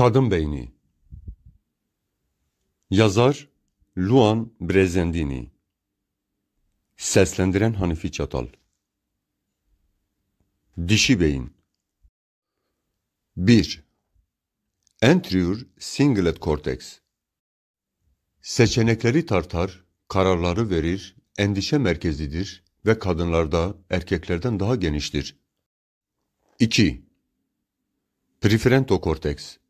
Kadın Beyni Yazar Luan Brezendini Seslendiren Hanifi Çatal Dişi Beyin 1. Anterior Singlet Cortex Seçenekleri tartar, kararları verir, endişe merkezidir ve kadınlarda erkeklerden daha geniştir. 2. Prefrontal Cortex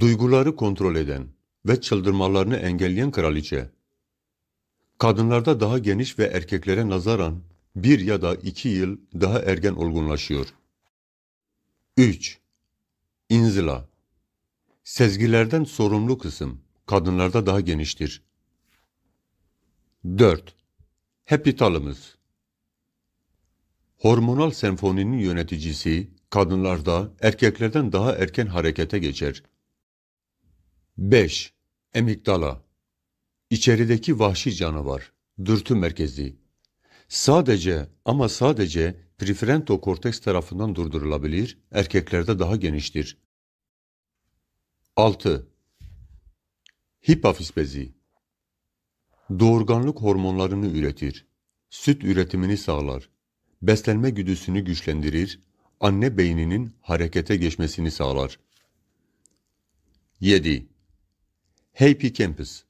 duyguları kontrol eden ve çıldırmalarını engelleyen kraliçe, kadınlarda daha geniş ve erkeklere nazaran bir ya da iki yıl daha ergen olgunlaşıyor. 3. İnzila Sezgilerden sorumlu kısım kadınlarda daha geniştir. 4. Hepitalımız Hormonal senfoninin yöneticisi kadınlarda erkeklerden daha erken harekete geçer. 5. Emigdala İçerideki vahşi canavar, dürtü merkezi. Sadece ama sadece prefrontal korteks tarafından durdurulabilir, erkeklerde daha geniştir. 6. Hipofiz bezi Doğurganlık hormonlarını üretir. Süt üretimini sağlar. Beslenme güdüsünü güçlendirir. Anne beyninin harekete geçmesini sağlar. 7. Happy Campus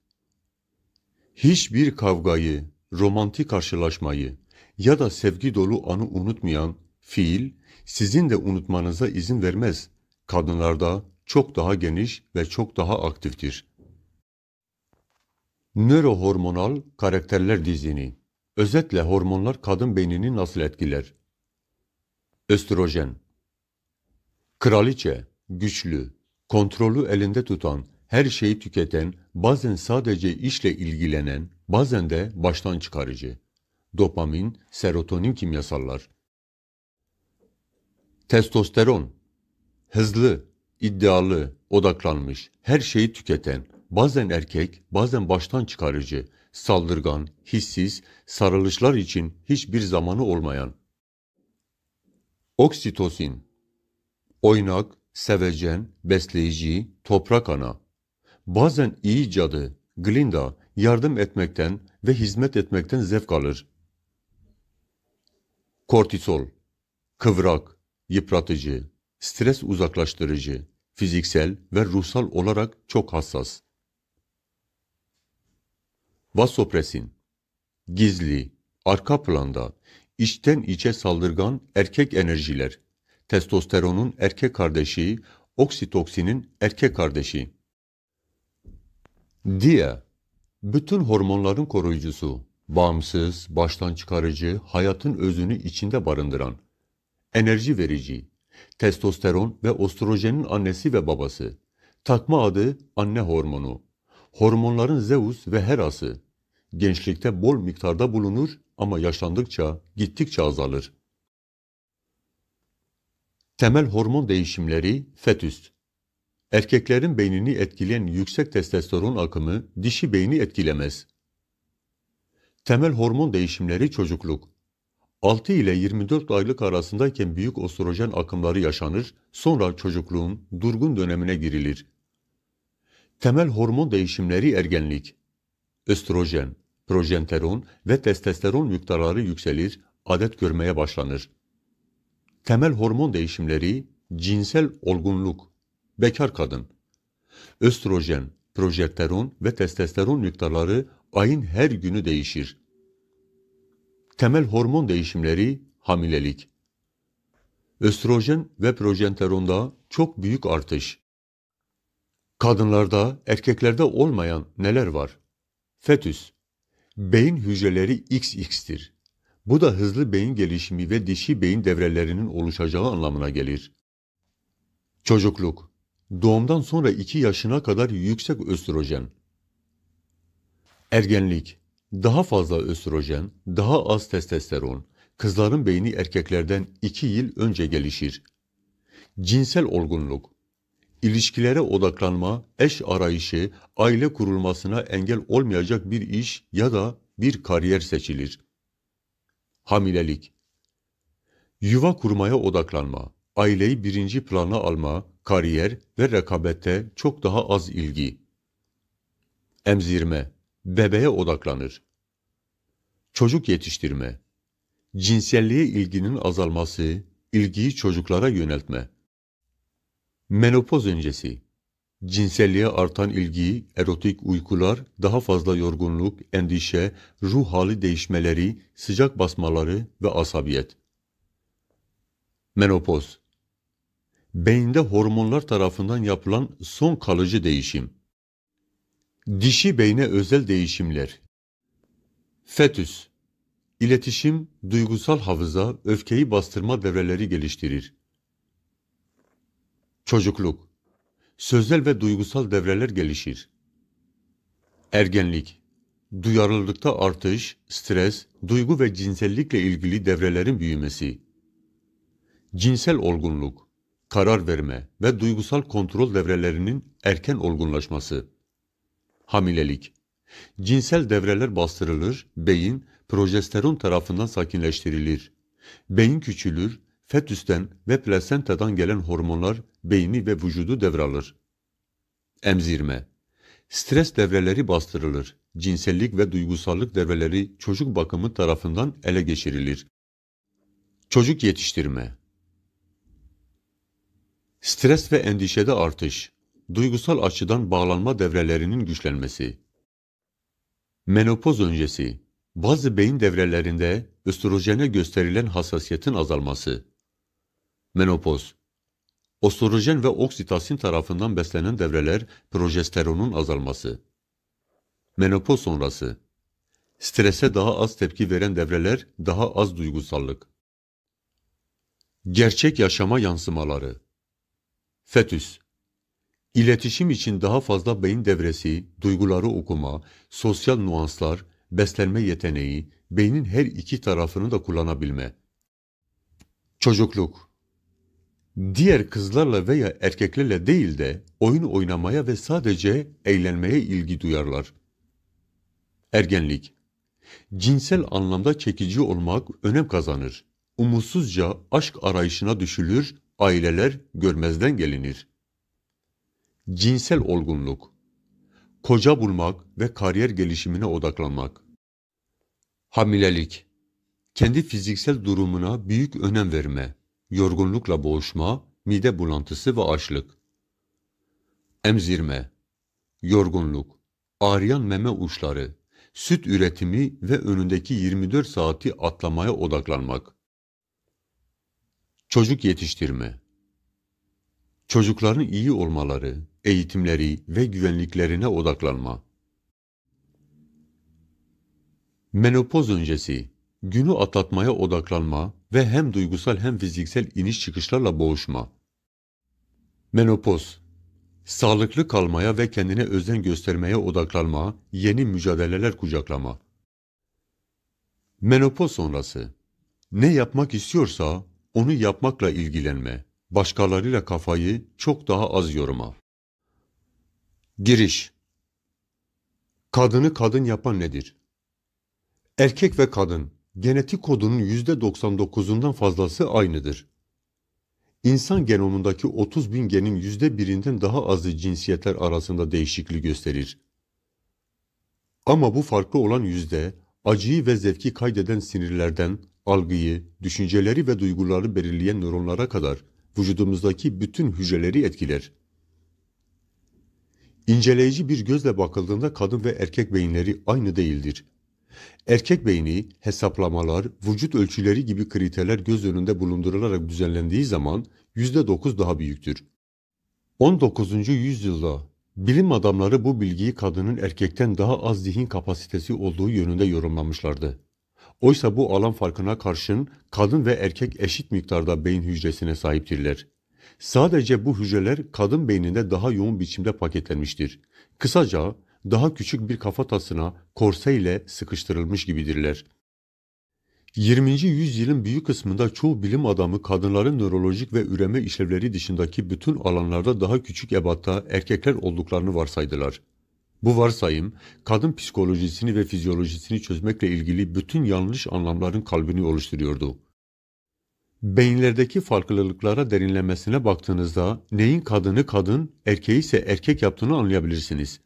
Hiçbir kavgayı, romantik karşılaşmayı ya da sevgi dolu anı unutmayan fiil sizin de unutmanıza izin vermez. Kadınlarda çok daha geniş ve çok daha aktiftir. Nörohormonal karakterler dizini Özetle hormonlar kadın beynini nasıl etkiler? Östrojen Kraliçe, güçlü, kontrolü elinde tutan, her şeyi tüketen, bazen sadece işle ilgilenen, bazen de baştan çıkarıcı. Dopamin, serotonin kimyasallar. Testosteron. Hızlı, iddialı, odaklanmış, her şeyi tüketen, bazen erkek, bazen baştan çıkarıcı, saldırgan, hissiz, sarılışlar için hiçbir zamanı olmayan. Oksitosin. Oynak, sevecen, besleyici, toprak ana. Bazen iyi cadı, Glinda yardım etmekten ve hizmet etmekten zevk alır. Kortisol, kıvrak, yıpratıcı, stres uzaklaştırıcı, fiziksel ve ruhsal olarak çok hassas. Vasopresin, gizli, arka planda, içten içe saldırgan erkek enerjiler, testosteronun erkek kardeşi, oksitoksinin erkek kardeşi. Diye, bütün hormonların koruyucusu, bağımsız, baştan çıkarıcı, hayatın özünü içinde barındıran, enerji verici, testosteron ve ostrojenin annesi ve babası, takma adı anne hormonu, hormonların Zeus ve Herası, gençlikte bol miktarda bulunur ama yaşlandıkça, gittikçe azalır. Temel hormon değişimleri fetüst. Erkeklerin beynini etkileyen yüksek testosteron akımı dişi beyni etkilemez. Temel hormon değişimleri çocukluk. 6 ile 24 aylık arasındayken büyük ostrojen akımları yaşanır, sonra çocukluğun durgun dönemine girilir. Temel hormon değişimleri ergenlik. Östrojen, projenteron ve testosteron miktarları yükselir, adet görmeye başlanır. Temel hormon değişimleri cinsel olgunluk bekar kadın. Östrojen, progesteron ve testosteron miktarları ayın her günü değişir. Temel hormon değişimleri hamilelik. Östrojen ve progesteronda çok büyük artış. Kadınlarda, erkeklerde olmayan neler var? Fetüs. Beyin hücreleri XX'tir. Bu da hızlı beyin gelişimi ve dişi beyin devrelerinin oluşacağı anlamına gelir. Çocukluk doğumdan sonra 2 yaşına kadar yüksek östrojen. Ergenlik, daha fazla östrojen, daha az testosteron, kızların beyni erkeklerden 2 yıl önce gelişir. Cinsel olgunluk, İlişkilere odaklanma, eş arayışı, aile kurulmasına engel olmayacak bir iş ya da bir kariyer seçilir. Hamilelik, yuva kurmaya odaklanma, aileyi birinci plana alma, kariyer ve rekabete çok daha az ilgi. Emzirme, bebeğe odaklanır. Çocuk yetiştirme, cinselliğe ilginin azalması, ilgiyi çocuklara yöneltme. Menopoz öncesi, cinselliğe artan ilgi, erotik uykular, daha fazla yorgunluk, endişe, ruh hali değişmeleri, sıcak basmaları ve asabiyet. Menopoz beyinde hormonlar tarafından yapılan son kalıcı değişim. Dişi beyne özel değişimler. Fetüs İletişim, duygusal hafıza, öfkeyi bastırma devreleri geliştirir. Çocukluk Sözel ve duygusal devreler gelişir. Ergenlik Duyarlılıkta artış, stres, duygu ve cinsellikle ilgili devrelerin büyümesi. Cinsel olgunluk karar verme ve duygusal kontrol devrelerinin erken olgunlaşması. Hamilelik Cinsel devreler bastırılır, beyin progesteron tarafından sakinleştirilir. Beyin küçülür, fetüsten ve plasentadan gelen hormonlar beyni ve vücudu devralır. Emzirme Stres devreleri bastırılır, cinsellik ve duygusallık devreleri çocuk bakımı tarafından ele geçirilir. Çocuk yetiştirme Stres ve endişede artış, duygusal açıdan bağlanma devrelerinin güçlenmesi. Menopoz öncesi, bazı beyin devrelerinde östrojene gösterilen hassasiyetin azalması. Menopoz, östrojen ve oksitasin tarafından beslenen devreler progesteronun azalması. Menopoz sonrası, strese daha az tepki veren devreler daha az duygusallık. Gerçek yaşama yansımaları Fetüs İletişim için daha fazla beyin devresi, duyguları okuma, sosyal nuanslar, beslenme yeteneği, beynin her iki tarafını da kullanabilme. Çocukluk Diğer kızlarla veya erkeklerle değil de oyun oynamaya ve sadece eğlenmeye ilgi duyarlar. Ergenlik Cinsel anlamda çekici olmak önem kazanır. Umutsuzca aşk arayışına düşülür aileler görmezden gelinir. Cinsel olgunluk Koca bulmak ve kariyer gelişimine odaklanmak Hamilelik Kendi fiziksel durumuna büyük önem verme, yorgunlukla boğuşma, mide bulantısı ve açlık. Emzirme Yorgunluk Ağrıyan meme uçları, süt üretimi ve önündeki 24 saati atlamaya odaklanmak. Çocuk yetiştirme Çocukların iyi olmaları, eğitimleri ve güvenliklerine odaklanma. Menopoz öncesi, günü atlatmaya odaklanma ve hem duygusal hem fiziksel iniş çıkışlarla boğuşma. Menopoz, sağlıklı kalmaya ve kendine özen göstermeye odaklanma, yeni mücadeleler kucaklama. Menopoz sonrası, ne yapmak istiyorsa onu yapmakla ilgilenme, başkalarıyla kafayı çok daha az yoruma. Giriş Kadını kadın yapan nedir? Erkek ve kadın genetik kodunun yüzde %99'undan fazlası aynıdır. İnsan genomundaki 30 bin genin yüzde birinden daha azı cinsiyetler arasında değişikliği gösterir. Ama bu farklı olan yüzde acıyı ve zevki kaydeden sinirlerden, algıyı, düşünceleri ve duyguları belirleyen nöronlara kadar vücudumuzdaki bütün hücreleri etkiler. İnceleyici bir gözle bakıldığında kadın ve erkek beyinleri aynı değildir. Erkek beyni hesaplamalar, vücut ölçüleri gibi kriterler göz önünde bulundurularak düzenlendiği zaman %9 daha büyüktür. 19. yüzyılda bilim adamları bu bilgiyi kadının erkekten daha az zihin kapasitesi olduğu yönünde yorumlamışlardı. Oysa bu alan farkına karşın kadın ve erkek eşit miktarda beyin hücresine sahiptirler. Sadece bu hücreler kadın beyninde daha yoğun biçimde paketlenmiştir. Kısaca daha küçük bir kafatasına korse ile sıkıştırılmış gibidirler. 20. yüzyılın büyük kısmında çoğu bilim adamı kadınların nörolojik ve üreme işlevleri dışındaki bütün alanlarda daha küçük ebatta erkekler olduklarını varsaydılar. Bu varsayım kadın psikolojisini ve fizyolojisini çözmekle ilgili bütün yanlış anlamların kalbini oluşturuyordu. Beyinlerdeki farklılıklara derinlemesine baktığınızda neyin kadını kadın, erkeği ise erkek yaptığını anlayabilirsiniz.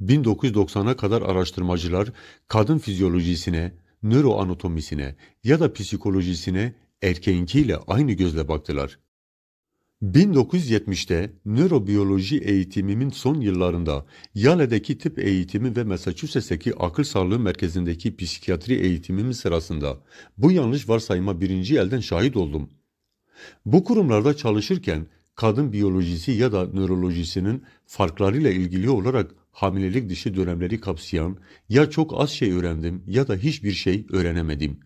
1990'a kadar araştırmacılar kadın fizyolojisine, nöroanatomisine ya da psikolojisine erkeğinkiyle aynı gözle baktılar. 1970'te nörobiyoloji eğitimimin son yıllarında Yale'deki tıp eğitimi ve Massachusetts'teki akıl sağlığı merkezindeki psikiyatri eğitimim sırasında bu yanlış varsayıma birinci elden şahit oldum. Bu kurumlarda çalışırken kadın biyolojisi ya da nörolojisinin farklarıyla ilgili olarak hamilelik dışı dönemleri kapsayan ya çok az şey öğrendim ya da hiçbir şey öğrenemedim.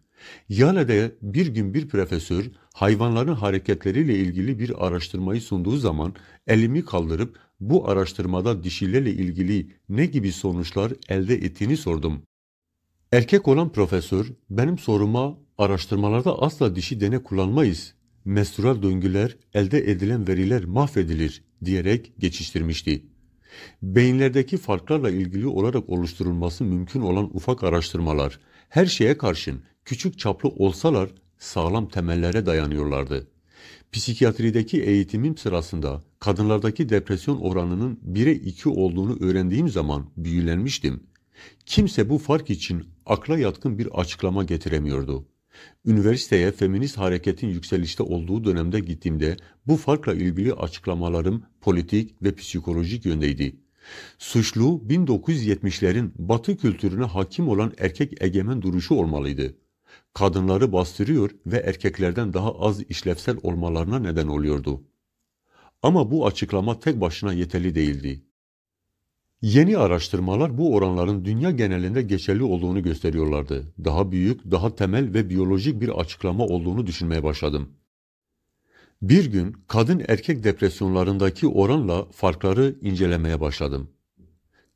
Yale'de bir gün bir profesör hayvanların hareketleriyle ilgili bir araştırmayı sunduğu zaman elimi kaldırıp bu araştırmada dişilerle ilgili ne gibi sonuçlar elde ettiğini sordum. Erkek olan profesör benim soruma araştırmalarda asla dişi dene kullanmayız. Mestural döngüler, elde edilen veriler mahvedilir diyerek geçiştirmişti. Beyinlerdeki farklarla ilgili olarak oluşturulması mümkün olan ufak araştırmalar her şeye karşın küçük çaplı olsalar sağlam temellere dayanıyorlardı. Psikiyatrideki eğitimim sırasında kadınlardaki depresyon oranının 1'e 2 olduğunu öğrendiğim zaman büyülenmiştim. Kimse bu fark için akla yatkın bir açıklama getiremiyordu. Üniversiteye feminist hareketin yükselişte olduğu dönemde gittiğimde bu farkla ilgili açıklamalarım politik ve psikolojik yöndeydi. Suçlu 1970'lerin batı kültürüne hakim olan erkek egemen duruşu olmalıydı kadınları bastırıyor ve erkeklerden daha az işlevsel olmalarına neden oluyordu. Ama bu açıklama tek başına yeterli değildi. Yeni araştırmalar bu oranların dünya genelinde geçerli olduğunu gösteriyorlardı. Daha büyük, daha temel ve biyolojik bir açıklama olduğunu düşünmeye başladım. Bir gün kadın erkek depresyonlarındaki oranla farkları incelemeye başladım.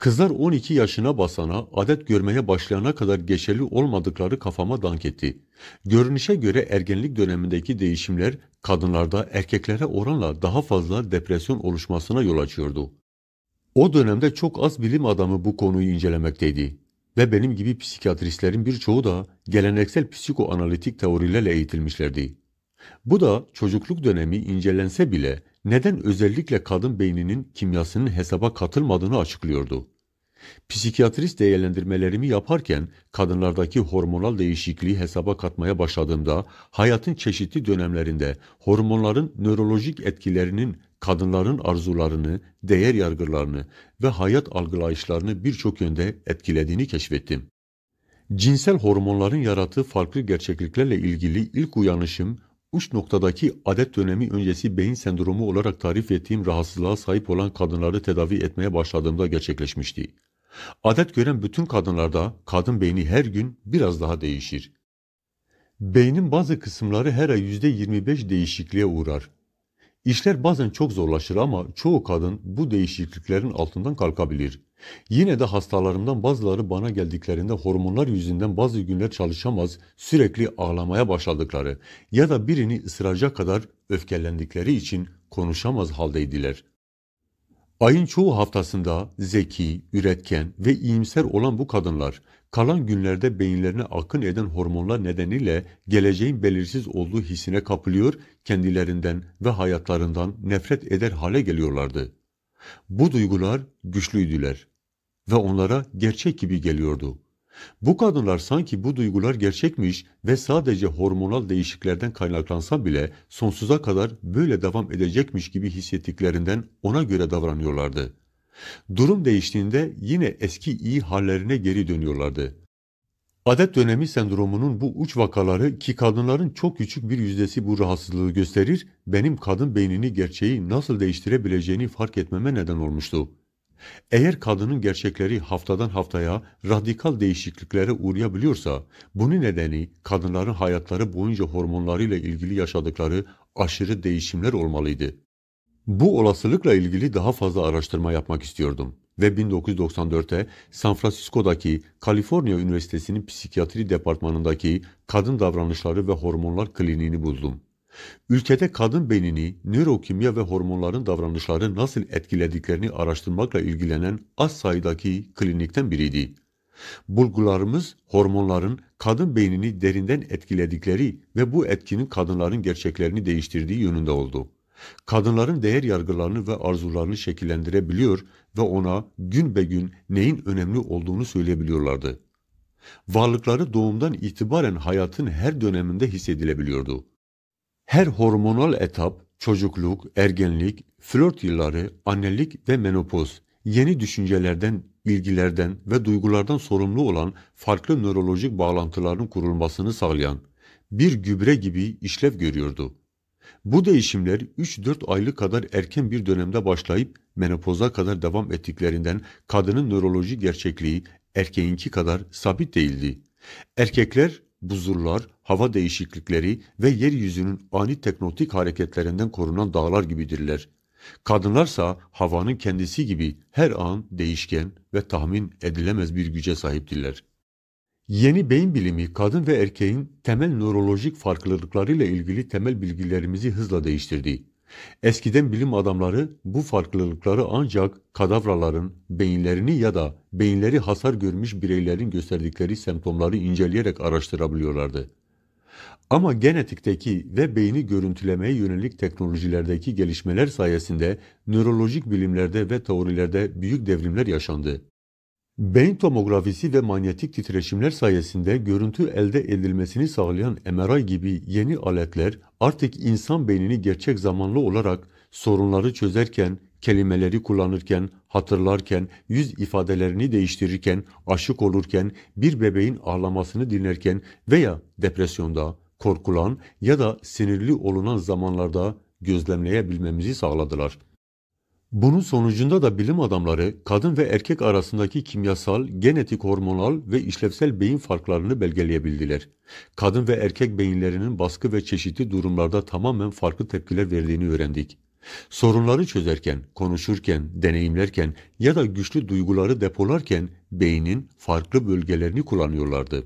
Kızlar 12 yaşına basana, adet görmeye başlayana kadar geçerli olmadıkları kafama dank etti. Görünüşe göre ergenlik dönemindeki değişimler kadınlarda erkeklere oranla daha fazla depresyon oluşmasına yol açıyordu. O dönemde çok az bilim adamı bu konuyu incelemekteydi ve benim gibi psikiyatristlerin birçoğu da geleneksel psikoanalitik teorilerle eğitilmişlerdi. Bu da çocukluk dönemi incelense bile neden özellikle kadın beyninin kimyasının hesaba katılmadığını açıklıyordu. Psikiyatrist değerlendirmelerimi yaparken kadınlardaki hormonal değişikliği hesaba katmaya başladığımda hayatın çeşitli dönemlerinde hormonların nörolojik etkilerinin kadınların arzularını, değer yargılarını ve hayat algılayışlarını birçok yönde etkilediğini keşfettim. Cinsel hormonların yarattığı farklı gerçekliklerle ilgili ilk uyanışım uç noktadaki adet dönemi öncesi beyin sendromu olarak tarif ettiğim rahatsızlığa sahip olan kadınları tedavi etmeye başladığımda gerçekleşmişti. Adet gören bütün kadınlarda kadın beyni her gün biraz daha değişir. Beynin bazı kısımları her ay %25 değişikliğe uğrar. İşler bazen çok zorlaşır ama çoğu kadın bu değişikliklerin altından kalkabilir. Yine de hastalarımdan bazıları bana geldiklerinde hormonlar yüzünden bazı günler çalışamaz, sürekli ağlamaya başladıkları ya da birini ısıracak kadar öfkelendikleri için konuşamaz haldeydiler. Ayın çoğu haftasında zeki, üretken ve iyimser olan bu kadınlar kalan günlerde beyinlerine akın eden hormonlar nedeniyle geleceğin belirsiz olduğu hissine kapılıyor, kendilerinden ve hayatlarından nefret eder hale geliyorlardı. Bu duygular güçlüydüler ve onlara gerçek gibi geliyordu. Bu kadınlar sanki bu duygular gerçekmiş ve sadece hormonal değişiklerden kaynaklansa bile sonsuza kadar böyle devam edecekmiş gibi hissettiklerinden ona göre davranıyorlardı. Durum değiştiğinde yine eski iyi hallerine geri dönüyorlardı. Adet dönemi sendromunun bu uç vakaları ki kadınların çok küçük bir yüzdesi bu rahatsızlığı gösterir, benim kadın beynini gerçeği nasıl değiştirebileceğini fark etmeme neden olmuştu. Eğer kadının gerçekleri haftadan haftaya radikal değişikliklere uğrayabiliyorsa, bunun nedeni kadınların hayatları boyunca hormonlarıyla ilgili yaşadıkları aşırı değişimler olmalıydı. Bu olasılıkla ilgili daha fazla araştırma yapmak istiyordum ve 1994'te San Francisco'daki Kaliforniya Üniversitesi'nin psikiyatri departmanındaki kadın davranışları ve hormonlar kliniğini buldum. Ülkede kadın beynini nörokimya ve hormonların davranışları nasıl etkilediklerini araştırmakla ilgilenen az sayıdaki klinikten biriydi. Bulgularımız hormonların kadın beynini derinden etkiledikleri ve bu etkinin kadınların gerçeklerini değiştirdiği yönünde oldu. Kadınların değer yargılarını ve arzularını şekillendirebiliyor ve ona gün be gün neyin önemli olduğunu söyleyebiliyorlardı. Varlıkları doğumdan itibaren hayatın her döneminde hissedilebiliyordu. Her hormonal etap, çocukluk, ergenlik, flört yılları, annelik ve menopoz, yeni düşüncelerden, bilgilerden ve duygulardan sorumlu olan farklı nörolojik bağlantıların kurulmasını sağlayan bir gübre gibi işlev görüyordu. Bu değişimler 3-4 aylık kadar erken bir dönemde başlayıp menopoza kadar devam ettiklerinden kadının nöroloji gerçekliği erkeğinki kadar sabit değildi. Erkekler buzullar, hava değişiklikleri ve yeryüzünün ani teknotik hareketlerinden korunan dağlar gibidirler. Kadınlarsa havanın kendisi gibi her an değişken ve tahmin edilemez bir güce sahiptirler. Yeni beyin bilimi kadın ve erkeğin temel nörolojik farklılıklarıyla ilgili temel bilgilerimizi hızla değiştirdi. Eskiden bilim adamları bu farklılıkları ancak kadavraların, beyinlerini ya da beyinleri hasar görmüş bireylerin gösterdikleri semptomları inceleyerek araştırabiliyorlardı. Ama genetikteki ve beyni görüntülemeye yönelik teknolojilerdeki gelişmeler sayesinde nörolojik bilimlerde ve teorilerde büyük devrimler yaşandı. Beyin tomografisi ve manyetik titreşimler sayesinde görüntü elde edilmesini sağlayan MRI gibi yeni aletler artık insan beynini gerçek zamanlı olarak sorunları çözerken, kelimeleri kullanırken, hatırlarken, yüz ifadelerini değiştirirken, aşık olurken, bir bebeğin ağlamasını dinlerken veya depresyonda, korkulan ya da sinirli olunan zamanlarda gözlemleyebilmemizi sağladılar.'' Bunun sonucunda da bilim adamları kadın ve erkek arasındaki kimyasal, genetik, hormonal ve işlevsel beyin farklarını belgeleyebildiler. Kadın ve erkek beyinlerinin baskı ve çeşitli durumlarda tamamen farklı tepkiler verdiğini öğrendik. Sorunları çözerken, konuşurken, deneyimlerken ya da güçlü duyguları depolarken beynin farklı bölgelerini kullanıyorlardı.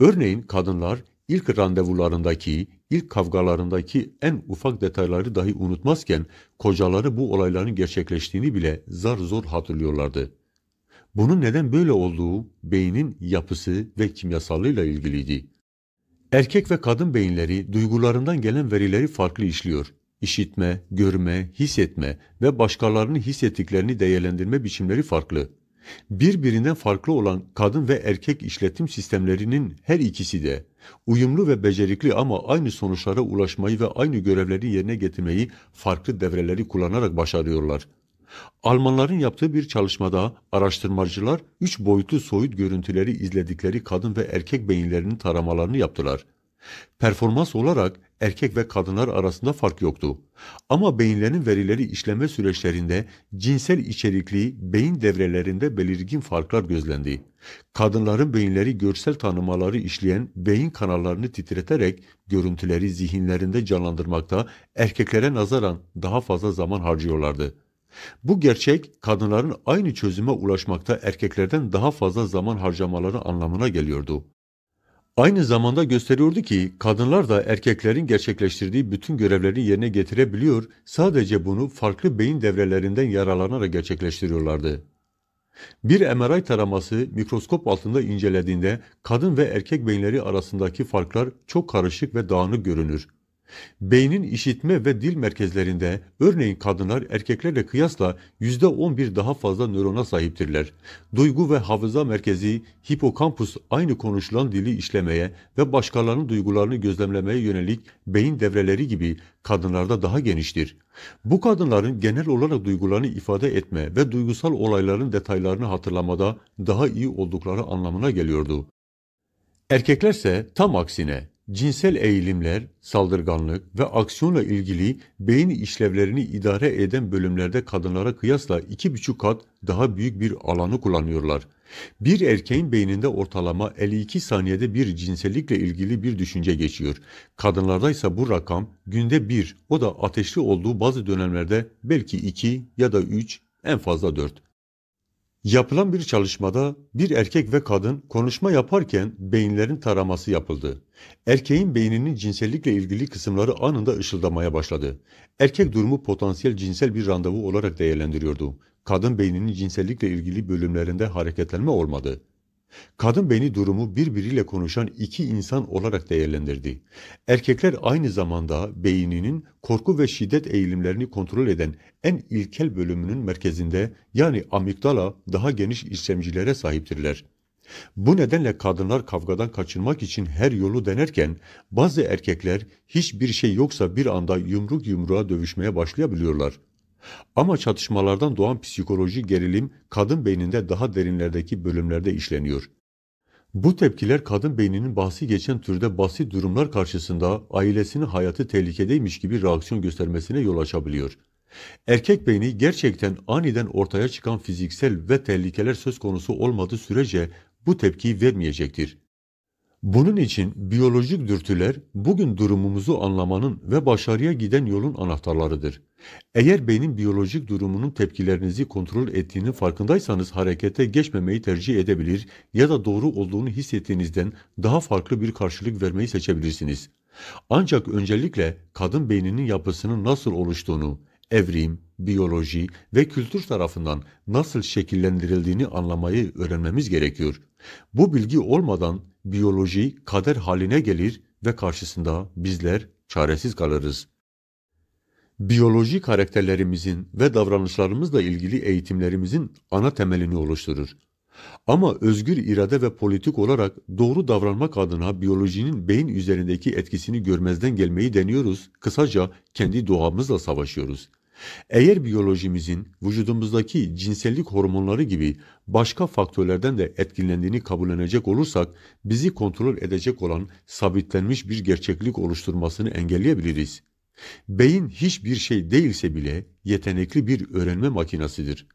Örneğin kadınlar ilk randevularındaki ilk kavgalarındaki en ufak detayları dahi unutmazken kocaları bu olayların gerçekleştiğini bile zar zor hatırlıyorlardı. Bunun neden böyle olduğu beynin yapısı ve kimyasalıyla ilgiliydi. Erkek ve kadın beyinleri duygularından gelen verileri farklı işliyor. İşitme, görme, hissetme ve başkalarının hissettiklerini değerlendirme biçimleri farklı. Birbirinden farklı olan kadın ve erkek işletim sistemlerinin her ikisi de uyumlu ve becerikli ama aynı sonuçlara ulaşmayı ve aynı görevleri yerine getirmeyi farklı devreleri kullanarak başarıyorlar. Almanların yaptığı bir çalışmada araştırmacılar üç boyutlu soyut görüntüleri izledikleri kadın ve erkek beyinlerinin taramalarını yaptılar. Performans olarak erkek ve kadınlar arasında fark yoktu. Ama beyinlerin verileri işleme süreçlerinde cinsel içerikli beyin devrelerinde belirgin farklar gözlendi. Kadınların beyinleri görsel tanımaları işleyen beyin kanallarını titreterek görüntüleri zihinlerinde canlandırmakta erkeklere nazaran daha fazla zaman harcıyorlardı. Bu gerçek kadınların aynı çözüme ulaşmakta erkeklerden daha fazla zaman harcamaları anlamına geliyordu. Aynı zamanda gösteriyordu ki kadınlar da erkeklerin gerçekleştirdiği bütün görevleri yerine getirebiliyor, sadece bunu farklı beyin devrelerinden yararlanarak gerçekleştiriyorlardı. Bir MRI taraması mikroskop altında incelediğinde kadın ve erkek beyinleri arasındaki farklar çok karışık ve dağınık görünür. Beynin işitme ve dil merkezlerinde örneğin kadınlar erkeklerle kıyasla %11 daha fazla nörona sahiptirler. Duygu ve hafıza merkezi hipokampus aynı konuşulan dili işlemeye ve başkalarının duygularını gözlemlemeye yönelik beyin devreleri gibi kadınlarda daha geniştir. Bu kadınların genel olarak duygularını ifade etme ve duygusal olayların detaylarını hatırlamada daha iyi oldukları anlamına geliyordu. Erkeklerse tam aksine Cinsel eğilimler, saldırganlık ve aksiyonla ilgili beyin işlevlerini idare eden bölümlerde kadınlara kıyasla iki buçuk kat daha büyük bir alanı kullanıyorlar. Bir erkeğin beyninde ortalama 52 saniyede bir cinsellikle ilgili bir düşünce geçiyor. Kadınlarda ise bu rakam günde bir, o da ateşli olduğu bazı dönemlerde belki iki ya da üç, en fazla dört. Yapılan bir çalışmada bir erkek ve kadın konuşma yaparken beyinlerin taraması yapıldı. Erkeğin beyninin cinsellikle ilgili kısımları anında ışıldamaya başladı. Erkek durumu potansiyel cinsel bir randevu olarak değerlendiriyordu. Kadın beyninin cinsellikle ilgili bölümlerinde hareketlenme olmadı. Kadın beni durumu birbiriyle konuşan iki insan olarak değerlendirdi. Erkekler aynı zamanda beyninin korku ve şiddet eğilimlerini kontrol eden en ilkel bölümünün merkezinde yani amigdala daha geniş işlemcilere sahiptirler. Bu nedenle kadınlar kavgadan kaçınmak için her yolu denerken bazı erkekler hiçbir şey yoksa bir anda yumruk yumruğa dövüşmeye başlayabiliyorlar. Ama çatışmalardan doğan psikoloji gerilim kadın beyninde daha derinlerdeki bölümlerde işleniyor. Bu tepkiler kadın beyninin bahsi geçen türde basit durumlar karşısında ailesinin hayatı tehlikedeymiş gibi reaksiyon göstermesine yol açabiliyor. Erkek beyni gerçekten aniden ortaya çıkan fiziksel ve tehlikeler söz konusu olmadığı sürece bu tepkiyi vermeyecektir. Bunun için biyolojik dürtüler bugün durumumuzu anlamanın ve başarıya giden yolun anahtarlarıdır. Eğer beynin biyolojik durumunun tepkilerinizi kontrol ettiğinin farkındaysanız harekete geçmemeyi tercih edebilir ya da doğru olduğunu hissettiğinizden daha farklı bir karşılık vermeyi seçebilirsiniz. Ancak öncelikle kadın beyninin yapısının nasıl oluştuğunu, evrim, biyoloji ve kültür tarafından nasıl şekillendirildiğini anlamayı öğrenmemiz gerekiyor. Bu bilgi olmadan biyoloji kader haline gelir ve karşısında bizler çaresiz kalırız. Biyoloji karakterlerimizin ve davranışlarımızla ilgili eğitimlerimizin ana temelini oluşturur. Ama özgür irade ve politik olarak doğru davranmak adına biyolojinin beyin üzerindeki etkisini görmezden gelmeyi deniyoruz, kısaca kendi doğamızla savaşıyoruz.'' Eğer biyolojimizin vücudumuzdaki cinsellik hormonları gibi başka faktörlerden de etkilendiğini kabullenecek olursak bizi kontrol edecek olan sabitlenmiş bir gerçeklik oluşturmasını engelleyebiliriz. Beyin hiçbir şey değilse bile yetenekli bir öğrenme makinesidir.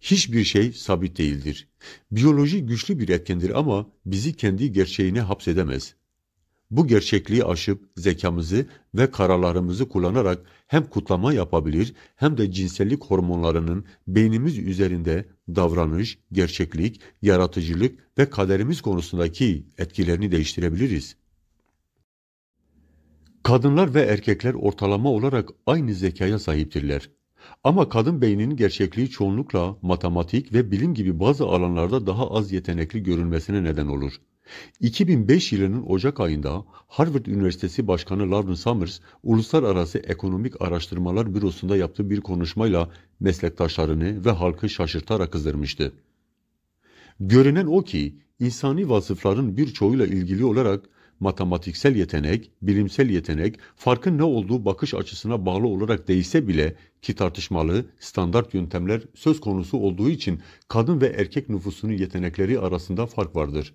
Hiçbir şey sabit değildir. Biyoloji güçlü bir etkendir ama bizi kendi gerçeğine hapsedemez. Bu gerçekliği aşıp zekamızı ve kararlarımızı kullanarak hem kutlama yapabilir hem de cinsellik hormonlarının beynimiz üzerinde davranış, gerçeklik, yaratıcılık ve kaderimiz konusundaki etkilerini değiştirebiliriz. Kadınlar ve erkekler ortalama olarak aynı zekaya sahiptirler. Ama kadın beyninin gerçekliği çoğunlukla matematik ve bilim gibi bazı alanlarda daha az yetenekli görünmesine neden olur. 2005 yılının Ocak ayında Harvard Üniversitesi Başkanı Lawrence Summers, Uluslararası Ekonomik Araştırmalar Bürosu'nda yaptığı bir konuşmayla meslektaşlarını ve halkı şaşırtarak kızdırmıştı. Görünen o ki, insani vasıfların birçoğuyla ilgili olarak matematiksel yetenek, bilimsel yetenek, farkın ne olduğu bakış açısına bağlı olarak değişse bile ki tartışmalı standart yöntemler söz konusu olduğu için kadın ve erkek nüfusunun yetenekleri arasında fark vardır.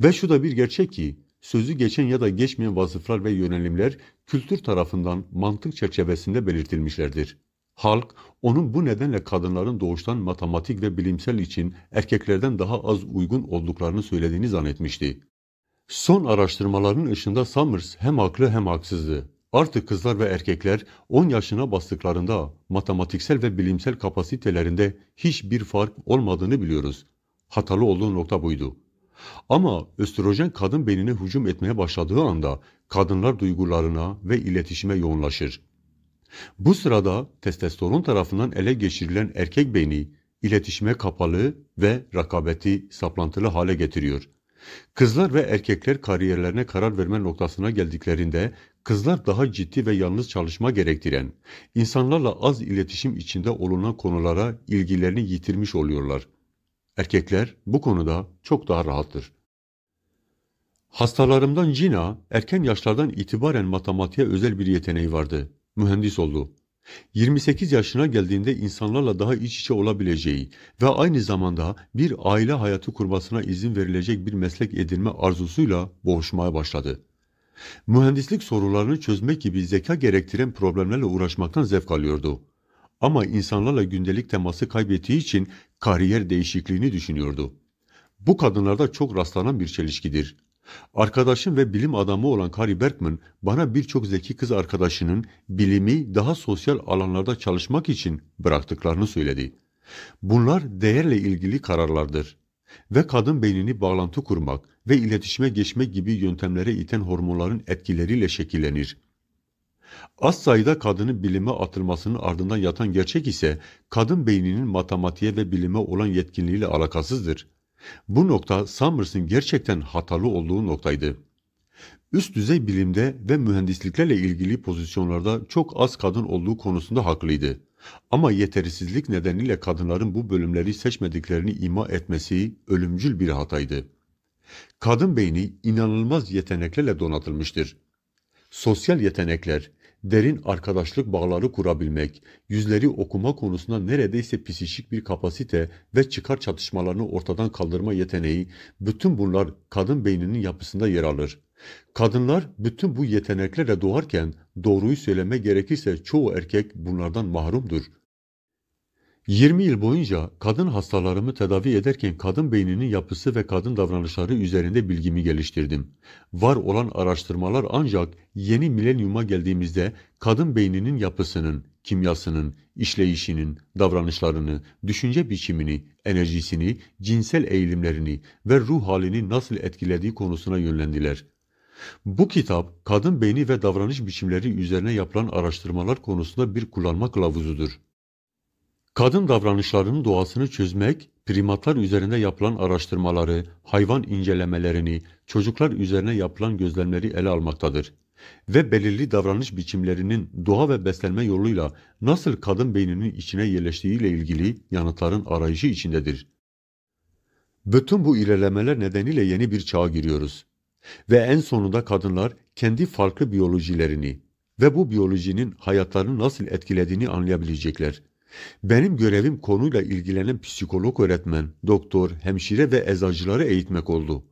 Ve şu da bir gerçek ki sözü geçen ya da geçmeyen vasıflar ve yönelimler kültür tarafından mantık çerçevesinde belirtilmişlerdir. Halk, onun bu nedenle kadınların doğuştan matematik ve bilimsel için erkeklerden daha az uygun olduklarını söylediğini zannetmişti. Son araştırmaların ışığında Summers hem haklı hem haksızdı. Artık kızlar ve erkekler 10 yaşına bastıklarında matematiksel ve bilimsel kapasitelerinde hiçbir fark olmadığını biliyoruz. Hatalı olduğu nokta buydu. Ama östrojen kadın beynine hücum etmeye başladığı anda kadınlar duygularına ve iletişime yoğunlaşır. Bu sırada testosteron tarafından ele geçirilen erkek beyni iletişime kapalı ve rakabeti saplantılı hale getiriyor. Kızlar ve erkekler kariyerlerine karar verme noktasına geldiklerinde kızlar daha ciddi ve yalnız çalışma gerektiren, insanlarla az iletişim içinde olunan konulara ilgilerini yitirmiş oluyorlar. Erkekler bu konuda çok daha rahattır. Hastalarımdan Cina, erken yaşlardan itibaren matematiğe özel bir yeteneği vardı. Mühendis oldu. 28 yaşına geldiğinde insanlarla daha iç içe olabileceği ve aynı zamanda bir aile hayatı kurmasına izin verilecek bir meslek edinme arzusuyla boğuşmaya başladı. Mühendislik sorularını çözmek gibi zeka gerektiren problemlerle uğraşmaktan zevk alıyordu ama insanlarla gündelik teması kaybettiği için kariyer değişikliğini düşünüyordu. Bu kadınlarda çok rastlanan bir çelişkidir. Arkadaşım ve bilim adamı olan Kari Berkman bana birçok zeki kız arkadaşının bilimi daha sosyal alanlarda çalışmak için bıraktıklarını söyledi. Bunlar değerle ilgili kararlardır ve kadın beynini bağlantı kurmak ve iletişime geçmek gibi yöntemlere iten hormonların etkileriyle şekillenir. Az sayıda kadının bilime atılmasının ardından yatan gerçek ise kadın beyninin matematiğe ve bilime olan yetkinliğiyle alakasızdır. Bu nokta Summers'ın gerçekten hatalı olduğu noktaydı. Üst düzey bilimde ve mühendisliklerle ilgili pozisyonlarda çok az kadın olduğu konusunda haklıydı. Ama yetersizlik nedeniyle kadınların bu bölümleri seçmediklerini ima etmesi ölümcül bir hataydı. Kadın beyni inanılmaz yeteneklerle donatılmıştır. Sosyal yetenekler, derin arkadaşlık bağları kurabilmek, yüzleri okuma konusunda neredeyse psişik bir kapasite ve çıkar çatışmalarını ortadan kaldırma yeteneği, bütün bunlar kadın beyninin yapısında yer alır. Kadınlar bütün bu yeteneklerle doğarken doğruyu söyleme gerekirse çoğu erkek bunlardan mahrumdur. 20 yıl boyunca kadın hastalarımı tedavi ederken kadın beyninin yapısı ve kadın davranışları üzerinde bilgimi geliştirdim. Var olan araştırmalar ancak yeni milenyuma geldiğimizde kadın beyninin yapısının, kimyasının, işleyişinin, davranışlarını, düşünce biçimini, enerjisini, cinsel eğilimlerini ve ruh halini nasıl etkilediği konusuna yönlendiler. Bu kitap, kadın beyni ve davranış biçimleri üzerine yapılan araştırmalar konusunda bir kullanma kılavuzudur. Kadın davranışlarının doğasını çözmek, primatlar üzerinde yapılan araştırmaları, hayvan incelemelerini, çocuklar üzerine yapılan gözlemleri ele almaktadır ve belirli davranış biçimlerinin doğa ve beslenme yoluyla nasıl kadın beyninin içine yerleştiğiyle ilgili yanıtların arayışı içindedir. Bütün bu ilerlemeler nedeniyle yeni bir çağa giriyoruz. Ve en sonunda kadınlar kendi farklı biyolojilerini ve bu biyolojinin hayatlarını nasıl etkilediğini anlayabilecekler. Benim görevim konuyla ilgilenen psikolog öğretmen, doktor, hemşire ve eczacıları eğitmek oldu.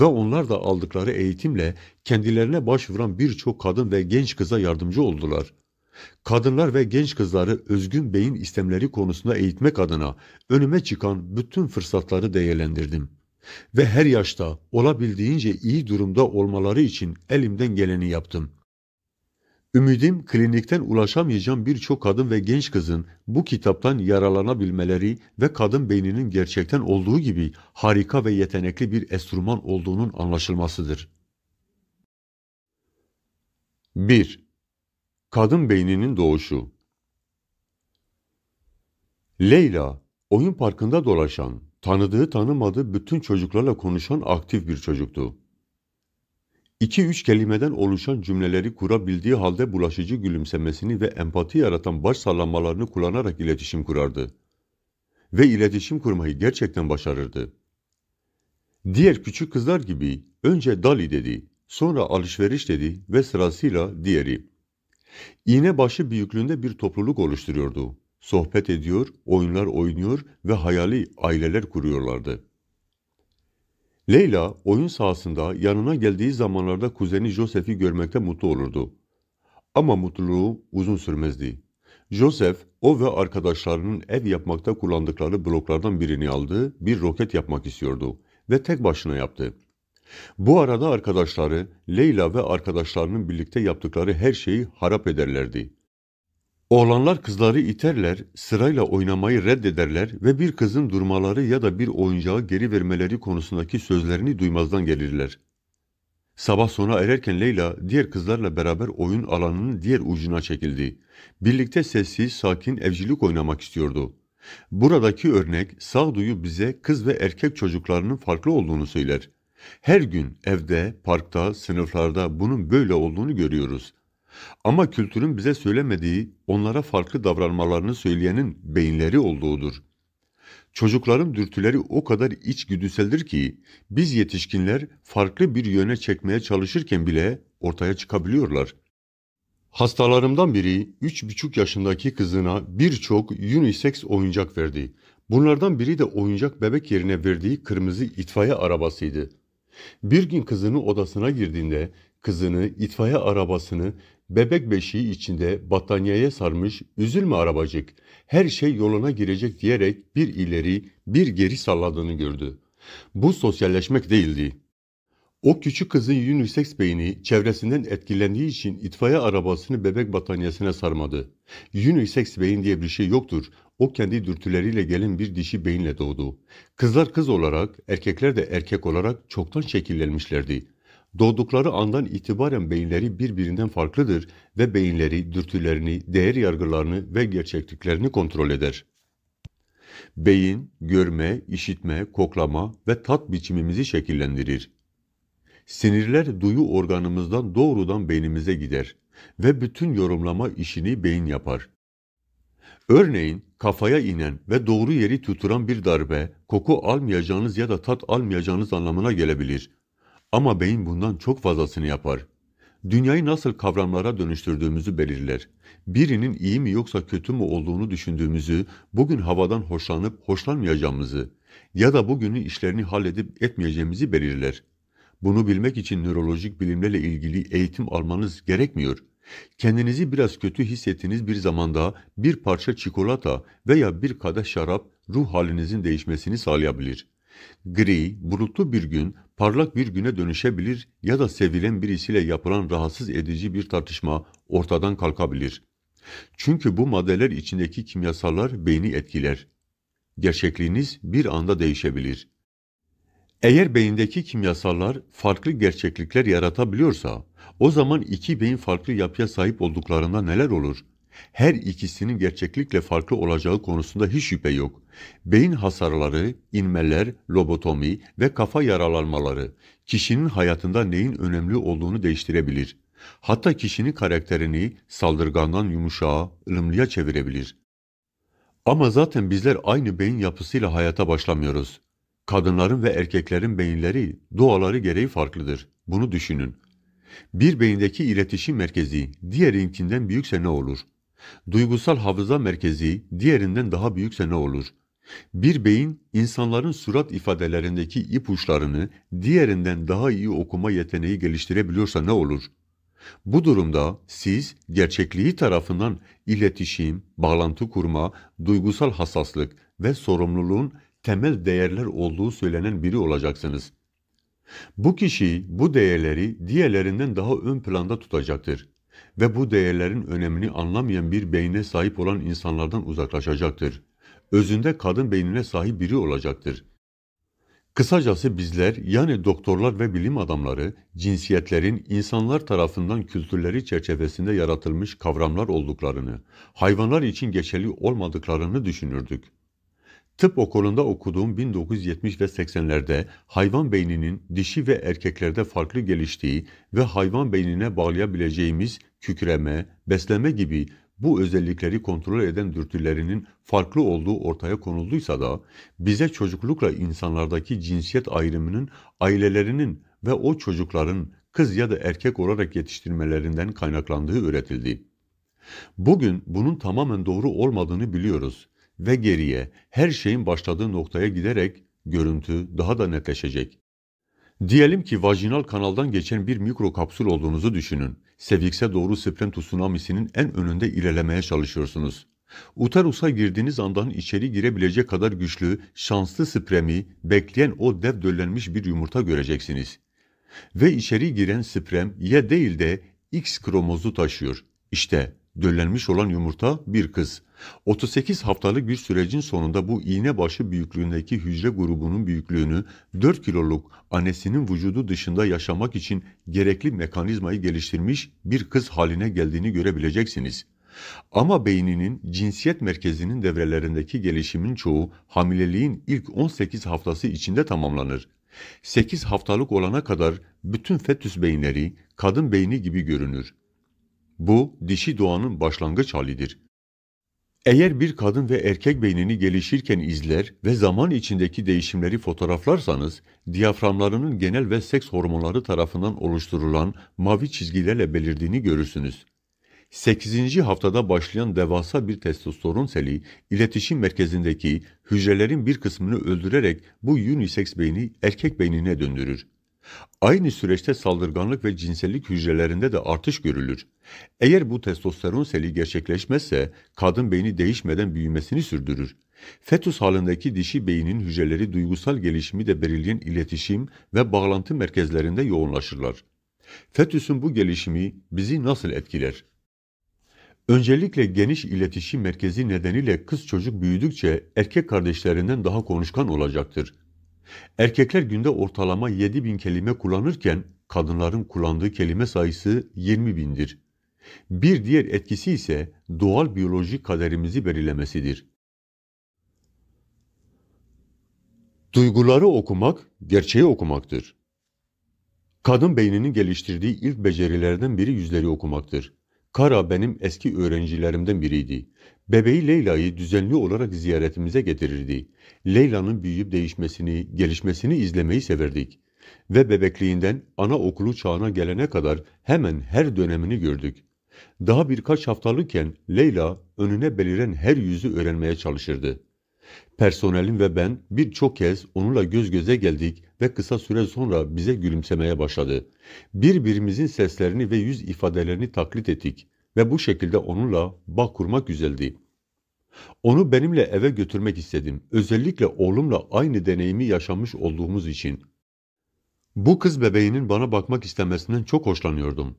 Ve onlar da aldıkları eğitimle kendilerine başvuran birçok kadın ve genç kıza yardımcı oldular. Kadınlar ve genç kızları özgün beyin istemleri konusunda eğitmek adına önüme çıkan bütün fırsatları değerlendirdim. Ve her yaşta olabildiğince iyi durumda olmaları için elimden geleni yaptım.'' Ümidim klinikten ulaşamayacağım birçok kadın ve genç kızın bu kitaptan yararlanabilmeleri ve kadın beyninin gerçekten olduğu gibi harika ve yetenekli bir enstrüman olduğunun anlaşılmasıdır. 1. Kadın beyninin doğuşu Leyla, oyun parkında dolaşan, tanıdığı tanımadığı bütün çocuklarla konuşan aktif bir çocuktu. İki üç kelimeden oluşan cümleleri kurabildiği halde bulaşıcı gülümsemesini ve empati yaratan baş sallamalarını kullanarak iletişim kurardı. Ve iletişim kurmayı gerçekten başarırdı. Diğer küçük kızlar gibi önce Dali dedi, sonra alışveriş dedi ve sırasıyla diğeri. İğne başı büyüklüğünde bir topluluk oluşturuyordu. Sohbet ediyor, oyunlar oynuyor ve hayali aileler kuruyorlardı.'' Leyla oyun sahasında yanına geldiği zamanlarda kuzeni Joseph'i görmekte mutlu olurdu. Ama mutluluğu uzun sürmezdi. Joseph, o ve arkadaşlarının ev yapmakta kullandıkları bloklardan birini aldı, bir roket yapmak istiyordu ve tek başına yaptı. Bu arada arkadaşları, Leyla ve arkadaşlarının birlikte yaptıkları her şeyi harap ederlerdi. Oğlanlar kızları iterler, sırayla oynamayı reddederler ve bir kızın durmaları ya da bir oyuncağı geri vermeleri konusundaki sözlerini duymazdan gelirler. Sabah sona ererken Leyla diğer kızlarla beraber oyun alanının diğer ucuna çekildi. Birlikte sessiz, sakin evcilik oynamak istiyordu. Buradaki örnek sağduyu bize kız ve erkek çocuklarının farklı olduğunu söyler. Her gün evde, parkta, sınıflarda bunun böyle olduğunu görüyoruz. Ama kültürün bize söylemediği, onlara farklı davranmalarını söyleyenin beyinleri olduğudur. Çocukların dürtüleri o kadar içgüdüseldir ki biz yetişkinler farklı bir yöne çekmeye çalışırken bile ortaya çıkabiliyorlar. Hastalarımdan biri 3,5 yaşındaki kızına birçok unisex oyuncak verdi. Bunlardan biri de oyuncak bebek yerine verdiği kırmızı itfaiye arabasıydı. Bir gün kızını odasına girdiğinde kızını, itfaiye arabasını Bebek beşiği içinde battaniyeye sarmış, üzülme arabacık, her şey yoluna girecek diyerek bir ileri bir geri salladığını gördü. Bu sosyalleşmek değildi. O küçük kızın unisex beyni çevresinden etkilendiği için itfaiye arabasını bebek battaniyesine sarmadı. Unisex beyin diye bir şey yoktur. O kendi dürtüleriyle gelen bir dişi beyinle doğdu. Kızlar kız olarak, erkekler de erkek olarak çoktan şekillenmişlerdi. Doğdukları andan itibaren beyinleri birbirinden farklıdır ve beyinleri dürtülerini, değer yargılarını ve gerçekliklerini kontrol eder. Beyin, görme, işitme, koklama ve tat biçimimizi şekillendirir. Sinirler duyu organımızdan doğrudan beynimize gider ve bütün yorumlama işini beyin yapar. Örneğin kafaya inen ve doğru yeri tuturan bir darbe koku almayacağınız ya da tat almayacağınız anlamına gelebilir. Ama beyin bundan çok fazlasını yapar. Dünyayı nasıl kavramlara dönüştürdüğümüzü belirler. Birinin iyi mi yoksa kötü mü olduğunu düşündüğümüzü, bugün havadan hoşlanıp hoşlanmayacağımızı ya da bugünün işlerini halledip etmeyeceğimizi belirler. Bunu bilmek için nörolojik bilimlerle ilgili eğitim almanız gerekmiyor. Kendinizi biraz kötü hissettiğiniz bir zamanda bir parça çikolata veya bir kadeh şarap ruh halinizin değişmesini sağlayabilir. Gri, bulutlu bir gün parlak bir güne dönüşebilir ya da sevilen birisiyle yapılan rahatsız edici bir tartışma ortadan kalkabilir. Çünkü bu maddeler içindeki kimyasallar beyni etkiler. Gerçekliğiniz bir anda değişebilir. Eğer beyindeki kimyasallar farklı gerçeklikler yaratabiliyorsa, o zaman iki beyin farklı yapıya sahip olduklarında neler olur? her ikisinin gerçeklikle farklı olacağı konusunda hiç şüphe yok. Beyin hasarları, inmeler, lobotomi ve kafa yaralanmaları kişinin hayatında neyin önemli olduğunu değiştirebilir. Hatta kişinin karakterini saldırgandan yumuşağa, ılımlıya çevirebilir. Ama zaten bizler aynı beyin yapısıyla hayata başlamıyoruz. Kadınların ve erkeklerin beyinleri doğaları gereği farklıdır. Bunu düşünün. Bir beyindeki iletişim merkezi diğerinkinden büyükse ne olur? Duygusal hafıza merkezi diğerinden daha büyükse ne olur? Bir beyin insanların surat ifadelerindeki ipuçlarını diğerinden daha iyi okuma yeteneği geliştirebiliyorsa ne olur? Bu durumda siz gerçekliği tarafından iletişim, bağlantı kurma, duygusal hassaslık ve sorumluluğun temel değerler olduğu söylenen biri olacaksınız. Bu kişi bu değerleri diğerlerinden daha ön planda tutacaktır ve bu değerlerin önemini anlamayan bir beyne sahip olan insanlardan uzaklaşacaktır. Özünde kadın beynine sahip biri olacaktır. Kısacası bizler yani doktorlar ve bilim adamları cinsiyetlerin insanlar tarafından kültürleri çerçevesinde yaratılmış kavramlar olduklarını, hayvanlar için geçerli olmadıklarını düşünürdük. Tıp okulunda okuduğum 1970 ve 80'lerde hayvan beyninin dişi ve erkeklerde farklı geliştiği ve hayvan beynine bağlayabileceğimiz kükreme, besleme gibi bu özellikleri kontrol eden dürtülerinin farklı olduğu ortaya konulduysa da bize çocuklukla insanlardaki cinsiyet ayrımının ailelerinin ve o çocukların kız ya da erkek olarak yetiştirmelerinden kaynaklandığı öğretildi. Bugün bunun tamamen doğru olmadığını biliyoruz ve geriye her şeyin başladığı noktaya giderek görüntü daha da netleşecek. Diyelim ki vajinal kanaldan geçen bir mikro kapsül olduğunuzu düşünün. Sevikse doğru sprint tsunamisinin en önünde ilerlemeye çalışıyorsunuz. Uterus'a girdiğiniz andan içeri girebilecek kadar güçlü, şanslı spremi bekleyen o dev döllenmiş bir yumurta göreceksiniz. Ve içeri giren sprem Y değil de X kromozu taşıyor. İşte döllenmiş olan yumurta bir kız 38 haftalık bir sürecin sonunda bu iğne başı büyüklüğündeki hücre grubunun büyüklüğünü 4 kiloluk annesinin vücudu dışında yaşamak için gerekli mekanizmayı geliştirmiş bir kız haline geldiğini görebileceksiniz. Ama beyninin cinsiyet merkezinin devrelerindeki gelişimin çoğu hamileliğin ilk 18 haftası içinde tamamlanır. 8 haftalık olana kadar bütün fetüs beyinleri kadın beyni gibi görünür. Bu dişi doğanın başlangıç halidir. Eğer bir kadın ve erkek beynini gelişirken izler ve zaman içindeki değişimleri fotoğraflarsanız, diyaframlarının genel ve seks hormonları tarafından oluşturulan mavi çizgilerle belirdiğini görürsünüz. 8. haftada başlayan devasa bir testosteron seli, iletişim merkezindeki hücrelerin bir kısmını öldürerek bu unisex beyni erkek beynine döndürür. Aynı süreçte saldırganlık ve cinsellik hücrelerinde de artış görülür. Eğer bu testosteron seli gerçekleşmezse kadın beyni değişmeden büyümesini sürdürür. Fetus halindeki dişi beynin hücreleri duygusal gelişimi de belirleyen iletişim ve bağlantı merkezlerinde yoğunlaşırlar. Fetüsün bu gelişimi bizi nasıl etkiler? Öncelikle geniş iletişim merkezi nedeniyle kız çocuk büyüdükçe erkek kardeşlerinden daha konuşkan olacaktır. Erkekler günde ortalama 7 bin kelime kullanırken kadınların kullandığı kelime sayısı 20 bindir. Bir diğer etkisi ise doğal biyolojik kaderimizi belirlemesidir. Duyguları okumak, gerçeği okumaktır. Kadın beyninin geliştirdiği ilk becerilerden biri yüzleri okumaktır. Kara benim eski öğrencilerimden biriydi. Bebeği Leyla'yı düzenli olarak ziyaretimize getirirdi. Leyla'nın büyüyüp değişmesini, gelişmesini izlemeyi severdik. Ve bebekliğinden ana okulu çağına gelene kadar hemen her dönemini gördük. Daha birkaç haftalıkken Leyla önüne beliren her yüzü öğrenmeye çalışırdı. Personelim ve ben birçok kez onunla göz göze geldik ve kısa süre sonra bize gülümsemeye başladı. Birbirimizin seslerini ve yüz ifadelerini taklit ettik ve bu şekilde onunla bağ kurmak güzeldi.'' Onu benimle eve götürmek istedim. Özellikle oğlumla aynı deneyimi yaşamış olduğumuz için. Bu kız bebeğinin bana bakmak istemesinden çok hoşlanıyordum.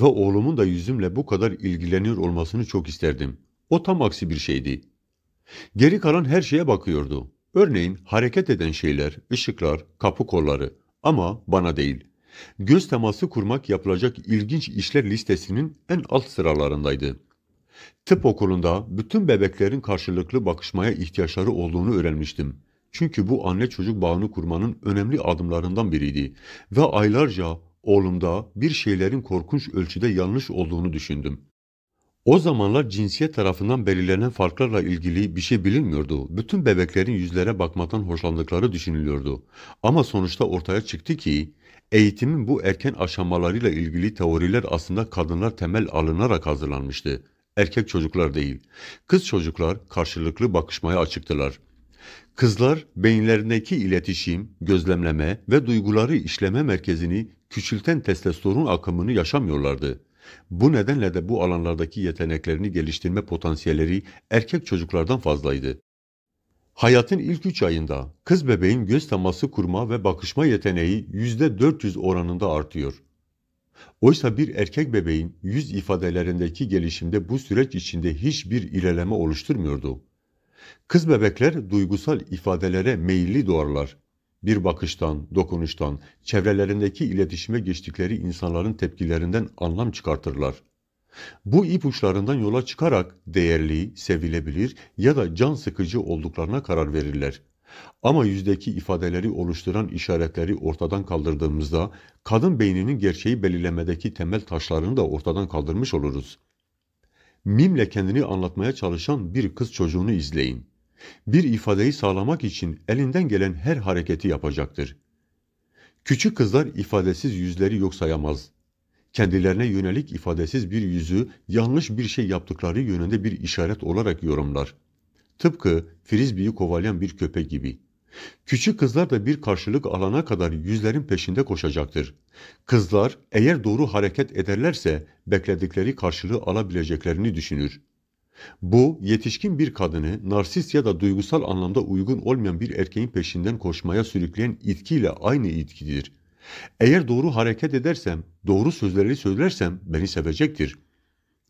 Ve oğlumun da yüzümle bu kadar ilgileniyor olmasını çok isterdim. O tam aksi bir şeydi. Geri kalan her şeye bakıyordu. Örneğin hareket eden şeyler, ışıklar, kapı kolları ama bana değil. Göz teması kurmak yapılacak ilginç işler listesinin en alt sıralarındaydı. Tıp okulunda bütün bebeklerin karşılıklı bakışmaya ihtiyaçları olduğunu öğrenmiştim. Çünkü bu anne çocuk bağını kurmanın önemli adımlarından biriydi ve aylarca oğlumda bir şeylerin korkunç ölçüde yanlış olduğunu düşündüm. O zamanlar cinsiyet tarafından belirlenen farklarla ilgili bir şey bilinmiyordu. Bütün bebeklerin yüzlere bakmaktan hoşlandıkları düşünülüyordu. Ama sonuçta ortaya çıktı ki eğitimin bu erken aşamalarıyla ilgili teoriler aslında kadınlar temel alınarak hazırlanmıştı erkek çocuklar değil. Kız çocuklar karşılıklı bakışmaya açıktılar. Kızlar beyinlerindeki iletişim, gözlemleme ve duyguları işleme merkezini küçülten testosteron akımını yaşamıyorlardı. Bu nedenle de bu alanlardaki yeteneklerini geliştirme potansiyelleri erkek çocuklardan fazlaydı. Hayatın ilk üç ayında kız bebeğin göz teması kurma ve bakışma yeteneği %400 oranında artıyor. Oysa bir erkek bebeğin yüz ifadelerindeki gelişimde bu süreç içinde hiçbir ilerleme oluşturmuyordu. Kız bebekler duygusal ifadelere meyilli doğarlar. Bir bakıştan, dokunuştan, çevrelerindeki iletişime geçtikleri insanların tepkilerinden anlam çıkartırlar. Bu ipuçlarından yola çıkarak değerli, sevilebilir ya da can sıkıcı olduklarına karar verirler. Ama yüzdeki ifadeleri oluşturan işaretleri ortadan kaldırdığımızda kadın beyninin gerçeği belirlemedeki temel taşlarını da ortadan kaldırmış oluruz. Mimle kendini anlatmaya çalışan bir kız çocuğunu izleyin. Bir ifadeyi sağlamak için elinden gelen her hareketi yapacaktır. Küçük kızlar ifadesiz yüzleri yok sayamaz. Kendilerine yönelik ifadesiz bir yüzü yanlış bir şey yaptıkları yönünde bir işaret olarak yorumlar. Tıpkı frisbee'yi kovalayan bir köpek gibi. Küçük kızlar da bir karşılık alana kadar yüzlerin peşinde koşacaktır. Kızlar eğer doğru hareket ederlerse bekledikleri karşılığı alabileceklerini düşünür. Bu yetişkin bir kadını narsist ya da duygusal anlamda uygun olmayan bir erkeğin peşinden koşmaya sürükleyen itkiyle aynı itkidir. Eğer doğru hareket edersem, doğru sözleri söylersem beni sevecektir.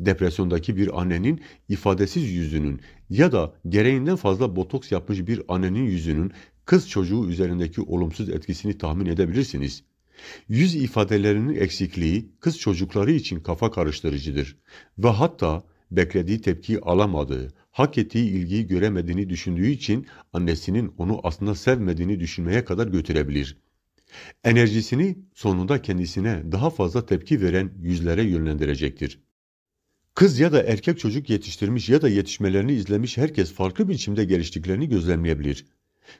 Depresyondaki bir annenin ifadesiz yüzünün ya da gereğinden fazla botoks yapmış bir annenin yüzünün kız çocuğu üzerindeki olumsuz etkisini tahmin edebilirsiniz. Yüz ifadelerinin eksikliği kız çocukları için kafa karıştırıcıdır ve hatta beklediği tepkiyi alamadığı, hak ettiği ilgiyi göremediğini düşündüğü için annesinin onu aslında sevmediğini düşünmeye kadar götürebilir. Enerjisini sonunda kendisine daha fazla tepki veren yüzlere yönlendirecektir. Kız ya da erkek çocuk yetiştirmiş ya da yetişmelerini izlemiş herkes farklı biçimde geliştiklerini gözlemleyebilir.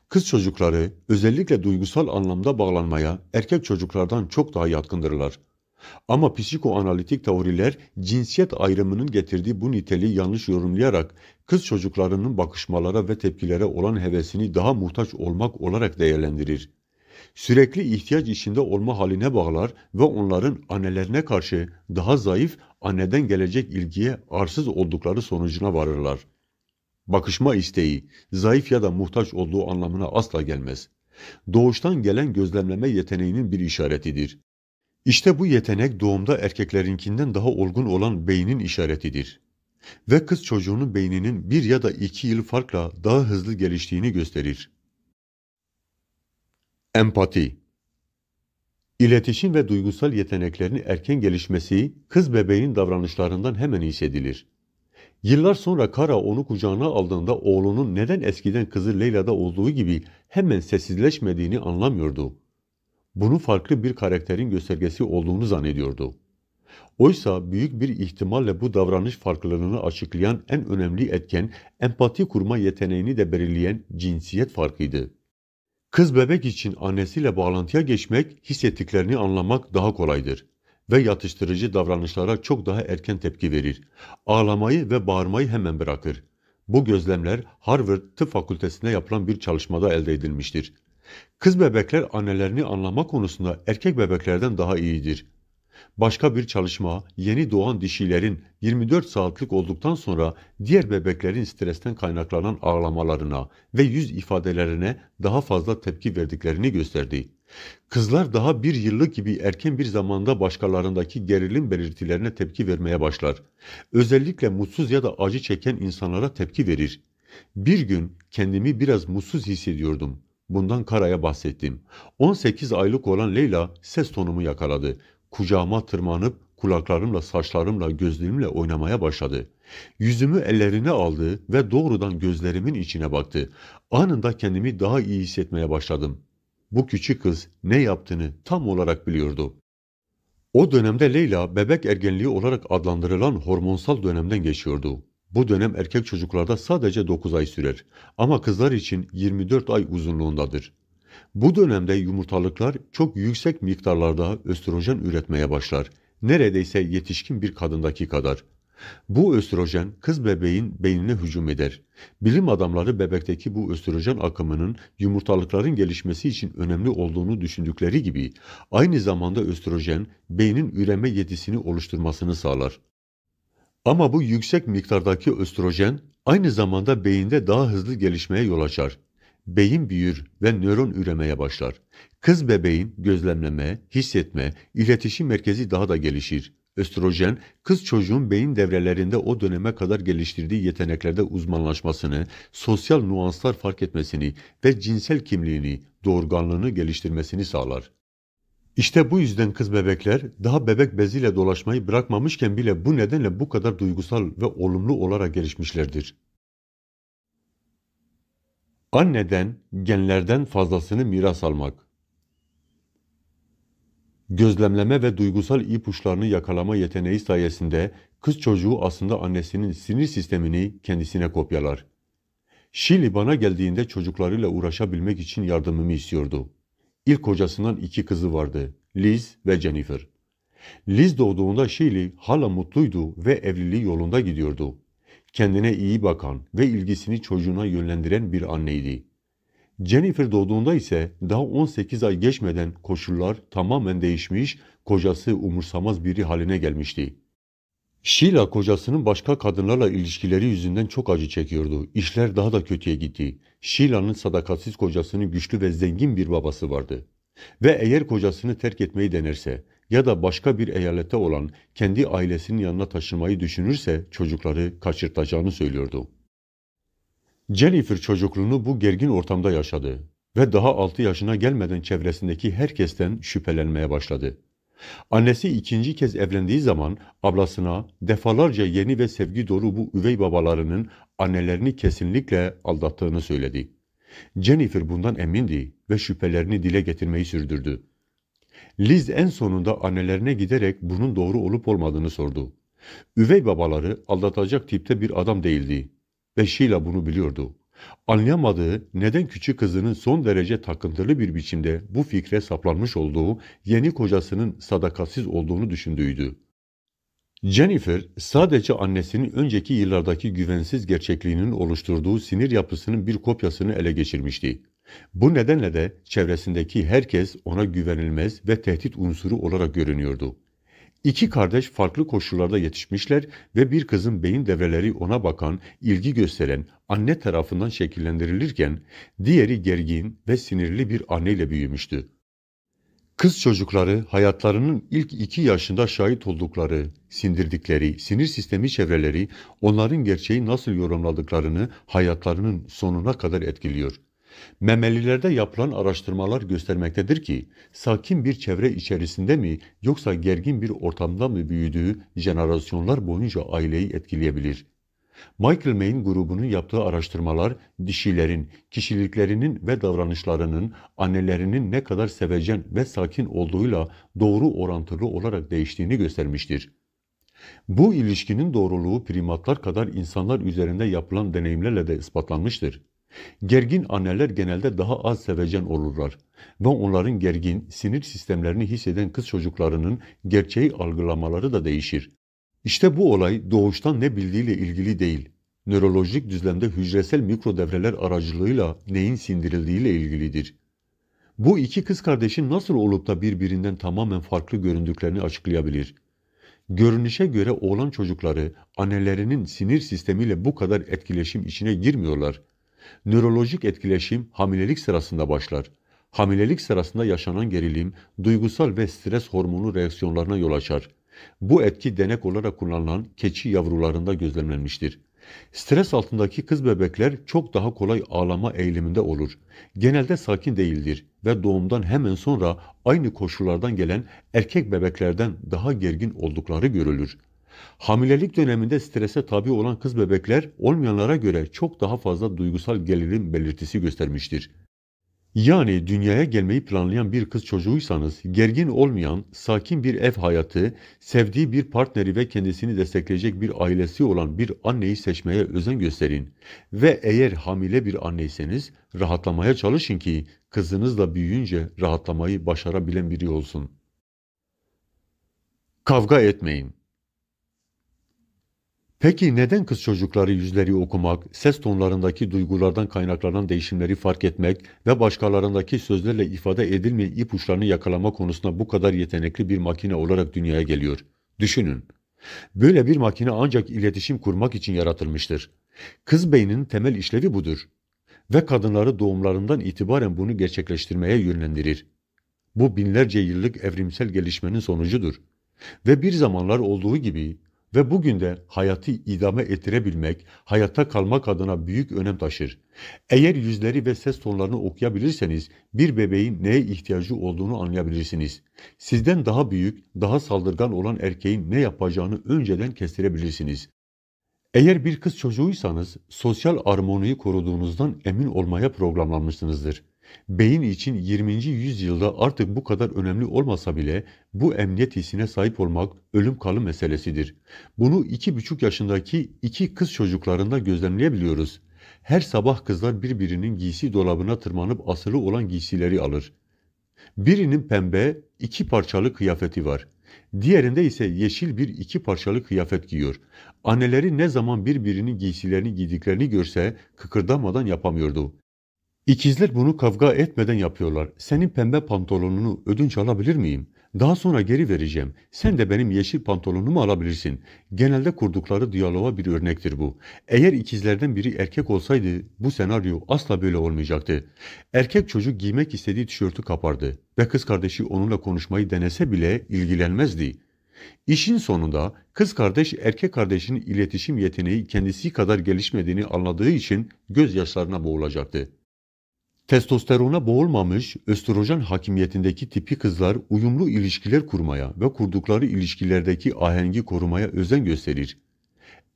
Kız çocukları özellikle duygusal anlamda bağlanmaya erkek çocuklardan çok daha yatkındırlar. Ama psikoanalitik teoriler cinsiyet ayrımının getirdiği bu niteliği yanlış yorumlayarak kız çocuklarının bakışmalara ve tepkilere olan hevesini daha muhtaç olmak olarak değerlendirir. Sürekli ihtiyaç içinde olma haline bağlar ve onların annelerine karşı daha zayıf anneden gelecek ilgiye arsız oldukları sonucuna varırlar bakışma isteği zayıf ya da muhtaç olduğu anlamına asla gelmez. Doğuştan gelen gözlemleme yeteneğinin bir işaretidir. İşte bu yetenek doğumda erkeklerinkinden daha olgun olan beynin işaretidir. Ve kız çocuğunun beyninin bir ya da iki yıl farkla daha hızlı geliştiğini gösterir. Empati İletişim ve duygusal yeteneklerin erken gelişmesi kız bebeğin davranışlarından hemen hissedilir. Yıllar sonra Kara onu kucağına aldığında oğlunun neden eskiden kızı Leyla'da olduğu gibi hemen sessizleşmediğini anlamıyordu. Bunu farklı bir karakterin göstergesi olduğunu zannediyordu. Oysa büyük bir ihtimalle bu davranış farklılığını açıklayan en önemli etken empati kurma yeteneğini de belirleyen cinsiyet farkıydı. Kız bebek için annesiyle bağlantıya geçmek, hissettiklerini anlamak daha kolaydır ve yatıştırıcı davranışlara çok daha erken tepki verir. Ağlamayı ve bağırmayı hemen bırakır. Bu gözlemler Harvard Tıp Fakültesi'nde yapılan bir çalışmada elde edilmiştir. Kız bebekler annelerini anlama konusunda erkek bebeklerden daha iyidir. Başka bir çalışma yeni doğan dişilerin 24 saatlik olduktan sonra diğer bebeklerin stresten kaynaklanan ağlamalarına ve yüz ifadelerine daha fazla tepki verdiklerini gösterdi. Kızlar daha bir yıllık gibi erken bir zamanda başkalarındaki gerilim belirtilerine tepki vermeye başlar. Özellikle mutsuz ya da acı çeken insanlara tepki verir. Bir gün kendimi biraz mutsuz hissediyordum. Bundan Kara'ya bahsettim. 18 aylık olan Leyla ses tonumu yakaladı kucağıma tırmanıp kulaklarımla, saçlarımla, gözlerimle oynamaya başladı. Yüzümü ellerine aldı ve doğrudan gözlerimin içine baktı. Anında kendimi daha iyi hissetmeye başladım. Bu küçük kız ne yaptığını tam olarak biliyordu. O dönemde Leyla bebek ergenliği olarak adlandırılan hormonsal dönemden geçiyordu. Bu dönem erkek çocuklarda sadece 9 ay sürer ama kızlar için 24 ay uzunluğundadır. Bu dönemde yumurtalıklar çok yüksek miktarlarda östrojen üretmeye başlar. Neredeyse yetişkin bir kadındaki kadar. Bu östrojen kız bebeğin beynine hücum eder. Bilim adamları bebekteki bu östrojen akımının yumurtalıkların gelişmesi için önemli olduğunu düşündükleri gibi aynı zamanda östrojen beynin üreme yetisini oluşturmasını sağlar. Ama bu yüksek miktardaki östrojen aynı zamanda beyinde daha hızlı gelişmeye yol açar beyin büyür ve nöron üremeye başlar. Kız bebeğin gözlemleme, hissetme, iletişim merkezi daha da gelişir. Östrojen, kız çocuğun beyin devrelerinde o döneme kadar geliştirdiği yeteneklerde uzmanlaşmasını, sosyal nuanslar fark etmesini ve cinsel kimliğini, doğurganlığını geliştirmesini sağlar. İşte bu yüzden kız bebekler daha bebek beziyle dolaşmayı bırakmamışken bile bu nedenle bu kadar duygusal ve olumlu olarak gelişmişlerdir. Anneden genlerden fazlasını miras almak. Gözlemleme ve duygusal ipuçlarını yakalama yeteneği sayesinde kız çocuğu aslında annesinin sinir sistemini kendisine kopyalar. Şili bana geldiğinde çocuklarıyla uğraşabilmek için yardımımı istiyordu. İlk kocasından iki kızı vardı, Liz ve Jennifer. Liz doğduğunda Shirley hala mutluydu ve evliliği yolunda gidiyordu kendine iyi bakan ve ilgisini çocuğuna yönlendiren bir anneydi. Jennifer doğduğunda ise daha 18 ay geçmeden koşullar tamamen değişmiş, kocası umursamaz biri haline gelmişti. Sheila kocasının başka kadınlarla ilişkileri yüzünden çok acı çekiyordu. İşler daha da kötüye gitti. Sheila'nın sadakatsiz kocasının güçlü ve zengin bir babası vardı. Ve eğer kocasını terk etmeyi denerse ya da başka bir eyalete olan kendi ailesinin yanına taşınmayı düşünürse çocukları kaçırtacağını söylüyordu. Jennifer çocukluğunu bu gergin ortamda yaşadı ve daha 6 yaşına gelmeden çevresindeki herkesten şüphelenmeye başladı. Annesi ikinci kez evlendiği zaman ablasına defalarca yeni ve sevgi dolu bu üvey babalarının annelerini kesinlikle aldattığını söyledi. Jennifer bundan emindi ve şüphelerini dile getirmeyi sürdürdü. Liz en sonunda annelerine giderek bunun doğru olup olmadığını sordu. Üvey babaları aldatacak tipte bir adam değildi ve Sheila bunu biliyordu. Anlayamadığı neden küçük kızının son derece takıntılı bir biçimde bu fikre saplanmış olduğu yeni kocasının sadakatsiz olduğunu düşündüğüydü. Jennifer sadece annesinin önceki yıllardaki güvensiz gerçekliğinin oluşturduğu sinir yapısının bir kopyasını ele geçirmişti. Bu nedenle de çevresindeki herkes ona güvenilmez ve tehdit unsuru olarak görünüyordu. İki kardeş farklı koşullarda yetişmişler ve bir kızın beyin devreleri ona bakan, ilgi gösteren anne tarafından şekillendirilirken diğeri gergin ve sinirli bir anneyle büyümüştü. Kız çocukları hayatlarının ilk iki yaşında şahit oldukları, sindirdikleri, sinir sistemi çevreleri onların gerçeği nasıl yorumladıklarını hayatlarının sonuna kadar etkiliyor.'' Memelilerde yapılan araştırmalar göstermektedir ki sakin bir çevre içerisinde mi yoksa gergin bir ortamda mı büyüdüğü jenerasyonlar boyunca aileyi etkileyebilir. Michael May'in grubunun yaptığı araştırmalar dişilerin, kişiliklerinin ve davranışlarının annelerinin ne kadar sevecen ve sakin olduğuyla doğru orantılı olarak değiştiğini göstermiştir. Bu ilişkinin doğruluğu primatlar kadar insanlar üzerinde yapılan deneyimlerle de ispatlanmıştır. Gergin anneler genelde daha az sevecen olurlar ve onların gergin, sinir sistemlerini hisseden kız çocuklarının gerçeği algılamaları da değişir. İşte bu olay doğuştan ne bildiğiyle ilgili değil, nörolojik düzlemde hücresel mikrodevreler aracılığıyla neyin sindirildiğiyle ilgilidir. Bu iki kız kardeşin nasıl olup da birbirinden tamamen farklı göründüklerini açıklayabilir. Görünüşe göre oğlan çocukları annelerinin sinir sistemiyle bu kadar etkileşim içine girmiyorlar. Nörolojik etkileşim hamilelik sırasında başlar. Hamilelik sırasında yaşanan gerilim, duygusal ve stres hormonu reaksiyonlarına yol açar. Bu etki denek olarak kullanılan keçi yavrularında gözlemlenmiştir. Stres altındaki kız bebekler çok daha kolay ağlama eğiliminde olur. Genelde sakin değildir ve doğumdan hemen sonra aynı koşullardan gelen erkek bebeklerden daha gergin oldukları görülür. Hamilelik döneminde strese tabi olan kız bebekler olmayanlara göre çok daha fazla duygusal gerilim belirtisi göstermiştir. Yani dünyaya gelmeyi planlayan bir kız çocuğuysanız, gergin olmayan, sakin bir ev hayatı, sevdiği bir partneri ve kendisini destekleyecek bir ailesi olan bir anneyi seçmeye özen gösterin. Ve eğer hamile bir anneyseniz, rahatlamaya çalışın ki kızınız da büyüyünce rahatlamayı başarabilen biri olsun. Kavga etmeyin. Peki neden kız çocukları yüzleri okumak, ses tonlarındaki duygulardan kaynaklanan değişimleri fark etmek ve başkalarındaki sözlerle ifade edilmeyen ipuçlarını yakalama konusunda bu kadar yetenekli bir makine olarak dünyaya geliyor? Düşünün. Böyle bir makine ancak iletişim kurmak için yaratılmıştır. Kız beyninin temel işlevi budur ve kadınları doğumlarından itibaren bunu gerçekleştirmeye yönlendirir. Bu binlerce yıllık evrimsel gelişmenin sonucudur ve bir zamanlar olduğu gibi ve bugün de hayatı idame ettirebilmek, hayatta kalmak adına büyük önem taşır. Eğer yüzleri ve ses tonlarını okuyabilirseniz bir bebeğin neye ihtiyacı olduğunu anlayabilirsiniz. Sizden daha büyük, daha saldırgan olan erkeğin ne yapacağını önceden kestirebilirsiniz. Eğer bir kız çocuğuysanız sosyal armoniyi koruduğunuzdan emin olmaya programlanmışsınızdır. Beyin için 20. yüzyılda artık bu kadar önemli olmasa bile bu emniyet hissine sahip olmak ölüm kalım meselesidir. Bunu 2,5 yaşındaki iki kız çocuklarında gözlemleyebiliyoruz. Her sabah kızlar birbirinin giysi dolabına tırmanıp asılı olan giysileri alır. Birinin pembe iki parçalı kıyafeti var. Diğerinde ise yeşil bir iki parçalı kıyafet giyiyor. Anneleri ne zaman birbirinin giysilerini giydiklerini görse kıkırdamadan yapamıyordu. İkizler bunu kavga etmeden yapıyorlar. Senin pembe pantolonunu ödünç alabilir miyim? Daha sonra geri vereceğim. Sen de benim yeşil pantolonumu alabilirsin. Genelde kurdukları diyaloğa bir örnektir bu. Eğer ikizlerden biri erkek olsaydı bu senaryo asla böyle olmayacaktı. Erkek çocuk giymek istediği tişörtü kapardı ve kız kardeşi onunla konuşmayı denese bile ilgilenmezdi. İşin sonunda kız kardeş erkek kardeşinin iletişim yeteneği kendisi kadar gelişmediğini anladığı için gözyaşlarına boğulacaktı. Testosterona boğulmamış, östrojen hakimiyetindeki tipi kızlar uyumlu ilişkiler kurmaya ve kurdukları ilişkilerdeki ahengi korumaya özen gösterir.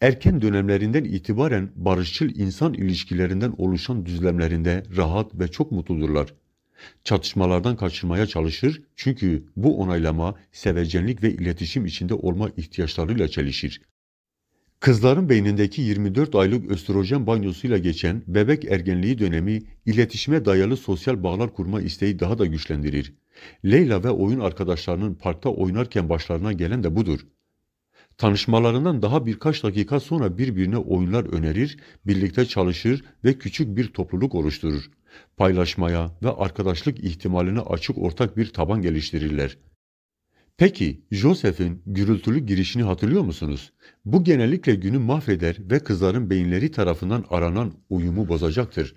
Erken dönemlerinden itibaren barışçıl insan ilişkilerinden oluşan düzlemlerinde rahat ve çok mutludurlar. Çatışmalardan kaçınmaya çalışır çünkü bu onaylama sevecenlik ve iletişim içinde olma ihtiyaçlarıyla çelişir. Kızların beynindeki 24 aylık östrojen banyosuyla geçen bebek ergenliği dönemi iletişime dayalı sosyal bağlar kurma isteği daha da güçlendirir. Leyla ve oyun arkadaşlarının parkta oynarken başlarına gelen de budur. Tanışmalarından daha birkaç dakika sonra birbirine oyunlar önerir, birlikte çalışır ve küçük bir topluluk oluşturur. Paylaşmaya ve arkadaşlık ihtimaline açık ortak bir taban geliştirirler. Peki Joseph'in gürültülü girişini hatırlıyor musunuz? Bu genellikle günü mahveder ve kızların beyinleri tarafından aranan uyumu bozacaktır.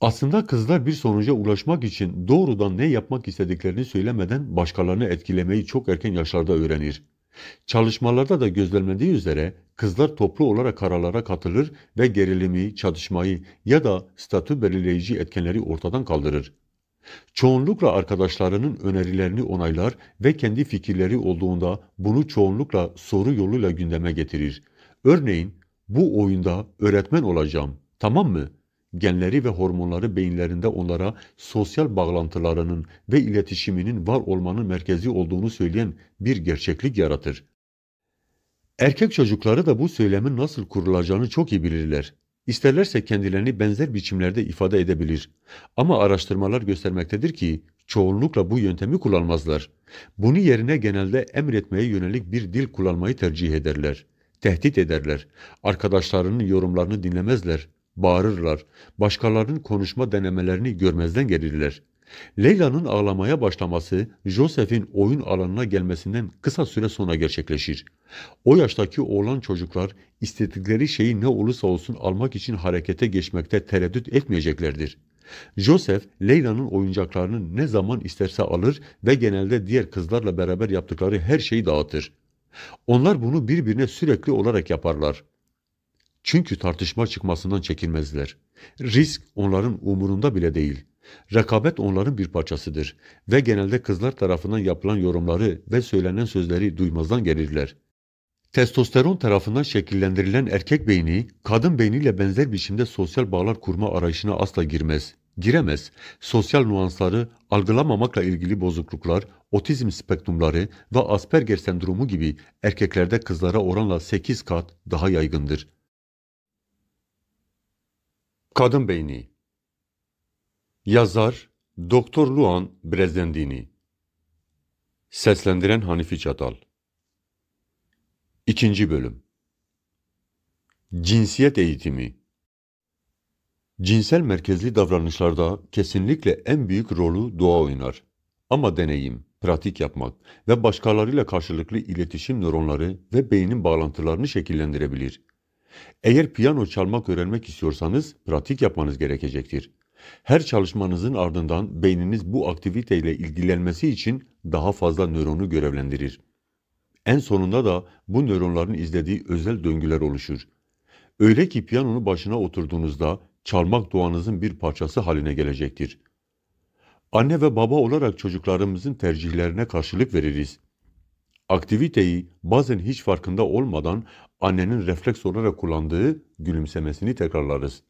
Aslında kızlar bir sonuca ulaşmak için doğrudan ne yapmak istediklerini söylemeden başkalarını etkilemeyi çok erken yaşlarda öğrenir. Çalışmalarda da gözlemlendiği üzere kızlar toplu olarak kararlara katılır ve gerilimi, çatışmayı ya da statü belirleyici etkenleri ortadan kaldırır. Çoğunlukla arkadaşlarının önerilerini onaylar ve kendi fikirleri olduğunda bunu çoğunlukla soru yoluyla gündeme getirir. Örneğin bu oyunda öğretmen olacağım tamam mı? Genleri ve hormonları beyinlerinde onlara sosyal bağlantılarının ve iletişiminin var olmanın merkezi olduğunu söyleyen bir gerçeklik yaratır. Erkek çocukları da bu söylemin nasıl kurulacağını çok iyi bilirler. İsterlerse kendilerini benzer biçimlerde ifade edebilir. Ama araştırmalar göstermektedir ki çoğunlukla bu yöntemi kullanmazlar. Bunu yerine genelde emretmeye yönelik bir dil kullanmayı tercih ederler. Tehdit ederler. Arkadaşlarının yorumlarını dinlemezler. Bağırırlar. Başkalarının konuşma denemelerini görmezden gelirler. Leyla'nın ağlamaya başlaması Joseph'in oyun alanına gelmesinden kısa süre sonra gerçekleşir. O yaştaki oğlan çocuklar istedikleri şeyi ne olursa olsun almak için harekete geçmekte tereddüt etmeyeceklerdir. Joseph, Leyla'nın oyuncaklarını ne zaman isterse alır ve genelde diğer kızlarla beraber yaptıkları her şeyi dağıtır. Onlar bunu birbirine sürekli olarak yaparlar. Çünkü tartışma çıkmasından çekinmezler. Risk onların umurunda bile değil.'' Rekabet onların bir parçasıdır ve genelde kızlar tarafından yapılan yorumları ve söylenen sözleri duymazdan gelirler. Testosteron tarafından şekillendirilen erkek beyni, kadın beyniyle benzer biçimde sosyal bağlar kurma arayışına asla girmez. Giremez. Sosyal nuansları, algılamamakla ilgili bozukluklar, otizm spektrumları ve Asperger sendromu gibi erkeklerde kızlara oranla 8 kat daha yaygındır. Kadın beyni Yazar Doktor Luan Brezendini Seslendiren Hanifi Çatal İkinci Bölüm Cinsiyet Eğitimi Cinsel merkezli davranışlarda kesinlikle en büyük rolü doğa oynar. Ama deneyim, pratik yapmak ve başkalarıyla karşılıklı iletişim nöronları ve beynin bağlantılarını şekillendirebilir. Eğer piyano çalmak öğrenmek istiyorsanız pratik yapmanız gerekecektir. Her çalışmanızın ardından beyniniz bu aktiviteyle ilgilenmesi için daha fazla nöronu görevlendirir. En sonunda da bu nöronların izlediği özel döngüler oluşur. Öyle ki piyanonu başına oturduğunuzda çalmak doğanızın bir parçası haline gelecektir. Anne ve baba olarak çocuklarımızın tercihlerine karşılık veririz. Aktiviteyi bazen hiç farkında olmadan annenin refleks olarak kullandığı gülümsemesini tekrarlarız.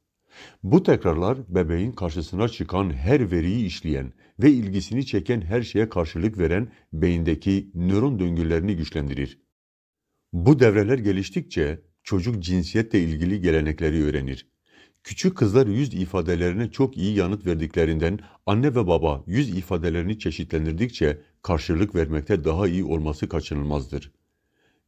Bu tekrarlar bebeğin karşısına çıkan her veriyi işleyen ve ilgisini çeken her şeye karşılık veren beyindeki nöron döngülerini güçlendirir. Bu devreler geliştikçe çocuk cinsiyetle ilgili gelenekleri öğrenir. Küçük kızlar yüz ifadelerine çok iyi yanıt verdiklerinden anne ve baba yüz ifadelerini çeşitlendirdikçe karşılık vermekte daha iyi olması kaçınılmazdır.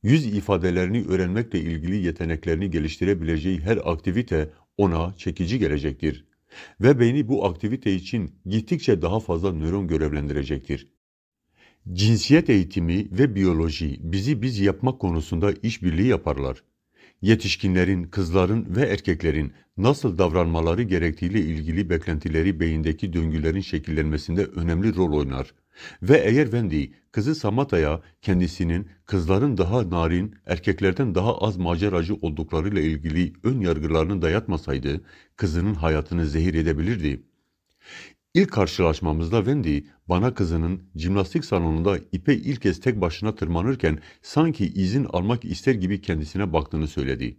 Yüz ifadelerini öğrenmekle ilgili yeteneklerini geliştirebileceği her aktivite ona çekici gelecektir ve beyni bu aktivite için gittikçe daha fazla nöron görevlendirecektir. Cinsiyet eğitimi ve biyoloji bizi biz yapmak konusunda işbirliği yaparlar. Yetişkinlerin, kızların ve erkeklerin nasıl davranmaları gerektiğiyle ilgili beklentileri beyindeki döngülerin şekillenmesinde önemli rol oynar.'' Ve eğer Wendy kızı Samata'ya kendisinin kızların daha narin, erkeklerden daha az maceracı olduklarıyla ilgili ön yargılarını dayatmasaydı kızının hayatını zehir edebilirdi. İlk karşılaşmamızda Wendy bana kızının jimnastik salonunda ipe ilk kez tek başına tırmanırken sanki izin almak ister gibi kendisine baktığını söyledi.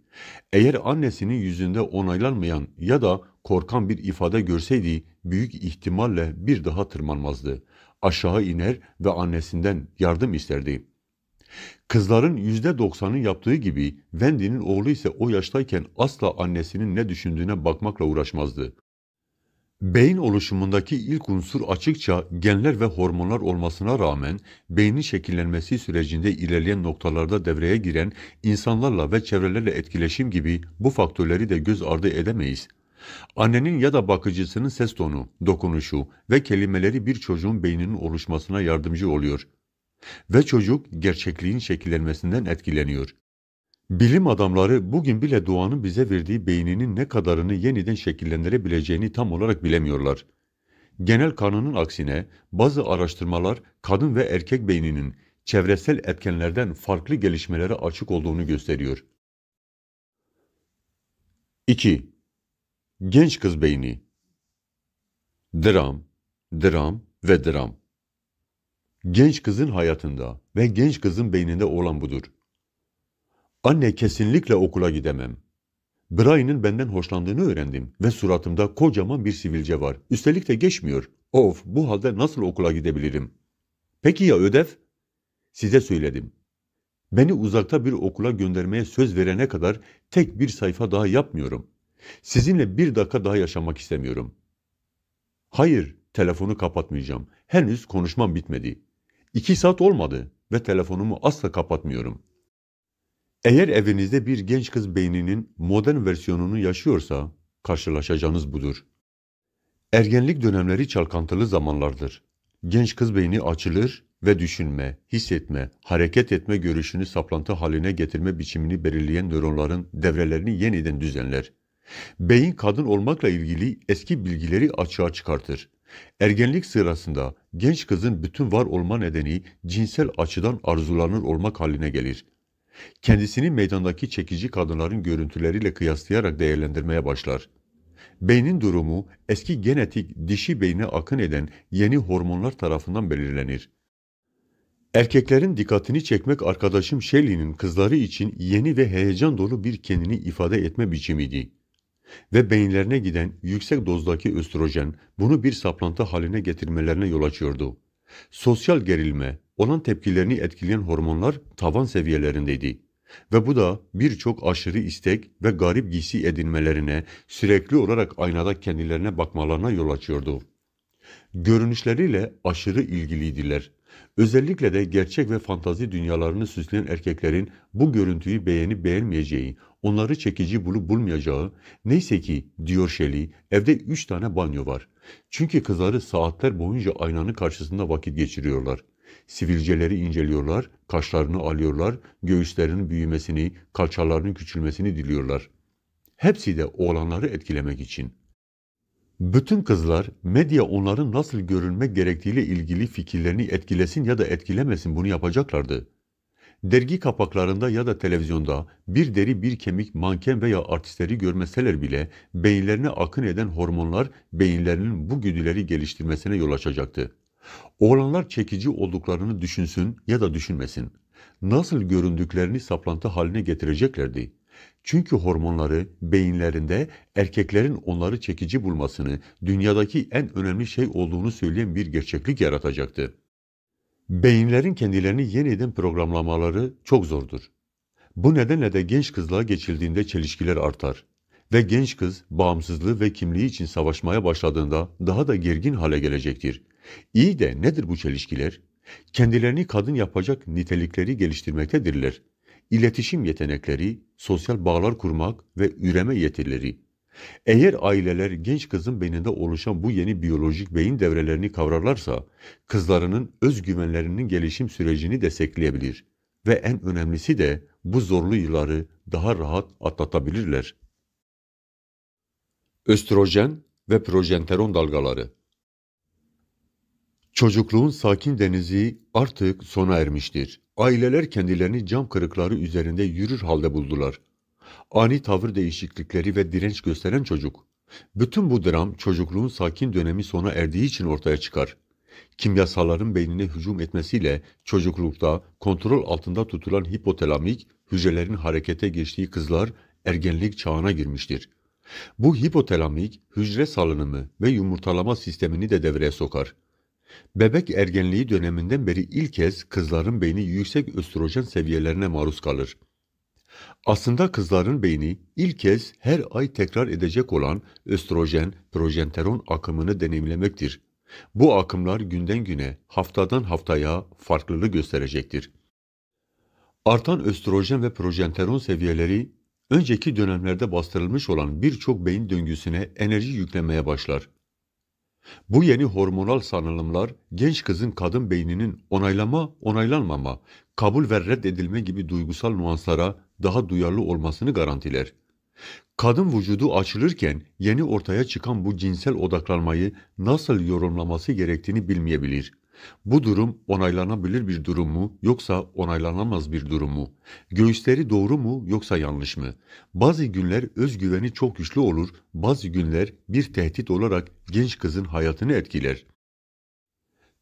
Eğer annesinin yüzünde onaylanmayan ya da korkan bir ifade görseydi büyük ihtimalle bir daha tırmanmazdı aşağı iner ve annesinden yardım isterdi. Kızların yüzde doksanın yaptığı gibi Wendy'nin oğlu ise o yaştayken asla annesinin ne düşündüğüne bakmakla uğraşmazdı. Beyin oluşumundaki ilk unsur açıkça genler ve hormonlar olmasına rağmen beynin şekillenmesi sürecinde ilerleyen noktalarda devreye giren insanlarla ve çevrelerle etkileşim gibi bu faktörleri de göz ardı edemeyiz. Annenin ya da bakıcısının ses tonu, dokunuşu ve kelimeleri bir çocuğun beyninin oluşmasına yardımcı oluyor. Ve çocuk gerçekliğin şekillenmesinden etkileniyor. Bilim adamları bugün bile doğanın bize verdiği beyninin ne kadarını yeniden şekillendirebileceğini tam olarak bilemiyorlar. Genel kanının aksine bazı araştırmalar kadın ve erkek beyninin çevresel etkenlerden farklı gelişmelere açık olduğunu gösteriyor. 2. Genç kız beyni. Dram, dram ve dram. Genç kızın hayatında ve genç kızın beyninde olan budur. Anne kesinlikle okula gidemem. Brian'ın benden hoşlandığını öğrendim ve suratımda kocaman bir sivilce var. Üstelik de geçmiyor. Of bu halde nasıl okula gidebilirim? Peki ya ödev? Size söyledim. Beni uzakta bir okula göndermeye söz verene kadar tek bir sayfa daha yapmıyorum. Sizinle bir dakika daha yaşamak istemiyorum. Hayır, telefonu kapatmayacağım. Henüz konuşmam bitmedi. İki saat olmadı ve telefonumu asla kapatmıyorum. Eğer evinizde bir genç kız beyninin modern versiyonunu yaşıyorsa, karşılaşacağınız budur. Ergenlik dönemleri çalkantılı zamanlardır. Genç kız beyni açılır ve düşünme, hissetme, hareket etme görüşünü saplantı haline getirme biçimini belirleyen nöronların devrelerini yeniden düzenler. Beyin kadın olmakla ilgili eski bilgileri açığa çıkartır. Ergenlik sırasında genç kızın bütün var olma nedeni cinsel açıdan arzulanır olmak haline gelir. Kendisini meydandaki çekici kadınların görüntüleriyle kıyaslayarak değerlendirmeye başlar. Beynin durumu eski genetik dişi beyne akın eden yeni hormonlar tarafından belirlenir. Erkeklerin dikkatini çekmek arkadaşım Shelley'nin kızları için yeni ve heyecan dolu bir kendini ifade etme biçimiydi ve beyinlerine giden yüksek dozdaki östrojen bunu bir saplantı haline getirmelerine yol açıyordu. Sosyal gerilme, olan tepkilerini etkileyen hormonlar tavan seviyelerindeydi. Ve bu da birçok aşırı istek ve garip giysi edinmelerine, sürekli olarak aynada kendilerine bakmalarına yol açıyordu. Görünüşleriyle aşırı ilgiliydiler Özellikle de gerçek ve fantazi dünyalarını süsleyen erkeklerin bu görüntüyü beğenip beğenmeyeceği, onları çekici bulup bulmayacağı, neyse ki diyor Shelley, evde üç tane banyo var. Çünkü kızları saatler boyunca aynanın karşısında vakit geçiriyorlar. Sivilceleri inceliyorlar, kaşlarını alıyorlar, göğüslerinin büyümesini, kalçalarının küçülmesini diliyorlar. Hepsi de oğlanları etkilemek için. Bütün kızlar medya onların nasıl görünme gerektiğiyle ilgili fikirlerini etkilesin ya da etkilemesin bunu yapacaklardı. Dergi kapaklarında ya da televizyonda bir deri bir kemik manken veya artistleri görmeseler bile beyinlerine akın eden hormonlar beyinlerinin bu güdüleri geliştirmesine yol açacaktı. Oğlanlar çekici olduklarını düşünsün ya da düşünmesin. Nasıl göründüklerini saplantı haline getireceklerdi. Çünkü hormonları beyinlerinde erkeklerin onları çekici bulmasını dünyadaki en önemli şey olduğunu söyleyen bir gerçeklik yaratacaktı. Beyinlerin kendilerini yeniden programlamaları çok zordur. Bu nedenle de genç kızlığa geçildiğinde çelişkiler artar ve genç kız bağımsızlığı ve kimliği için savaşmaya başladığında daha da gergin hale gelecektir. İyi de nedir bu çelişkiler? Kendilerini kadın yapacak nitelikleri geliştirmektedirler iletişim yetenekleri, sosyal bağlar kurmak ve üreme yetileri. Eğer aileler genç kızın beyninde oluşan bu yeni biyolojik beyin devrelerini kavrarlarsa, kızlarının özgüvenlerinin gelişim sürecini destekleyebilir ve en önemlisi de bu zorlu yılları daha rahat atlatabilirler. Östrojen ve projenteron dalgaları Çocukluğun sakin denizi artık sona ermiştir. Aileler kendilerini cam kırıkları üzerinde yürür halde buldular. Ani tavır değişiklikleri ve direnç gösteren çocuk. Bütün bu dram çocukluğun sakin dönemi sona erdiği için ortaya çıkar. Kimyasalların beynine hücum etmesiyle çocuklukta kontrol altında tutulan hipotalamik hücrelerin harekete geçtiği kızlar ergenlik çağına girmiştir. Bu hipotalamik hücre salınımı ve yumurtalama sistemini de devreye sokar. Bebek ergenliği döneminden beri ilk kez kızların beyni yüksek östrojen seviyelerine maruz kalır. Aslında kızların beyni ilk kez her ay tekrar edecek olan östrojen, projenteron akımını deneyimlemektir. Bu akımlar günden güne, haftadan haftaya farklılığı gösterecektir. Artan östrojen ve projenteron seviyeleri önceki dönemlerde bastırılmış olan birçok beyin döngüsüne enerji yüklemeye başlar. Bu yeni hormonal sanılımlar genç kızın kadın beyninin onaylama, onaylanmama, kabul ve reddedilme gibi duygusal nuanslara daha duyarlı olmasını garantiler. Kadın vücudu açılırken yeni ortaya çıkan bu cinsel odaklanmayı nasıl yorumlaması gerektiğini bilmeyebilir. Bu durum onaylanabilir bir durum mu yoksa onaylanamaz bir durum mu? Göğüsleri doğru mu yoksa yanlış mı? Bazı günler özgüveni çok güçlü olur, bazı günler bir tehdit olarak genç kızın hayatını etkiler.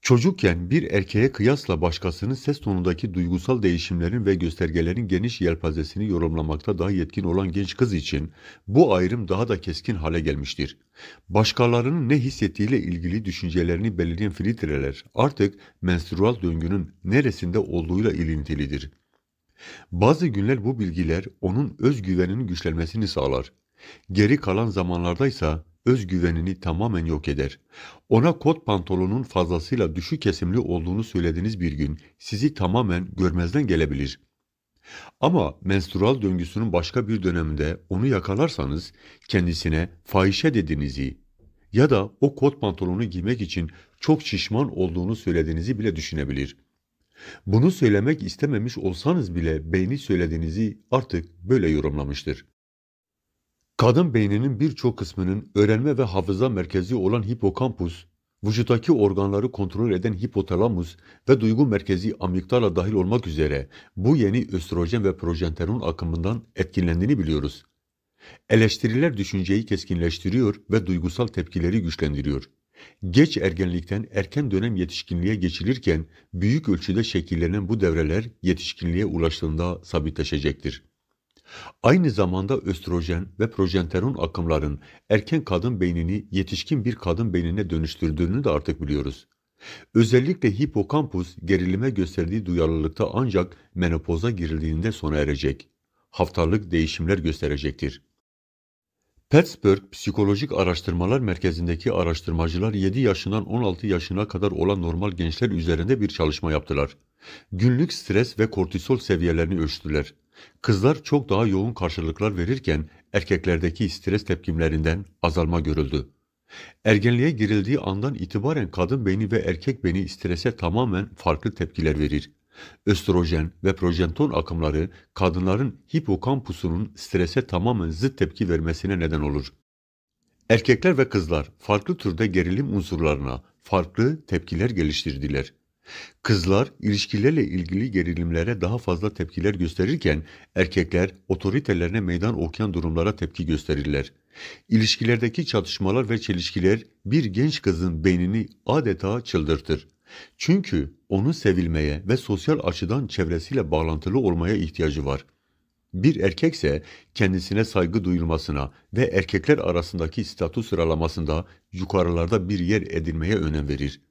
Çocukken bir erkeğe kıyasla başkasının ses tonundaki duygusal değişimlerin ve göstergelerin geniş yelpazesini yorumlamakta daha yetkin olan genç kız için bu ayrım daha da keskin hale gelmiştir. Başkalarının ne hissettiğiyle ilgili düşüncelerini belirleyen filtreler artık menstrual döngünün neresinde olduğuyla ilintilidir. Bazı günler bu bilgiler onun özgüveninin güçlenmesini sağlar. Geri kalan zamanlarda ise özgüvenini tamamen yok eder. Ona kot pantolonun fazlasıyla düşük kesimli olduğunu söylediğiniz bir gün sizi tamamen görmezden gelebilir. Ama menstrual döngüsünün başka bir döneminde onu yakalarsanız kendisine fahişe dediğinizi ya da o kot pantolonu giymek için çok şişman olduğunu söylediğinizi bile düşünebilir. Bunu söylemek istememiş olsanız bile beyni söylediğinizi artık böyle yorumlamıştır. Kadın beyninin birçok kısmının öğrenme ve hafıza merkezi olan hipokampus, vücuttaki organları kontrol eden hipotalamus ve duygu merkezi amigdala dahil olmak üzere bu yeni östrojen ve projenteron akımından etkilendiğini biliyoruz. Eleştiriler düşünceyi keskinleştiriyor ve duygusal tepkileri güçlendiriyor. Geç ergenlikten erken dönem yetişkinliğe geçilirken büyük ölçüde şekillenen bu devreler yetişkinliğe ulaştığında sabitleşecektir. Aynı zamanda östrojen ve projenteron akımların erken kadın beynini yetişkin bir kadın beynine dönüştürdüğünü de artık biliyoruz. Özellikle hipokampus gerilime gösterdiği duyarlılıkta ancak menopoza girildiğinde sona erecek. Haftalık değişimler gösterecektir. Pittsburgh Psikolojik Araştırmalar Merkezi'ndeki araştırmacılar 7 yaşından 16 yaşına kadar olan normal gençler üzerinde bir çalışma yaptılar. Günlük stres ve kortisol seviyelerini ölçtüler. Kızlar çok daha yoğun karşılıklar verirken erkeklerdeki stres tepkimlerinden azalma görüldü. Ergenliğe girildiği andan itibaren kadın beyni ve erkek beyni strese tamamen farklı tepkiler verir. Östrojen ve projenton akımları kadınların hipokampusunun strese tamamen zıt tepki vermesine neden olur. Erkekler ve kızlar farklı türde gerilim unsurlarına farklı tepkiler geliştirdiler. Kızlar ilişkilerle ilgili gerilimlere daha fazla tepkiler gösterirken erkekler otoritelerine meydan okuyan durumlara tepki gösterirler. İlişkilerdeki çatışmalar ve çelişkiler bir genç kızın beynini adeta çıldırtır. Çünkü onun sevilmeye ve sosyal açıdan çevresiyle bağlantılı olmaya ihtiyacı var. Bir erkekse kendisine saygı duyulmasına ve erkekler arasındaki statü sıralamasında yukarılarda bir yer edinmeye önem verir.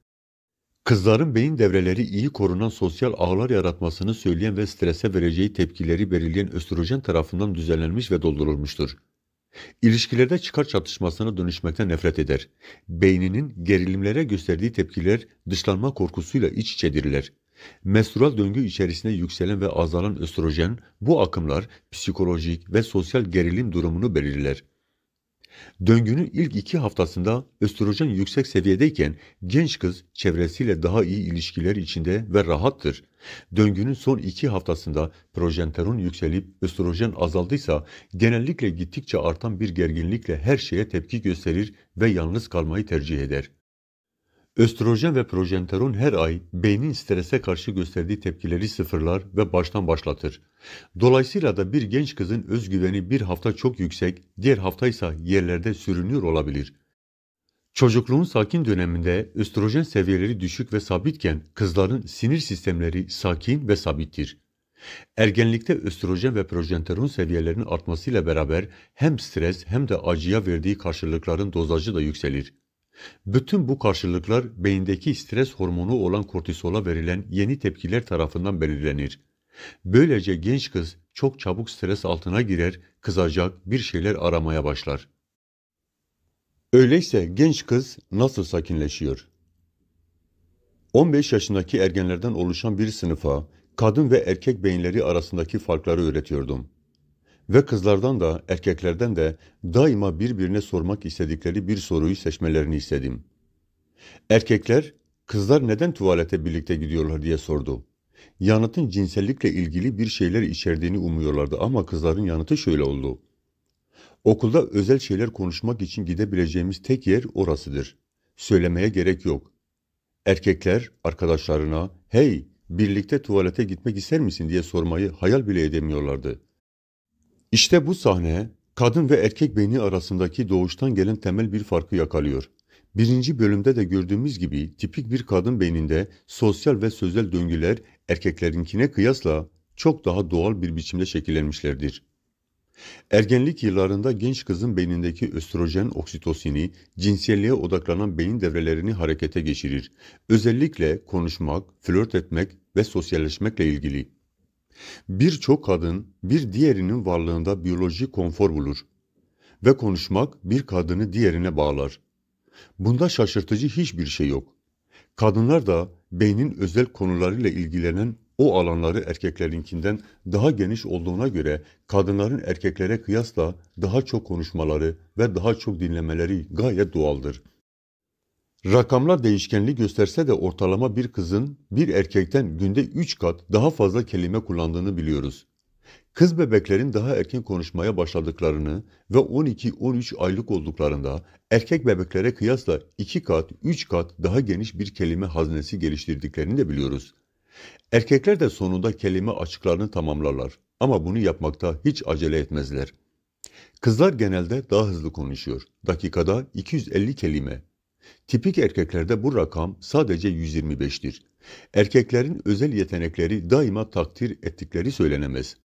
Kızların beyin devreleri iyi korunan sosyal ağlar yaratmasını söyleyen ve strese vereceği tepkileri belirleyen östrojen tarafından düzenlenmiş ve doldurulmuştur. İlişkilerde çıkar çatışmasına dönüşmekten nefret eder. Beyninin gerilimlere gösterdiği tepkiler dışlanma korkusuyla iç içedirler. Menstrual döngü içerisinde yükselen ve azalan östrojen, bu akımlar psikolojik ve sosyal gerilim durumunu belirler. Döngünün ilk iki haftasında östrojen yüksek seviyedeyken genç kız çevresiyle daha iyi ilişkiler içinde ve rahattır. Döngünün son iki haftasında projenteron yükselip östrojen azaldıysa genellikle gittikçe artan bir gerginlikle her şeye tepki gösterir ve yalnız kalmayı tercih eder. Östrojen ve projenteron her ay beynin strese karşı gösterdiği tepkileri sıfırlar ve baştan başlatır. Dolayısıyla da bir genç kızın özgüveni bir hafta çok yüksek, diğer haftaysa yerlerde sürünüyor olabilir. Çocukluğun sakin döneminde östrojen seviyeleri düşük ve sabitken kızların sinir sistemleri sakin ve sabittir. Ergenlikte östrojen ve projenteron seviyelerinin artmasıyla beraber hem stres hem de acıya verdiği karşılıkların dozajı da yükselir. Bütün bu karşılıklar beyindeki stres hormonu olan kortisola verilen yeni tepkiler tarafından belirlenir. Böylece genç kız çok çabuk stres altına girer, kızacak, bir şeyler aramaya başlar. Öyleyse genç kız nasıl sakinleşiyor? 15 yaşındaki ergenlerden oluşan bir sınıfa kadın ve erkek beyinleri arasındaki farkları öğretiyordum ve kızlardan da erkeklerden de daima birbirine sormak istedikleri bir soruyu seçmelerini istedim. Erkekler, kızlar neden tuvalete birlikte gidiyorlar diye sordu. Yanıtın cinsellikle ilgili bir şeyler içerdiğini umuyorlardı ama kızların yanıtı şöyle oldu. Okulda özel şeyler konuşmak için gidebileceğimiz tek yer orasıdır. Söylemeye gerek yok. Erkekler arkadaşlarına hey birlikte tuvalete gitmek ister misin diye sormayı hayal bile edemiyorlardı. İşte bu sahne kadın ve erkek beyni arasındaki doğuştan gelen temel bir farkı yakalıyor. Birinci bölümde de gördüğümüz gibi tipik bir kadın beyninde sosyal ve sözel döngüler erkeklerinkine kıyasla çok daha doğal bir biçimde şekillenmişlerdir. Ergenlik yıllarında genç kızın beynindeki östrojen oksitosini cinselliğe odaklanan beyin devrelerini harekete geçirir. Özellikle konuşmak, flört etmek ve sosyalleşmekle ilgili. Birçok kadın bir diğerinin varlığında biyolojik konfor bulur ve konuşmak bir kadını diğerine bağlar. Bunda şaşırtıcı hiçbir şey yok. Kadınlar da beynin özel konularıyla ilgilenen o alanları erkeklerinkinden daha geniş olduğuna göre kadınların erkeklere kıyasla daha çok konuşmaları ve daha çok dinlemeleri gayet doğaldır.'' Rakamlar değişkenliği gösterse de ortalama bir kızın bir erkekten günde 3 kat daha fazla kelime kullandığını biliyoruz. Kız bebeklerin daha erken konuşmaya başladıklarını ve 12-13 aylık olduklarında erkek bebeklere kıyasla 2 kat, 3 kat daha geniş bir kelime haznesi geliştirdiklerini de biliyoruz. Erkekler de sonunda kelime açıklarını tamamlarlar ama bunu yapmakta hiç acele etmezler. Kızlar genelde daha hızlı konuşuyor. Dakikada 250 kelime Tipik erkeklerde bu rakam sadece 125'tir. Erkeklerin özel yetenekleri daima takdir ettikleri söylenemez.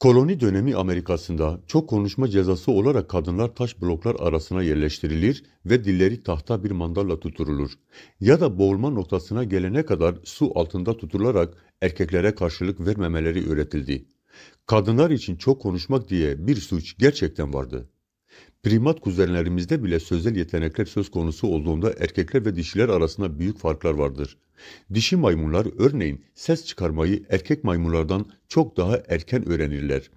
Koloni dönemi Amerikasında çok konuşma cezası olarak kadınlar taş bloklar arasına yerleştirilir ve dilleri tahta bir mandalla tutturulur. Ya da boğulma noktasına gelene kadar su altında tutularak erkeklere karşılık vermemeleri öğretildi. Kadınlar için çok konuşmak diye bir suç gerçekten vardı. Primat kuzenlerimizde bile sözel yetenekler söz konusu olduğunda erkekler ve dişiler arasında büyük farklar vardır. Dişi maymunlar örneğin ses çıkarmayı erkek maymunlardan çok daha erken öğrenirler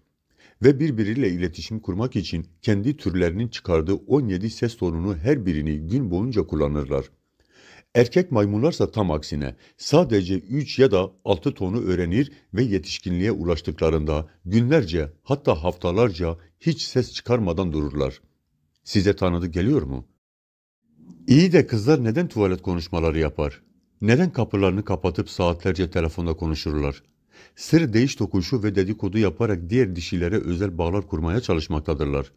ve birbiriyle iletişim kurmak için kendi türlerinin çıkardığı 17 ses tonunu her birini gün boyunca kullanırlar. Erkek maymunlarsa tam aksine sadece 3 ya da 6 tonu öğrenir ve yetişkinliğe ulaştıklarında günlerce hatta haftalarca hiç ses çıkarmadan dururlar. Size tanıdık geliyor mu? İyi de kızlar neden tuvalet konuşmaları yapar? Neden kapılarını kapatıp saatlerce telefonda konuşurlar? Sır değiş tokuşu ve dedikodu yaparak diğer dişilere özel bağlar kurmaya çalışmaktadırlar.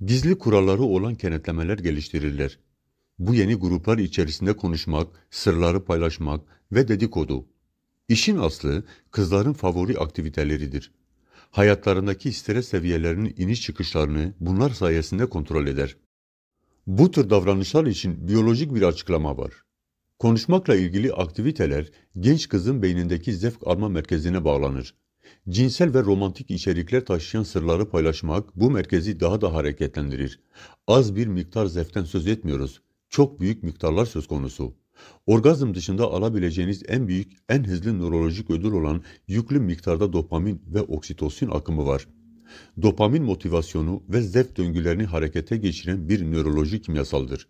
Gizli kuralları olan kenetlemeler geliştirirler. Bu yeni gruplar içerisinde konuşmak, sırları paylaşmak ve dedikodu. İşin aslı kızların favori aktiviteleridir hayatlarındaki stres seviyelerinin iniş çıkışlarını bunlar sayesinde kontrol eder. Bu tür davranışlar için biyolojik bir açıklama var. Konuşmakla ilgili aktiviteler genç kızın beynindeki zevk alma merkezine bağlanır. Cinsel ve romantik içerikler taşıyan sırları paylaşmak bu merkezi daha da hareketlendirir. Az bir miktar zevkten söz etmiyoruz. Çok büyük miktarlar söz konusu. Orgazm dışında alabileceğiniz en büyük, en hızlı nörolojik ödül olan yüklü miktarda dopamin ve oksitosin akımı var. Dopamin motivasyonu ve zevk döngülerini harekete geçiren bir nöroloji kimyasaldır.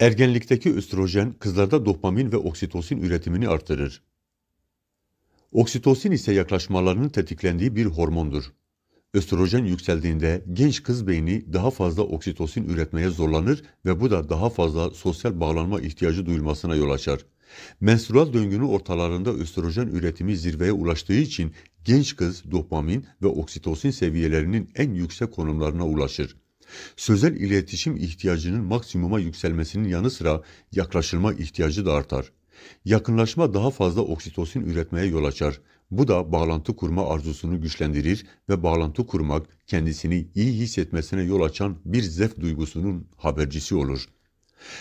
Ergenlikteki östrojen kızlarda dopamin ve oksitosin üretimini artırır. Oksitosin ise yaklaşmalarının tetiklendiği bir hormondur. Östrojen yükseldiğinde genç kız beyni daha fazla oksitosin üretmeye zorlanır ve bu da daha fazla sosyal bağlanma ihtiyacı duyulmasına yol açar. Menstrual döngünün ortalarında östrojen üretimi zirveye ulaştığı için genç kız dopamin ve oksitosin seviyelerinin en yüksek konumlarına ulaşır. Sözel iletişim ihtiyacının maksimuma yükselmesinin yanı sıra yaklaşılma ihtiyacı da artar. Yakınlaşma daha fazla oksitosin üretmeye yol açar bu da bağlantı kurma arzusunu güçlendirir ve bağlantı kurmak kendisini iyi hissetmesine yol açan bir zevk duygusunun habercisi olur.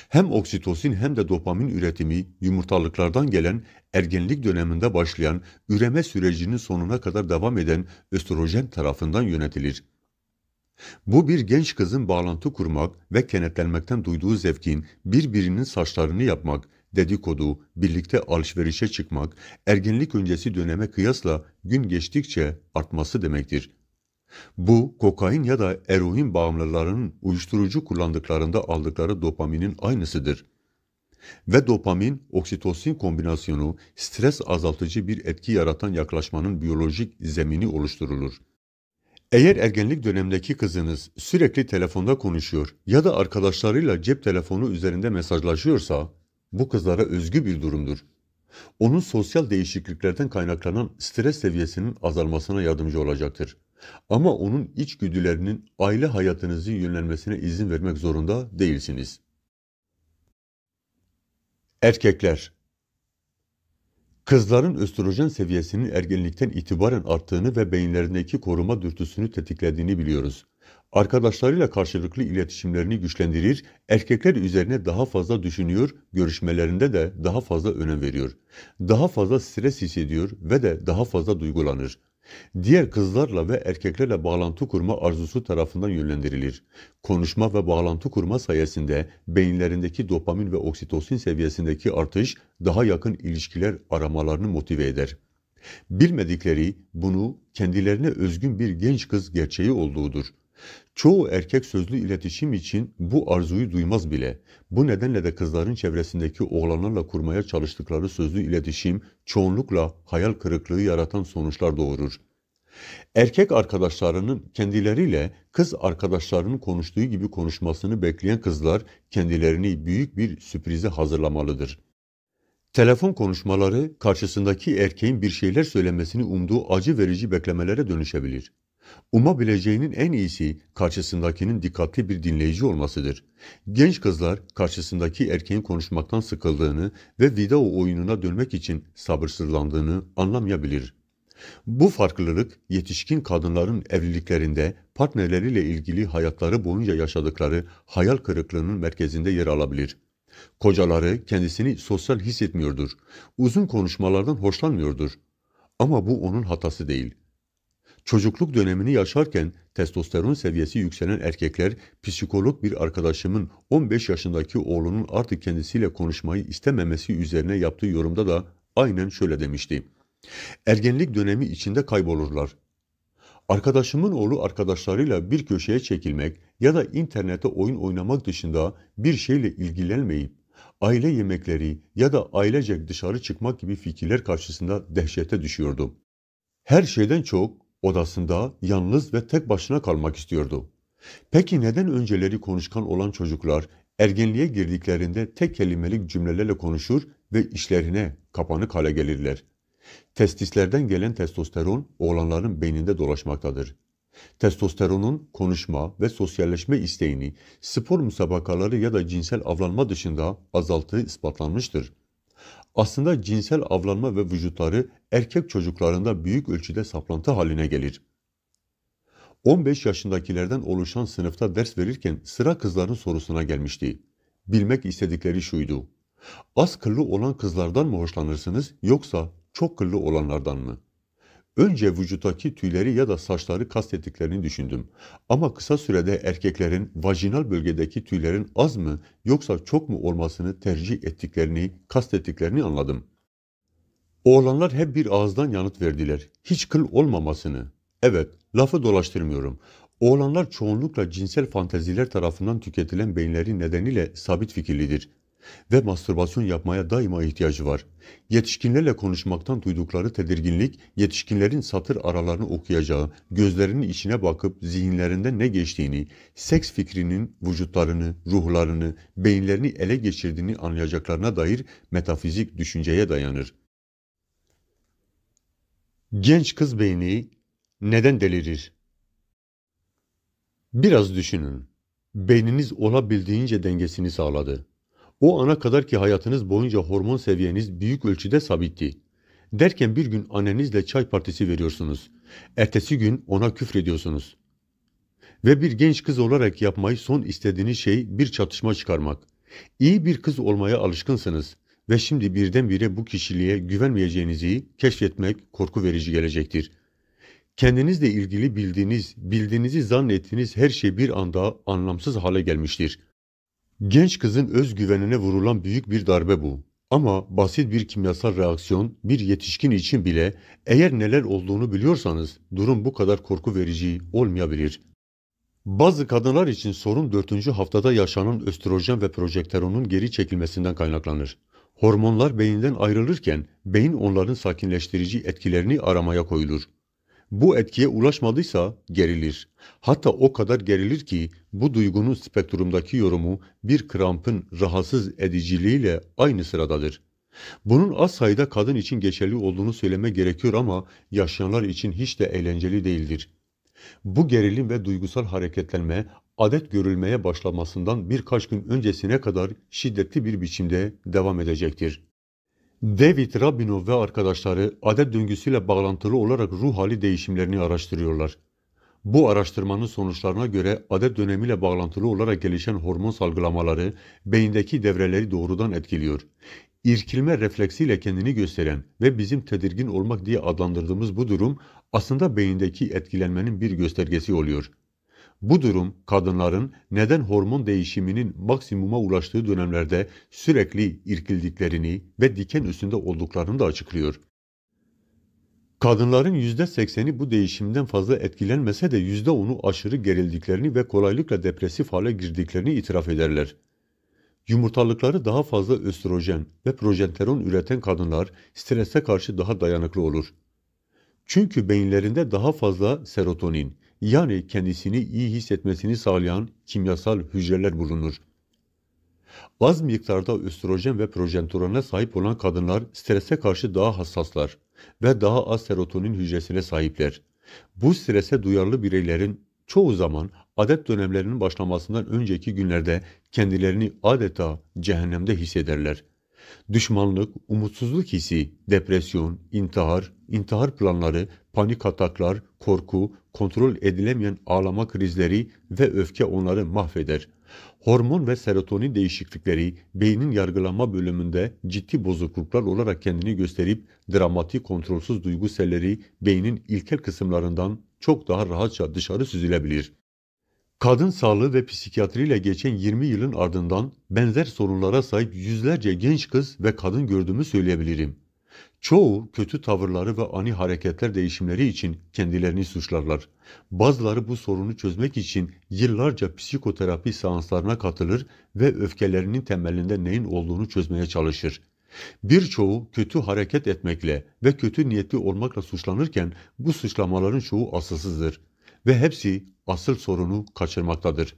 Hem oksitosin hem de dopamin üretimi yumurtalıklardan gelen ergenlik döneminde başlayan üreme sürecinin sonuna kadar devam eden östrojen tarafından yönetilir. Bu bir genç kızın bağlantı kurmak ve kenetlenmekten duyduğu zevkin birbirinin saçlarını yapmak, dedikodu, birlikte alışverişe çıkmak, ergenlik öncesi döneme kıyasla gün geçtikçe artması demektir. Bu, kokain ya da eroin bağımlılarının uyuşturucu kullandıklarında aldıkları dopaminin aynısıdır. Ve dopamin, oksitosin kombinasyonu stres azaltıcı bir etki yaratan yaklaşmanın biyolojik zemini oluşturulur. Eğer ergenlik dönemdeki kızınız sürekli telefonda konuşuyor ya da arkadaşlarıyla cep telefonu üzerinde mesajlaşıyorsa, bu kızlara özgü bir durumdur. Onun sosyal değişikliklerden kaynaklanan stres seviyesinin azalmasına yardımcı olacaktır. Ama onun içgüdülerinin aile hayatınızın yönlenmesine izin vermek zorunda değilsiniz. Erkekler Kızların östrojen seviyesinin ergenlikten itibaren arttığını ve beyinlerindeki koruma dürtüsünü tetiklediğini biliyoruz arkadaşlarıyla karşılıklı iletişimlerini güçlendirir, erkekler üzerine daha fazla düşünüyor, görüşmelerinde de daha fazla önem veriyor. Daha fazla stres hissediyor ve de daha fazla duygulanır. Diğer kızlarla ve erkeklerle bağlantı kurma arzusu tarafından yönlendirilir. Konuşma ve bağlantı kurma sayesinde beyinlerindeki dopamin ve oksitosin seviyesindeki artış daha yakın ilişkiler aramalarını motive eder. Bilmedikleri bunu kendilerine özgün bir genç kız gerçeği olduğudur. Çoğu erkek sözlü iletişim için bu arzuyu duymaz bile. Bu nedenle de kızların çevresindeki oğlanlarla kurmaya çalıştıkları sözlü iletişim çoğunlukla hayal kırıklığı yaratan sonuçlar doğurur. Erkek arkadaşlarının kendileriyle kız arkadaşlarının konuştuğu gibi konuşmasını bekleyen kızlar kendilerini büyük bir sürprize hazırlamalıdır. Telefon konuşmaları karşısındaki erkeğin bir şeyler söylemesini umduğu acı verici beklemelere dönüşebilir. Umabileceğinin en iyisi karşısındakinin dikkatli bir dinleyici olmasıdır. Genç kızlar karşısındaki erkeğin konuşmaktan sıkıldığını ve video oyununa dönmek için sabırsızlandığını anlamayabilir. Bu farklılık yetişkin kadınların evliliklerinde partnerleriyle ilgili hayatları boyunca yaşadıkları hayal kırıklığının merkezinde yer alabilir. Kocaları kendisini sosyal hissetmiyordur. Uzun konuşmalardan hoşlanmıyordur. Ama bu onun hatası değil. Çocukluk dönemini yaşarken testosteron seviyesi yükselen erkekler psikolog bir arkadaşımın 15 yaşındaki oğlunun artık kendisiyle konuşmayı istememesi üzerine yaptığı yorumda da aynen şöyle demişti. Ergenlik dönemi içinde kaybolurlar. Arkadaşımın oğlu arkadaşlarıyla bir köşeye çekilmek ya da internette oyun oynamak dışında bir şeyle ilgilenmeyip aile yemekleri ya da ailecek dışarı çıkmak gibi fikirler karşısında dehşete düşüyordu. Her şeyden çok Odasında yalnız ve tek başına kalmak istiyordu. Peki neden önceleri konuşkan olan çocuklar ergenliğe girdiklerinde tek kelimelik cümlelerle konuşur ve işlerine kapanık hale gelirler? Testislerden gelen testosteron oğlanların beyninde dolaşmaktadır. Testosteronun konuşma ve sosyalleşme isteğini spor müsabakaları ya da cinsel avlanma dışında azalttığı ispatlanmıştır. Aslında cinsel avlanma ve vücutları erkek çocuklarında büyük ölçüde saplantı haline gelir. 15 yaşındakilerden oluşan sınıfta ders verirken sıra kızların sorusuna gelmişti. Bilmek istedikleri şuydu. Az kıllı olan kızlardan mı hoşlanırsınız yoksa çok kıllı olanlardan mı? Önce vücuttaki tüyleri ya da saçları kastettiklerini düşündüm. Ama kısa sürede erkeklerin vajinal bölgedeki tüylerin az mı yoksa çok mu olmasını tercih ettiklerini, kastettiklerini anladım. Oğlanlar hep bir ağızdan yanıt verdiler. Hiç kıl olmamasını. Evet, lafı dolaştırmıyorum. Oğlanlar çoğunlukla cinsel fanteziler tarafından tüketilen beyinleri nedeniyle sabit fikirlidir ve mastürbasyon yapmaya daima ihtiyacı var. Yetişkinlerle konuşmaktan duydukları tedirginlik, yetişkinlerin satır aralarını okuyacağı, gözlerinin içine bakıp zihinlerinde ne geçtiğini, seks fikrinin vücutlarını, ruhlarını, beyinlerini ele geçirdiğini anlayacaklarına dair metafizik düşünceye dayanır. Genç kız beyni neden delirir? Biraz düşünün. Beyniniz olabildiğince dengesini sağladı o ana kadar ki hayatınız boyunca hormon seviyeniz büyük ölçüde sabitti. Derken bir gün annenizle çay partisi veriyorsunuz. Ertesi gün ona küfrediyorsunuz. Ve bir genç kız olarak yapmayı son istediğiniz şey bir çatışma çıkarmak. İyi bir kız olmaya alışkınsınız ve şimdi birdenbire bu kişiliğe güvenmeyeceğinizi keşfetmek korku verici gelecektir. Kendinizle ilgili bildiğiniz, bildiğinizi zannettiğiniz her şey bir anda anlamsız hale gelmiştir. Genç kızın özgüvenine vurulan büyük bir darbe bu. Ama basit bir kimyasal reaksiyon bir yetişkin için bile eğer neler olduğunu biliyorsanız durum bu kadar korku verici olmayabilir. Bazı kadınlar için sorun 4. haftada yaşanan östrojen ve projekteronun geri çekilmesinden kaynaklanır. Hormonlar beyinden ayrılırken beyin onların sakinleştirici etkilerini aramaya koyulur bu etkiye ulaşmadıysa gerilir. Hatta o kadar gerilir ki bu duygunun spektrumdaki yorumu bir krampın rahatsız ediciliğiyle aynı sıradadır. Bunun az sayıda kadın için geçerli olduğunu söyleme gerekiyor ama yaşayanlar için hiç de eğlenceli değildir. Bu gerilim ve duygusal hareketlenme adet görülmeye başlamasından birkaç gün öncesine kadar şiddetli bir biçimde devam edecektir. David Rabinov ve arkadaşları adet döngüsüyle bağlantılı olarak ruh hali değişimlerini araştırıyorlar. Bu araştırmanın sonuçlarına göre adet dönemiyle bağlantılı olarak gelişen hormon salgılamaları beyindeki devreleri doğrudan etkiliyor. İrkilme refleksiyle kendini gösteren ve bizim tedirgin olmak diye adlandırdığımız bu durum aslında beyindeki etkilenmenin bir göstergesi oluyor. Bu durum kadınların neden hormon değişiminin maksimuma ulaştığı dönemlerde sürekli irkildiklerini ve diken üstünde olduklarını da açıklıyor. Kadınların %80'i bu değişimden fazla etkilenmese de %10'u aşırı gerildiklerini ve kolaylıkla depresif hale girdiklerini itiraf ederler. Yumurtalıkları daha fazla östrojen ve projenteron üreten kadınlar strese karşı daha dayanıklı olur. Çünkü beyinlerinde daha fazla serotonin, yani kendisini iyi hissetmesini sağlayan kimyasal hücreler bulunur. Az miktarda östrojen ve projentorona sahip olan kadınlar strese karşı daha hassaslar ve daha az serotonin hücresine sahipler. Bu strese duyarlı bireylerin çoğu zaman adet dönemlerinin başlamasından önceki günlerde kendilerini adeta cehennemde hissederler. Düşmanlık, umutsuzluk hissi, depresyon, intihar, intihar planları, panik ataklar, korku, kontrol edilemeyen ağlama krizleri ve öfke onları mahveder. Hormon ve serotonin değişiklikleri beynin yargılama bölümünde ciddi bozukluklar olarak kendini gösterip dramatik kontrolsüz duyguselleri, beynin ilkel kısımlarından çok daha rahatça dışarı süzülebilir. Kadın sağlığı ve psikiyatriyle geçen 20 yılın ardından benzer sorunlara sahip yüzlerce genç kız ve kadın gördüğümü söyleyebilirim. Çoğu kötü tavırları ve ani hareketler değişimleri için kendilerini suçlarlar. Bazıları bu sorunu çözmek için yıllarca psikoterapi seanslarına katılır ve öfkelerinin temelinde neyin olduğunu çözmeye çalışır. Birçoğu kötü hareket etmekle ve kötü niyetli olmakla suçlanırken bu suçlamaların çoğu asılsızdır ve hepsi asıl sorunu kaçırmaktadır.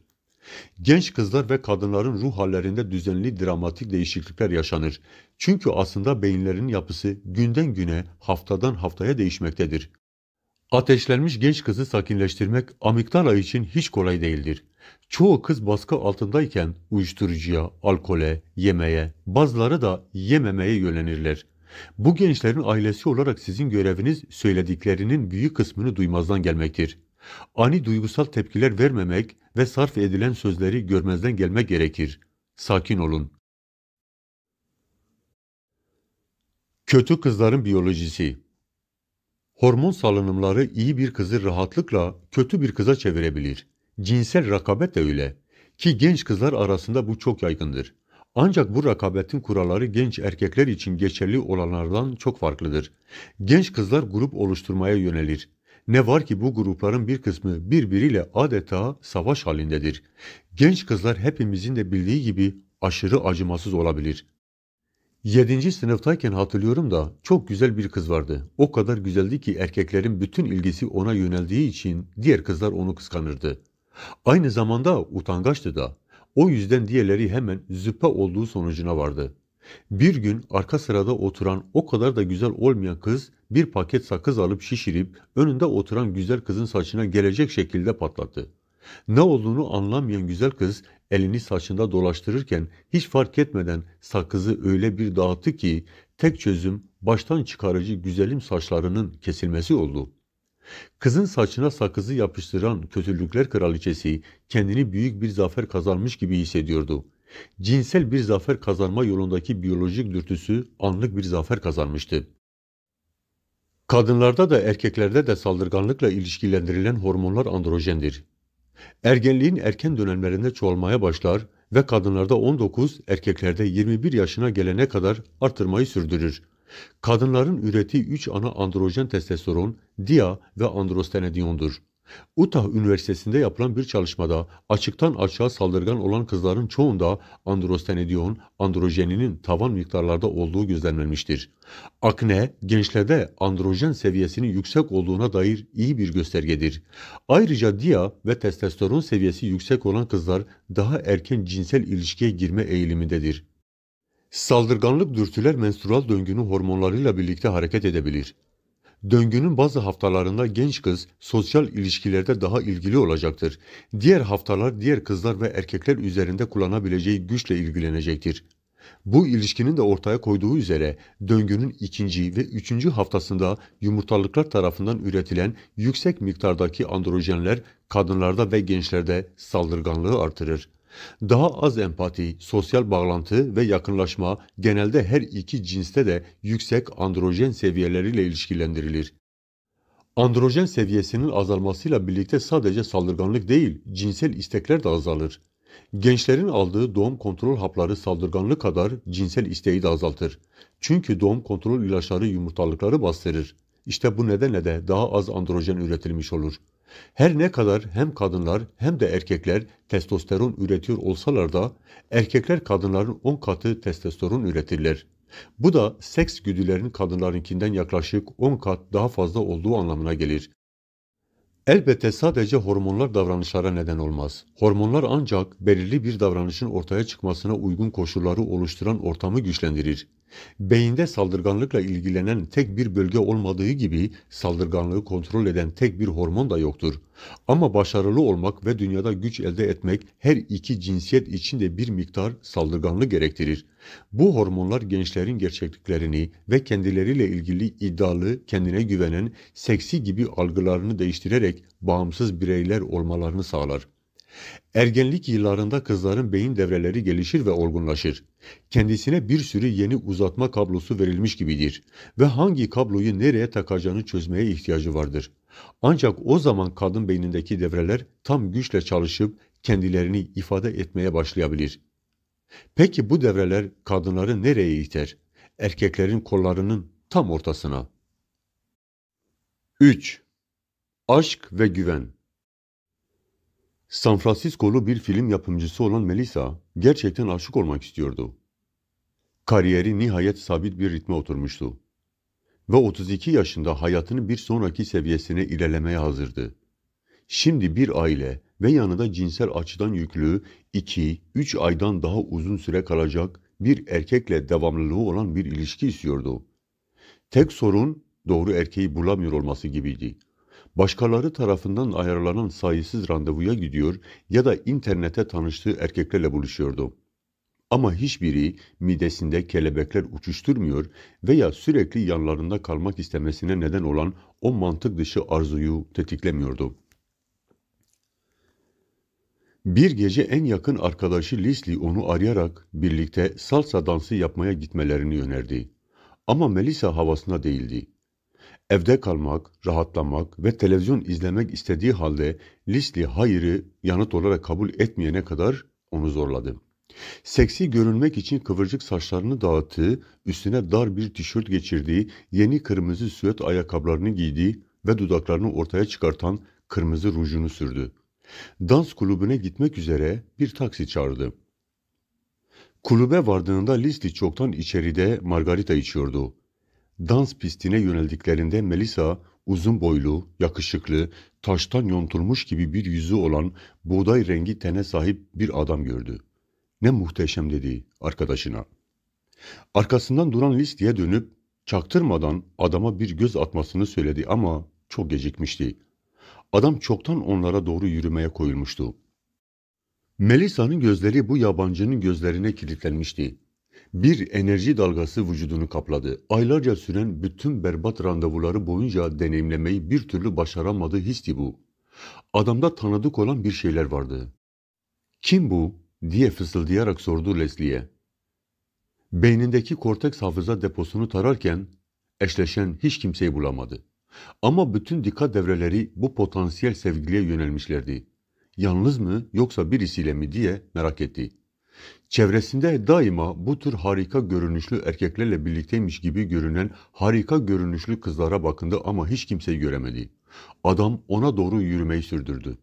Genç kızlar ve kadınların ruh hallerinde düzenli dramatik değişiklikler yaşanır. Çünkü aslında beyinlerin yapısı günden güne, haftadan haftaya değişmektedir. Ateşlenmiş genç kızı sakinleştirmek amigdala için hiç kolay değildir. Çoğu kız baskı altındayken uyuşturucuya, alkole, yemeğe, bazıları da yememeye yönelirler. Bu gençlerin ailesi olarak sizin göreviniz söylediklerinin büyük kısmını duymazdan gelmektir. Ani duygusal tepkiler vermemek ve sarf edilen sözleri görmezden gelmek gerekir. Sakin olun. Kötü kızların biyolojisi Hormon salınımları iyi bir kızı rahatlıkla kötü bir kıza çevirebilir. Cinsel rakabet de öyle. Ki genç kızlar arasında bu çok yaygındır. Ancak bu rakabetin kuralları genç erkekler için geçerli olanlardan çok farklıdır. Genç kızlar grup oluşturmaya yönelir. Ne var ki bu grupların bir kısmı birbiriyle adeta savaş halindedir. Genç kızlar hepimizin de bildiği gibi aşırı acımasız olabilir. 7. sınıftayken hatırlıyorum da çok güzel bir kız vardı. O kadar güzeldi ki erkeklerin bütün ilgisi ona yöneldiği için diğer kızlar onu kıskanırdı. Aynı zamanda utangaçtı da. O yüzden diğerleri hemen züppe olduğu sonucuna vardı. Bir gün arka sırada oturan o kadar da güzel olmayan kız bir paket sakız alıp şişirip önünde oturan güzel kızın saçına gelecek şekilde patlattı. Ne olduğunu anlamayan güzel kız elini saçında dolaştırırken hiç fark etmeden sakızı öyle bir dağıttı ki tek çözüm baştan çıkarıcı güzelim saçlarının kesilmesi oldu. Kızın saçına sakızı yapıştıran kötülükler kraliçesi kendini büyük bir zafer kazanmış gibi hissediyordu. Cinsel bir zafer kazanma yolundaki biyolojik dürtüsü anlık bir zafer kazanmıştı. Kadınlarda da erkeklerde de saldırganlıkla ilişkilendirilen hormonlar androjendir. Ergenliğin erken dönemlerinde çoğalmaya başlar ve kadınlarda 19, erkeklerde 21 yaşına gelene kadar artırmayı sürdürür. Kadınların ürettiği 3 ana androjen testosteron, dia ve androstenediondur. Utah Üniversitesi'nde yapılan bir çalışmada açıktan açığa saldırgan olan kızların çoğunda androstenedion, androjeninin tavan miktarlarda olduğu gözlenmemiştir. Akne, gençlerde androjen seviyesinin yüksek olduğuna dair iyi bir göstergedir. Ayrıca dia ve testosteron seviyesi yüksek olan kızlar daha erken cinsel ilişkiye girme eğilimindedir. Saldırganlık dürtüler menstrual döngünün hormonlarıyla birlikte hareket edebilir. Döngünün bazı haftalarında genç kız sosyal ilişkilerde daha ilgili olacaktır. Diğer haftalar diğer kızlar ve erkekler üzerinde kullanabileceği güçle ilgilenecektir. Bu ilişkinin de ortaya koyduğu üzere döngünün ikinci ve üçüncü haftasında yumurtalıklar tarafından üretilen yüksek miktardaki androjenler kadınlarda ve gençlerde saldırganlığı artırır. Daha az empati, sosyal bağlantı ve yakınlaşma genelde her iki cinste de yüksek androjen seviyeleriyle ilişkilendirilir. Androjen seviyesinin azalmasıyla birlikte sadece saldırganlık değil, cinsel istekler de azalır. Gençlerin aldığı doğum kontrol hapları saldırganlık kadar cinsel isteği de azaltır. Çünkü doğum kontrol ilaçları yumurtalıkları bastırır. İşte bu nedenle de daha az androjen üretilmiş olur. Her ne kadar hem kadınlar hem de erkekler testosteron üretiyor olsalar da erkekler kadınların 10 katı testosteron üretirler. Bu da seks güdülerinin kadınlarınkinden yaklaşık 10 kat daha fazla olduğu anlamına gelir. Elbette sadece hormonlar davranışlara neden olmaz. Hormonlar ancak belirli bir davranışın ortaya çıkmasına uygun koşulları oluşturan ortamı güçlendirir. Beyinde saldırganlıkla ilgilenen tek bir bölge olmadığı gibi saldırganlığı kontrol eden tek bir hormon da yoktur. Ama başarılı olmak ve dünyada güç elde etmek her iki cinsiyet için de bir miktar saldırganlık gerektirir. Bu hormonlar gençlerin gerçekliklerini ve kendileriyle ilgili iddialı, kendine güvenen, seksi gibi algılarını değiştirerek bağımsız bireyler olmalarını sağlar. Ergenlik yıllarında kızların beyin devreleri gelişir ve olgunlaşır. Kendisine bir sürü yeni uzatma kablosu verilmiş gibidir ve hangi kabloyu nereye takacağını çözmeye ihtiyacı vardır. Ancak o zaman kadın beynindeki devreler tam güçle çalışıp kendilerini ifade etmeye başlayabilir. Peki bu devreler kadınları nereye iter? Erkeklerin kollarının tam ortasına. 3. Aşk ve güven San Francisco'lu bir film yapımcısı olan Melissa gerçekten aşık olmak istiyordu. Kariyeri nihayet sabit bir ritme oturmuştu. Ve 32 yaşında hayatını bir sonraki seviyesine ilerlemeye hazırdı. Şimdi bir aile ve yanında cinsel açıdan yüklü 2-3 aydan daha uzun süre kalacak bir erkekle devamlılığı olan bir ilişki istiyordu. Tek sorun doğru erkeği bulamıyor olması gibiydi başkaları tarafından ayarlanan sayısız randevuya gidiyor ya da internete tanıştığı erkeklerle buluşuyordu. Ama hiçbiri midesinde kelebekler uçuşturmuyor veya sürekli yanlarında kalmak istemesine neden olan o mantık dışı arzuyu tetiklemiyordu. Bir gece en yakın arkadaşı Leslie onu arayarak birlikte salsa dansı yapmaya gitmelerini önerdi. Ama Melissa havasına değildi. Evde kalmak, rahatlamak ve televizyon izlemek istediği halde Lisli hayırı yanıt olarak kabul etmeyene kadar onu zorladı. Seksi görünmek için kıvırcık saçlarını dağıttığı, üstüne dar bir tişört geçirdiği, yeni kırmızı süet ayakkabılarını giydiği ve dudaklarını ortaya çıkartan kırmızı rujunu sürdü. Dans kulübüne gitmek üzere bir taksi çağırdı. Kulübe vardığında Lisli çoktan içeride margarita içiyordu. Dans pistine yöneldiklerinde Melisa uzun boylu, yakışıklı, taştan yonturmuş gibi bir yüzü olan buğday rengi tene sahip bir adam gördü. Ne muhteşem dedi arkadaşına. Arkasından duran listeye dönüp çaktırmadan adama bir göz atmasını söyledi ama çok gecikmişti. Adam çoktan onlara doğru yürümeye koyulmuştu. Melisa'nın gözleri bu yabancının gözlerine kilitlenmişti. Bir enerji dalgası vücudunu kapladı. Aylarca süren bütün berbat randevuları boyunca deneyimlemeyi bir türlü başaramadı histi bu. Adamda tanıdık olan bir şeyler vardı. Kim bu? diye fısıldayarak sordu Leslie'ye. Beynindeki korteks hafıza deposunu tararken eşleşen hiç kimseyi bulamadı. Ama bütün dikkat devreleri bu potansiyel sevgiliye yönelmişlerdi. Yalnız mı yoksa birisiyle mi diye merak etti. Çevresinde daima bu tür harika görünüşlü erkeklerle birlikteymiş gibi görünen harika görünüşlü kızlara bakındı ama hiç kimseyi göremedi. Adam ona doğru yürümeyi sürdürdü.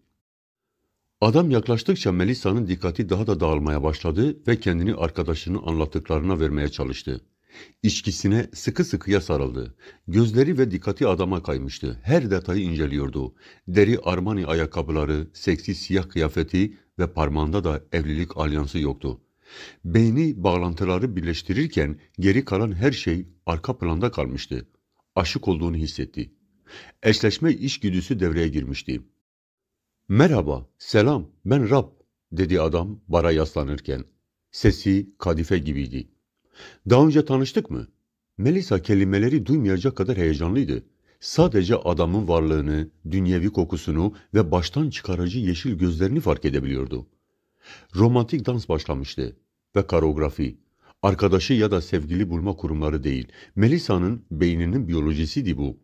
Adam yaklaştıkça Melisa'nın dikkati daha da dağılmaya başladı ve kendini arkadaşının anlattıklarına vermeye çalıştı. İçkisine sıkı sıkıya sarıldı. Gözleri ve dikkati adama kaymıştı. Her detayı inceliyordu. Deri Armani ayakkabıları, seksi siyah kıyafeti ve parmağında da evlilik alyansı yoktu. Beyni bağlantıları birleştirirken geri kalan her şey arka planda kalmıştı. Aşık olduğunu hissetti. Eşleşme işgüdüsü devreye girmişti. Merhaba, selam, ben Rab, dedi adam bara yaslanırken. Sesi kadife gibiydi. Daha önce tanıştık mı? Melisa kelimeleri duymayacak kadar heyecanlıydı. Sadece adamın varlığını, dünyevi kokusunu ve baştan çıkarıcı yeşil gözlerini fark edebiliyordu. Romantik dans başlamıştı ve karografi. Arkadaşı ya da sevgili bulma kurumları değil, Melisa'nın beyninin biyolojisiydi bu.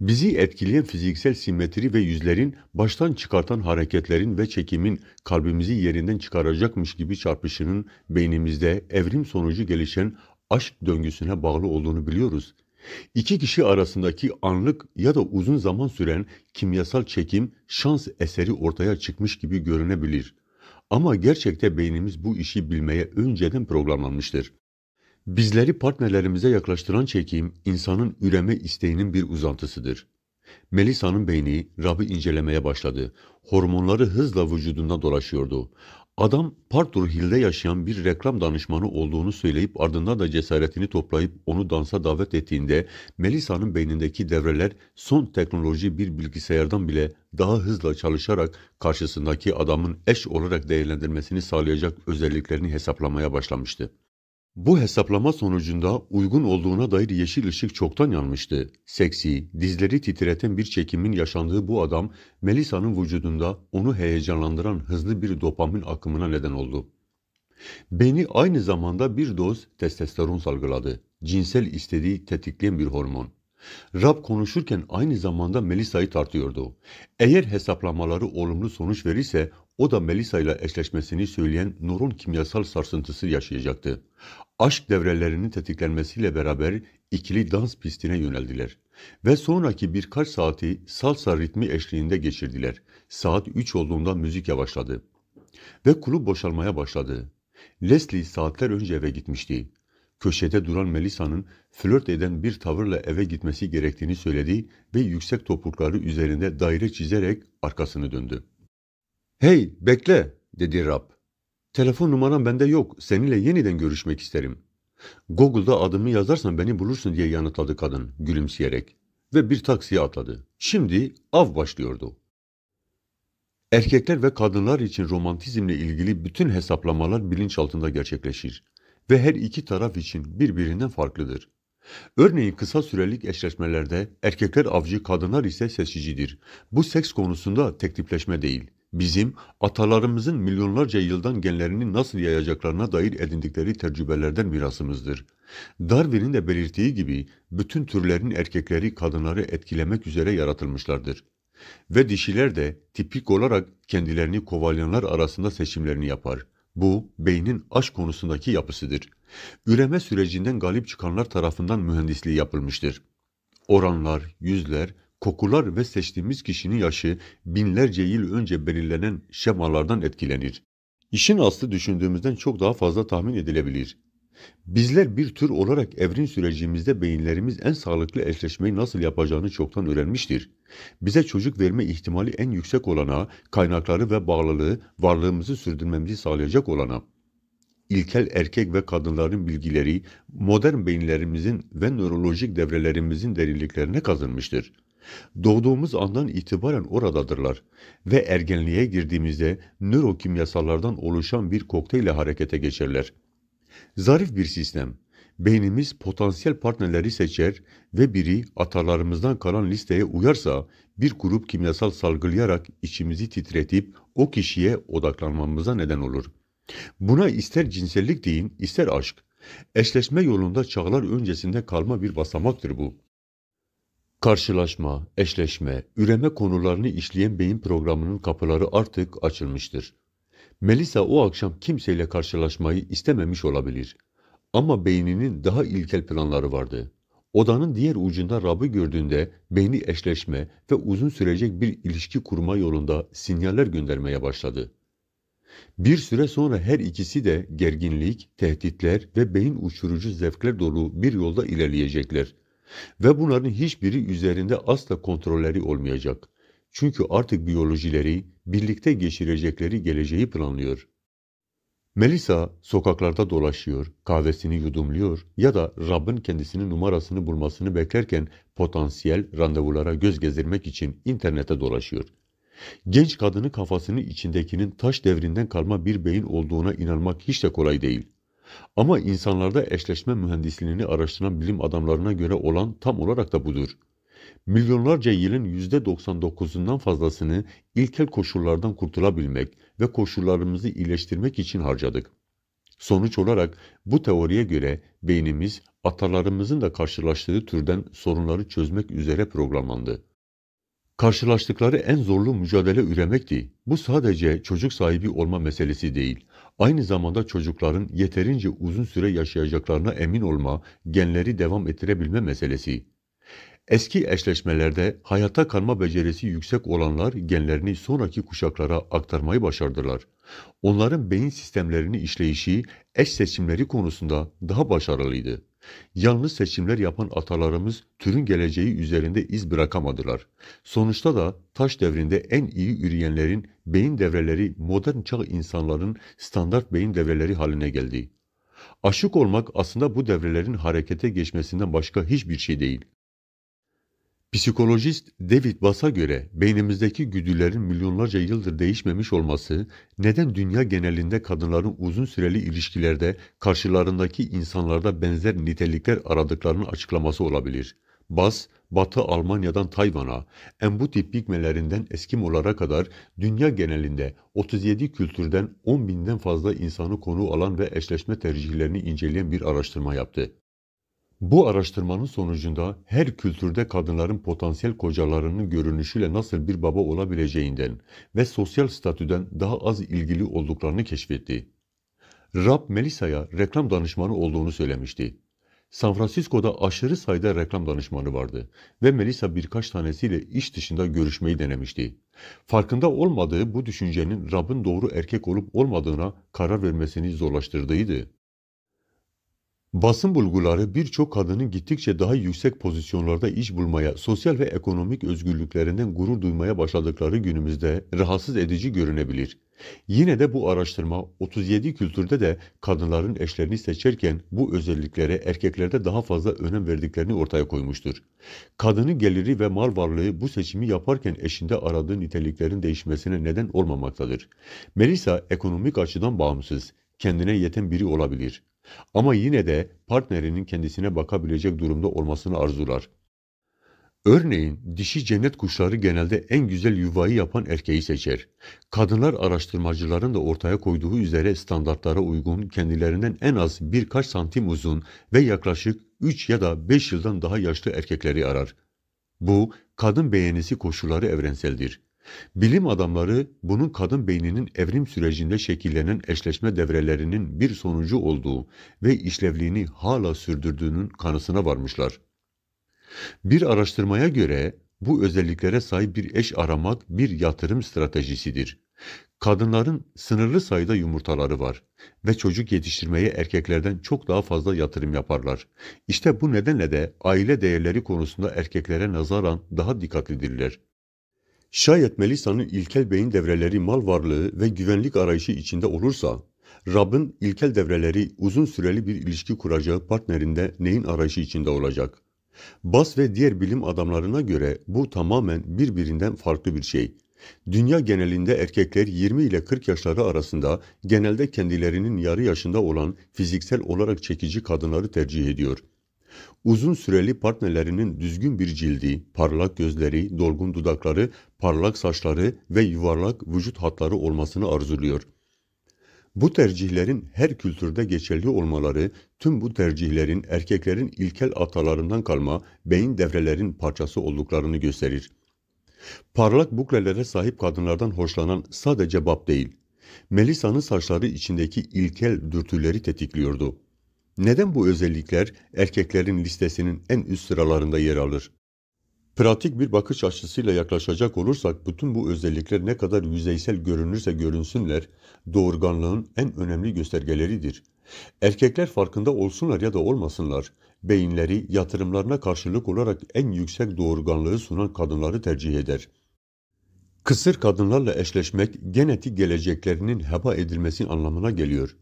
Bizi etkileyen fiziksel simetri ve yüzlerin baştan çıkartan hareketlerin ve çekimin kalbimizi yerinden çıkaracakmış gibi çarpışının beynimizde evrim sonucu gelişen aşk döngüsüne bağlı olduğunu biliyoruz. İki kişi arasındaki anlık ya da uzun zaman süren kimyasal çekim şans eseri ortaya çıkmış gibi görünebilir. Ama gerçekte beynimiz bu işi bilmeye önceden programlanmıştır. Bizleri partnerlerimize yaklaştıran çekim, insanın üreme isteğinin bir uzantısıdır. Melisa'nın beyni Rab'ı incelemeye başladı. Hormonları hızla vücudunda dolaşıyordu. Adam Partur Hill'de yaşayan bir reklam danışmanı olduğunu söyleyip ardından da cesaretini toplayıp onu dansa davet ettiğinde Melisa'nın beynindeki devreler son teknoloji bir bilgisayardan bile daha hızla çalışarak karşısındaki adamın eş olarak değerlendirmesini sağlayacak özelliklerini hesaplamaya başlamıştı. Bu hesaplama sonucunda uygun olduğuna dair yeşil ışık çoktan yanmıştı. Seksi, dizleri titreten bir çekimin yaşandığı bu adam, Melisa'nın vücudunda onu heyecanlandıran hızlı bir dopamin akımına neden oldu. Beni aynı zamanda bir doz testosteron salgıladı. Cinsel istediği tetikleyen bir hormon. Rab konuşurken aynı zamanda Melisa'yı tartıyordu. Eğer hesaplamaları olumlu sonuç verirse o da Melisa ile eşleşmesini söyleyen Nur'un kimyasal sarsıntısı yaşayacaktı. Aşk devrelerinin tetiklenmesiyle beraber ikili dans pistine yöneldiler. Ve sonraki birkaç saati salsa ritmi eşliğinde geçirdiler. Saat 3 olduğunda müzik yavaşladı. Ve kulüp boşalmaya başladı. Leslie saatler önce eve gitmişti. Köşede duran Melisa'nın flört eden bir tavırla eve gitmesi gerektiğini söyledi ve yüksek topukları üzerinde daire çizerek arkasını döndü. Hey, bekle, dedi Rab. Telefon numaram bende yok, seninle yeniden görüşmek isterim. Google'da adımı yazarsan beni bulursun diye yanıtladı kadın gülümseyerek ve bir taksiye atladı. Şimdi av başlıyordu. Erkekler ve kadınlar için romantizmle ilgili bütün hesaplamalar bilinç altında gerçekleşir ve her iki taraf için birbirinden farklıdır. Örneğin kısa sürelik eşleşmelerde erkekler avcı, kadınlar ise seçicidir. Bu seks konusunda teklifleşme değil, bizim atalarımızın milyonlarca yıldan genlerini nasıl yayacaklarına dair edindikleri tecrübelerden mirasımızdır. Darwin'in de belirttiği gibi bütün türlerin erkekleri kadınları etkilemek üzere yaratılmışlardır. Ve dişiler de tipik olarak kendilerini kovalayanlar arasında seçimlerini yapar. Bu beynin aşk konusundaki yapısıdır. Üreme sürecinden galip çıkanlar tarafından mühendisliği yapılmıştır. Oranlar, yüzler, kokular ve seçtiğimiz kişinin yaşı binlerce yıl önce belirlenen şemalardan etkilenir. İşin aslı düşündüğümüzden çok daha fazla tahmin edilebilir. Bizler bir tür olarak evrim sürecimizde beyinlerimiz en sağlıklı eşleşmeyi nasıl yapacağını çoktan öğrenmiştir. Bize çocuk verme ihtimali en yüksek olana, kaynakları ve bağlılığı, varlığımızı sürdürmemizi sağlayacak olana İlkel erkek ve kadınların bilgileri modern beyinlerimizin ve nörolojik devrelerimizin derinliklerine kazınmıştır. Doğduğumuz andan itibaren oradadırlar ve ergenliğe girdiğimizde nörokimyasallardan oluşan bir kokteyle harekete geçerler. Zarif bir sistem. Beynimiz potansiyel partnerleri seçer ve biri atalarımızdan kalan listeye uyarsa bir grup kimyasal salgılayarak içimizi titretip o kişiye odaklanmamıza neden olur. Buna ister cinsellik deyin ister aşk. Eşleşme yolunda çağlar öncesinde kalma bir basamaktır bu. Karşılaşma, eşleşme, üreme konularını işleyen beyin programının kapıları artık açılmıştır. Melisa o akşam kimseyle karşılaşmayı istememiş olabilir. Ama beyninin daha ilkel planları vardı. Odanın diğer ucunda Rab'ı gördüğünde beyni eşleşme ve uzun sürecek bir ilişki kurma yolunda sinyaller göndermeye başladı. Bir süre sonra her ikisi de gerginlik, tehditler ve beyin uçurucu zevkler dolu bir yolda ilerleyecekler.'' Ve bunların hiçbiri üzerinde asla kontrolleri olmayacak. Çünkü artık biyolojileri birlikte geçirecekleri geleceği planlıyor. Melissa sokaklarda dolaşıyor, kahvesini yudumluyor ya da Rab'ın kendisinin numarasını bulmasını beklerken potansiyel randevulara göz gezdirmek için internete dolaşıyor. Genç kadının kafasının içindekinin taş devrinden kalma bir beyin olduğuna inanmak hiç de kolay değil. Ama insanlarda eşleşme mühendisliğini araştıran bilim adamlarına göre olan tam olarak da budur. Milyonlarca yılın %99'undan fazlasını ilkel koşullardan kurtulabilmek ve koşullarımızı iyileştirmek için harcadık. Sonuç olarak bu teoriye göre beynimiz atalarımızın da karşılaştığı türden sorunları çözmek üzere programlandı. Karşılaştıkları en zorlu mücadele üremekti. Bu sadece çocuk sahibi olma meselesi değil aynı zamanda çocukların yeterince uzun süre yaşayacaklarına emin olma, genleri devam ettirebilme meselesi. Eski eşleşmelerde hayata kalma becerisi yüksek olanlar genlerini sonraki kuşaklara aktarmayı başardılar. Onların beyin sistemlerini işleyişi eş seçimleri konusunda daha başarılıydı. Yanlış seçimler yapan atalarımız türün geleceği üzerinde iz bırakamadılar. Sonuçta da taş devrinde en iyi üreyenlerin beyin devreleri modern çağ insanların standart beyin devreleri haline geldi. Aşık olmak aslında bu devrelerin harekete geçmesinden başka hiçbir şey değil. Psikolojist David Bass'a göre beynimizdeki güdülerin milyonlarca yıldır değişmemiş olması neden dünya genelinde kadınların uzun süreli ilişkilerde karşılarındaki insanlarda benzer nitelikler aradıklarının açıklaması olabilir. Bas, Batı Almanya'dan Tayvan'a, embuti pigmelerinden Eskimolara kadar dünya genelinde 37 kültürden 10 binden fazla insanı konu alan ve eşleşme tercihlerini inceleyen bir araştırma yaptı. Bu araştırmanın sonucunda her kültürde kadınların potansiyel kocalarının görünüşüyle nasıl bir baba olabileceğinden ve sosyal statüden daha az ilgili olduklarını keşfetti. Rab Melisa'ya reklam danışmanı olduğunu söylemişti. San Francisco'da aşırı sayıda reklam danışmanı vardı ve Melisa birkaç tanesiyle iş dışında görüşmeyi denemişti. Farkında olmadığı bu düşüncenin Rab'ın doğru erkek olup olmadığına karar vermesini zorlaştırdığıydı. Basın bulguları birçok kadının gittikçe daha yüksek pozisyonlarda iş bulmaya, sosyal ve ekonomik özgürlüklerinden gurur duymaya başladıkları günümüzde rahatsız edici görünebilir. Yine de bu araştırma 37 kültürde de kadınların eşlerini seçerken bu özelliklere erkeklerde daha fazla önem verdiklerini ortaya koymuştur. Kadının geliri ve mal varlığı bu seçimi yaparken eşinde aradığı niteliklerin değişmesine neden olmamaktadır. Melissa ekonomik açıdan bağımsız, kendine yeten biri olabilir. Ama yine de partnerinin kendisine bakabilecek durumda olmasını arzular. Örneğin dişi cennet kuşları genelde en güzel yuvayı yapan erkeği seçer. Kadınlar araştırmacıların da ortaya koyduğu üzere standartlara uygun kendilerinden en az birkaç santim uzun ve yaklaşık 3 ya da 5 yıldan daha yaşlı erkekleri arar. Bu, kadın beğenisi koşulları evrenseldir. Bilim adamları bunun kadın beyninin evrim sürecinde şekillenen eşleşme devrelerinin bir sonucu olduğu ve işlevliğini hala sürdürdüğünün kanısına varmışlar. Bir araştırmaya göre bu özelliklere sahip bir eş aramak bir yatırım stratejisidir. Kadınların sınırlı sayıda yumurtaları var ve çocuk yetiştirmeye erkeklerden çok daha fazla yatırım yaparlar. İşte bu nedenle de aile değerleri konusunda erkeklere nazaran daha dikkatlidirler. Şayet Melisa'nın ilkel beyin devreleri mal varlığı ve güvenlik arayışı içinde olursa, Rab'ın ilkel devreleri uzun süreli bir ilişki kuracağı partnerinde neyin arayışı içinde olacak? Bas ve diğer bilim adamlarına göre bu tamamen birbirinden farklı bir şey. Dünya genelinde erkekler 20 ile 40 yaşları arasında genelde kendilerinin yarı yaşında olan fiziksel olarak çekici kadınları tercih ediyor. Uzun süreli partnerlerinin düzgün bir cildi, parlak gözleri, dolgun dudakları, parlak saçları ve yuvarlak vücut hatları olmasını arzuluyor. Bu tercihlerin her kültürde geçerli olmaları, tüm bu tercihlerin erkeklerin ilkel atalarından kalma beyin devrelerin parçası olduklarını gösterir. Parlak buklelere sahip kadınlardan hoşlanan sadece Bab değil, Melisa'nın saçları içindeki ilkel dürtüleri tetikliyordu. Neden bu özellikler erkeklerin listesinin en üst sıralarında yer alır? Pratik bir bakış açısıyla yaklaşacak olursak bütün bu özellikler ne kadar yüzeysel görünürse görünsünler doğurganlığın en önemli göstergeleridir. Erkekler farkında olsunlar ya da olmasınlar beyinleri yatırımlarına karşılık olarak en yüksek doğurganlığı sunan kadınları tercih eder. Kısır kadınlarla eşleşmek genetik geleceklerinin heba edilmesi anlamına geliyor.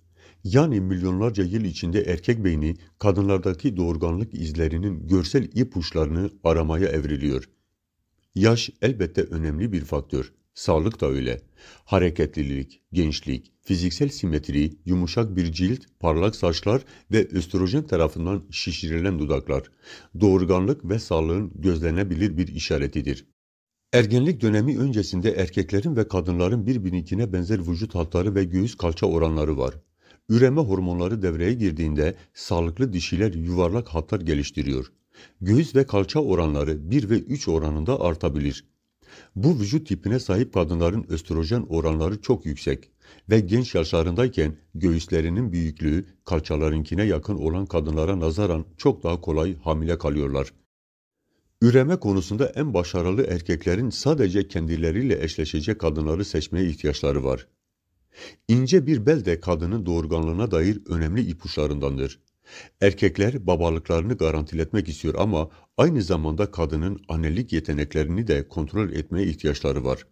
Yani milyonlarca yıl içinde erkek beyni kadınlardaki doğurganlık izlerinin görsel ipuçlarını aramaya evriliyor. Yaş elbette önemli bir faktör. Sağlık da öyle. Hareketlilik, gençlik, fiziksel simetri, yumuşak bir cilt, parlak saçlar ve östrojen tarafından şişirilen dudaklar. Doğurganlık ve sağlığın gözlenebilir bir işaretidir. Ergenlik dönemi öncesinde erkeklerin ve kadınların birbirininkine benzer vücut hatları ve göğüs kalça oranları var. Üreme hormonları devreye girdiğinde sağlıklı dişiler yuvarlak hatlar geliştiriyor. Göğüs ve kalça oranları 1 ve 3 oranında artabilir. Bu vücut tipine sahip kadınların östrojen oranları çok yüksek ve genç yaşlarındayken göğüslerinin büyüklüğü kalçalarınkine yakın olan kadınlara nazaran çok daha kolay hamile kalıyorlar. Üreme konusunda en başarılı erkeklerin sadece kendileriyle eşleşecek kadınları seçmeye ihtiyaçları var ince bir bel de kadının doğurganlığına dair önemli ipuçlarındandır. Erkekler babalıklarını garantiletmek istiyor ama aynı zamanda kadının annelik yeteneklerini de kontrol etmeye ihtiyaçları var.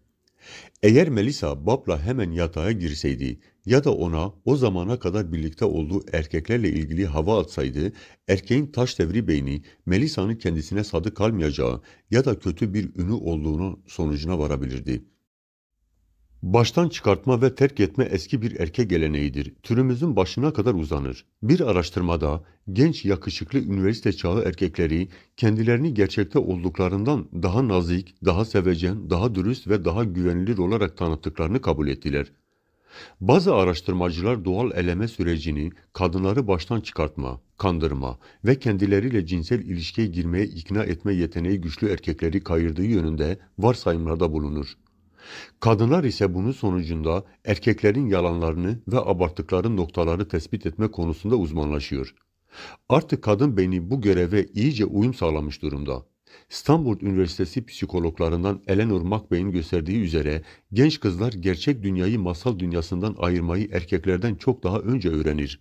Eğer Melisa Bab'la hemen yatağa girseydi ya da ona o zamana kadar birlikte olduğu erkeklerle ilgili hava atsaydı, erkeğin taş devri beyni Melisa'nın kendisine sadık kalmayacağı ya da kötü bir ünü olduğunu sonucuna varabilirdi.'' Baştan çıkartma ve terk etme eski bir erke geleneğidir. Türümüzün başına kadar uzanır. Bir araştırmada genç yakışıklı üniversite çağı erkekleri kendilerini gerçekte olduklarından daha nazik, daha sevecen, daha dürüst ve daha güvenilir olarak tanıttıklarını kabul ettiler. Bazı araştırmacılar doğal eleme sürecini kadınları baştan çıkartma, kandırma ve kendileriyle cinsel ilişkiye girmeye ikna etme yeteneği güçlü erkekleri kayırdığı yönünde varsayımlarda bulunur. Kadınlar ise bunun sonucunda erkeklerin yalanlarını ve abarttıkları noktaları tespit etme konusunda uzmanlaşıyor. Artık kadın beyni bu göreve iyice uyum sağlamış durumda. Stanford Üniversitesi psikologlarından Eleanor McBain'in gösterdiği üzere genç kızlar gerçek dünyayı masal dünyasından ayırmayı erkeklerden çok daha önce öğrenir.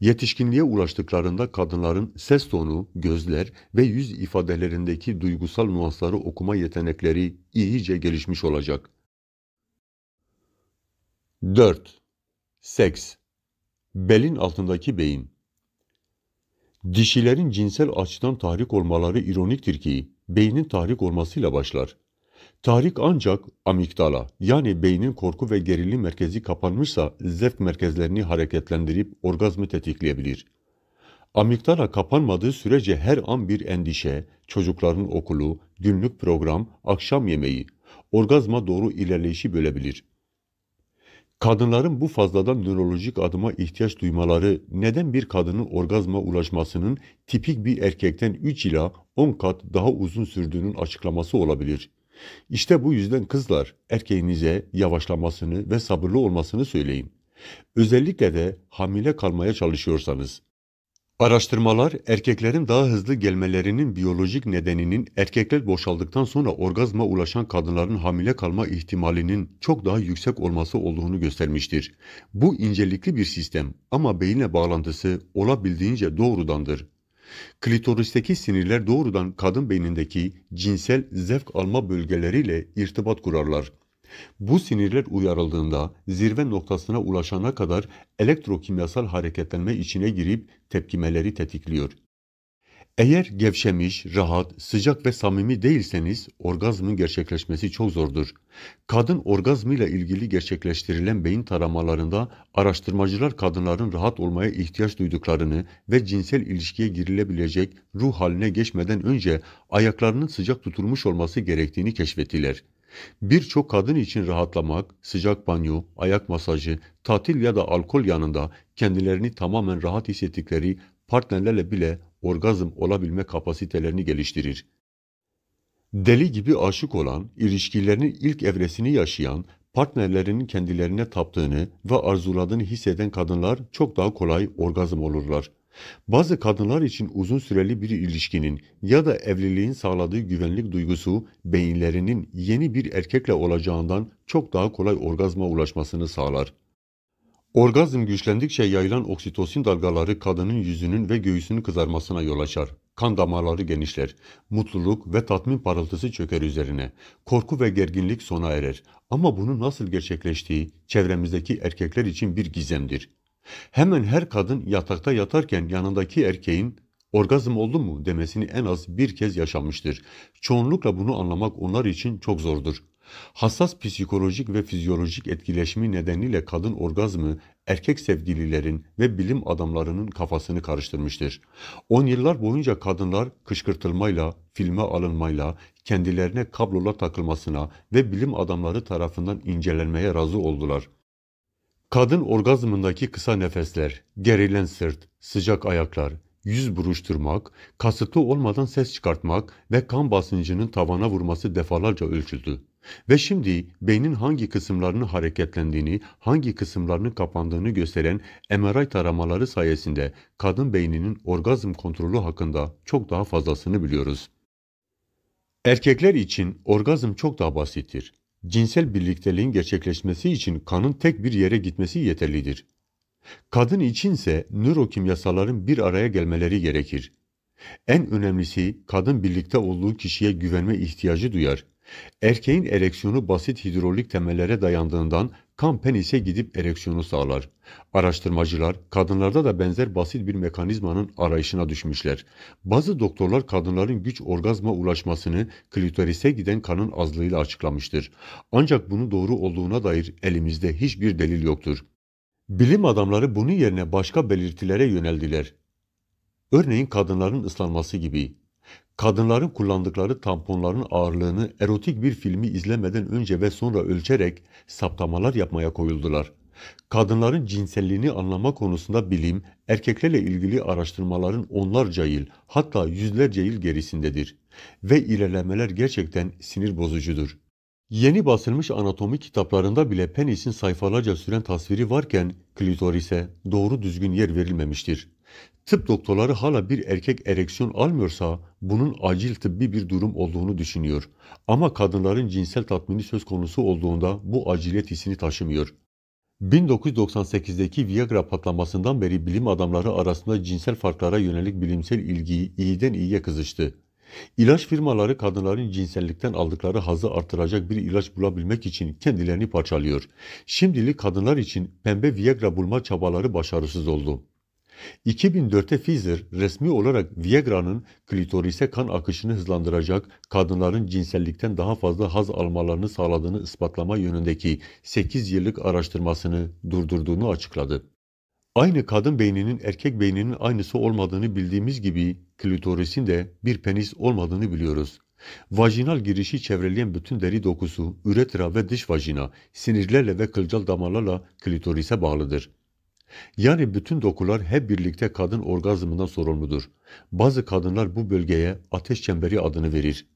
Yetişkinliğe ulaştıklarında kadınların ses tonu, gözler ve yüz ifadelerindeki duygusal nuansları okuma yetenekleri iyice gelişmiş olacak. 4. Seks Belin altındaki beyin Dişilerin cinsel açıdan tahrik olmaları ironiktir ki, beynin tahrik olmasıyla başlar. Tahrik ancak amigdala yani beynin korku ve gerilim merkezi kapanmışsa zevk merkezlerini hareketlendirip orgazmı tetikleyebilir. Amigdala kapanmadığı sürece her an bir endişe, çocukların okulu, günlük program, akşam yemeği, orgazma doğru ilerleyişi bölebilir. Kadınların bu fazladan nörolojik adıma ihtiyaç duymaları neden bir kadının orgazma ulaşmasının tipik bir erkekten 3 ila 10 kat daha uzun sürdüğünün açıklaması olabilir.'' İşte bu yüzden kızlar erkeğinize yavaşlamasını ve sabırlı olmasını söyleyin. Özellikle de hamile kalmaya çalışıyorsanız. Araştırmalar erkeklerin daha hızlı gelmelerinin biyolojik nedeninin erkekler boşaldıktan sonra orgazma ulaşan kadınların hamile kalma ihtimalinin çok daha yüksek olması olduğunu göstermiştir. Bu incelikli bir sistem ama beyinle bağlantısı olabildiğince doğrudandır. Klitoristeki sinirler doğrudan kadın beynindeki cinsel zevk alma bölgeleriyle irtibat kurarlar. Bu sinirler uyarıldığında zirve noktasına ulaşana kadar elektrokimyasal hareketlenme içine girip tepkimeleri tetikliyor. Eğer gevşemiş, rahat, sıcak ve samimi değilseniz orgazmın gerçekleşmesi çok zordur. Kadın orgazmıyla ilgili gerçekleştirilen beyin taramalarında araştırmacılar kadınların rahat olmaya ihtiyaç duyduklarını ve cinsel ilişkiye girilebilecek ruh haline geçmeden önce ayaklarının sıcak tutulmuş olması gerektiğini keşfettiler. Birçok kadın için rahatlamak, sıcak banyo, ayak masajı, tatil ya da alkol yanında kendilerini tamamen rahat hissettikleri partnerlerle bile orgazm olabilme kapasitelerini geliştirir. Deli gibi aşık olan, ilişkilerinin ilk evresini yaşayan, partnerlerinin kendilerine taptığını ve arzuladığını hisseden kadınlar çok daha kolay orgazm olurlar. Bazı kadınlar için uzun süreli bir ilişkinin ya da evliliğin sağladığı güvenlik duygusu beyinlerinin yeni bir erkekle olacağından çok daha kolay orgazma ulaşmasını sağlar. Orgazm güçlendikçe yayılan oksitosin dalgaları kadının yüzünün ve göğsünün kızarmasına yol açar. Kan damarları genişler. Mutluluk ve tatmin parıltısı çöker üzerine. Korku ve gerginlik sona erer. Ama bunun nasıl gerçekleştiği çevremizdeki erkekler için bir gizemdir. Hemen her kadın yatakta yatarken yanındaki erkeğin orgazm oldu mu demesini en az bir kez yaşamıştır. Çoğunlukla bunu anlamak onlar için çok zordur. Hassas psikolojik ve fizyolojik etkileşimi nedeniyle kadın orgazmı erkek sevgililerin ve bilim adamlarının kafasını karıştırmıştır. On yıllar boyunca kadınlar kışkırtılmayla, filme alınmayla, kendilerine kablolar takılmasına ve bilim adamları tarafından incelenmeye razı oldular. Kadın orgazmındaki kısa nefesler, gerilen sırt, sıcak ayaklar, yüz buruşturmak, kasıtlı olmadan ses çıkartmak ve kan basıncının tavana vurması defalarca ölçüldü. Ve şimdi beynin hangi kısımlarının hareketlendiğini, hangi kısımlarının kapandığını gösteren MRI taramaları sayesinde kadın beyninin orgazm kontrolü hakkında çok daha fazlasını biliyoruz. Erkekler için orgazm çok daha basittir. Cinsel birlikteliğin gerçekleşmesi için kanın tek bir yere gitmesi yeterlidir. Kadın içinse nörokimyasaların bir araya gelmeleri gerekir. En önemlisi kadın birlikte olduğu kişiye güvenme ihtiyacı duyar. Erkeğin ereksiyonu basit hidrolik temellere dayandığından kan penise gidip ereksiyonu sağlar. Araştırmacılar kadınlarda da benzer basit bir mekanizmanın arayışına düşmüşler. Bazı doktorlar kadınların güç orgazma ulaşmasını klitorise giden kanın azlığıyla açıklamıştır. Ancak bunu doğru olduğuna dair elimizde hiçbir delil yoktur. Bilim adamları bunun yerine başka belirtilere yöneldiler. Örneğin kadınların ıslanması gibi. Kadınların kullandıkları tamponların ağırlığını erotik bir filmi izlemeden önce ve sonra ölçerek saptamalar yapmaya koyuldular. Kadınların cinselliğini anlama konusunda bilim, erkeklerle ilgili araştırmaların onlarca yıl, hatta yüzlerce yıl gerisindedir. Ve ilerlemeler gerçekten sinir bozucudur. Yeni basılmış anatomi kitaplarında bile penisin sayfalarca süren tasviri varken klitorise doğru düzgün yer verilmemiştir. Tıp doktorları hala bir erkek ereksiyon almıyorsa bunun acil tıbbi bir durum olduğunu düşünüyor. Ama kadınların cinsel tatmini söz konusu olduğunda bu aciliyet hissini taşımıyor. 1998'deki Viagra patlamasından beri bilim adamları arasında cinsel farklara yönelik bilimsel ilgi iyiden iyiye kızıştı. İlaç firmaları kadınların cinsellikten aldıkları hazı artıracak bir ilaç bulabilmek için kendilerini parçalıyor. Şimdilik kadınlar için pembe Viagra bulma çabaları başarısız oldu. 2004'te Pfizer resmi olarak Viagra'nın klitorise kan akışını hızlandıracak, kadınların cinsellikten daha fazla haz almalarını sağladığını ispatlama yönündeki 8 yıllık araştırmasını durdurduğunu açıkladı. Aynı kadın beyninin erkek beyninin aynısı olmadığını bildiğimiz gibi klitorisin de bir penis olmadığını biliyoruz. Vajinal girişi çevreleyen bütün deri dokusu, üretra ve dış vajina sinirlerle ve kılcal damarlarla klitorise bağlıdır. Yani bütün dokular hep birlikte kadın orgazmından sorumludur. Bazı kadınlar bu bölgeye ateş çemberi adını verir.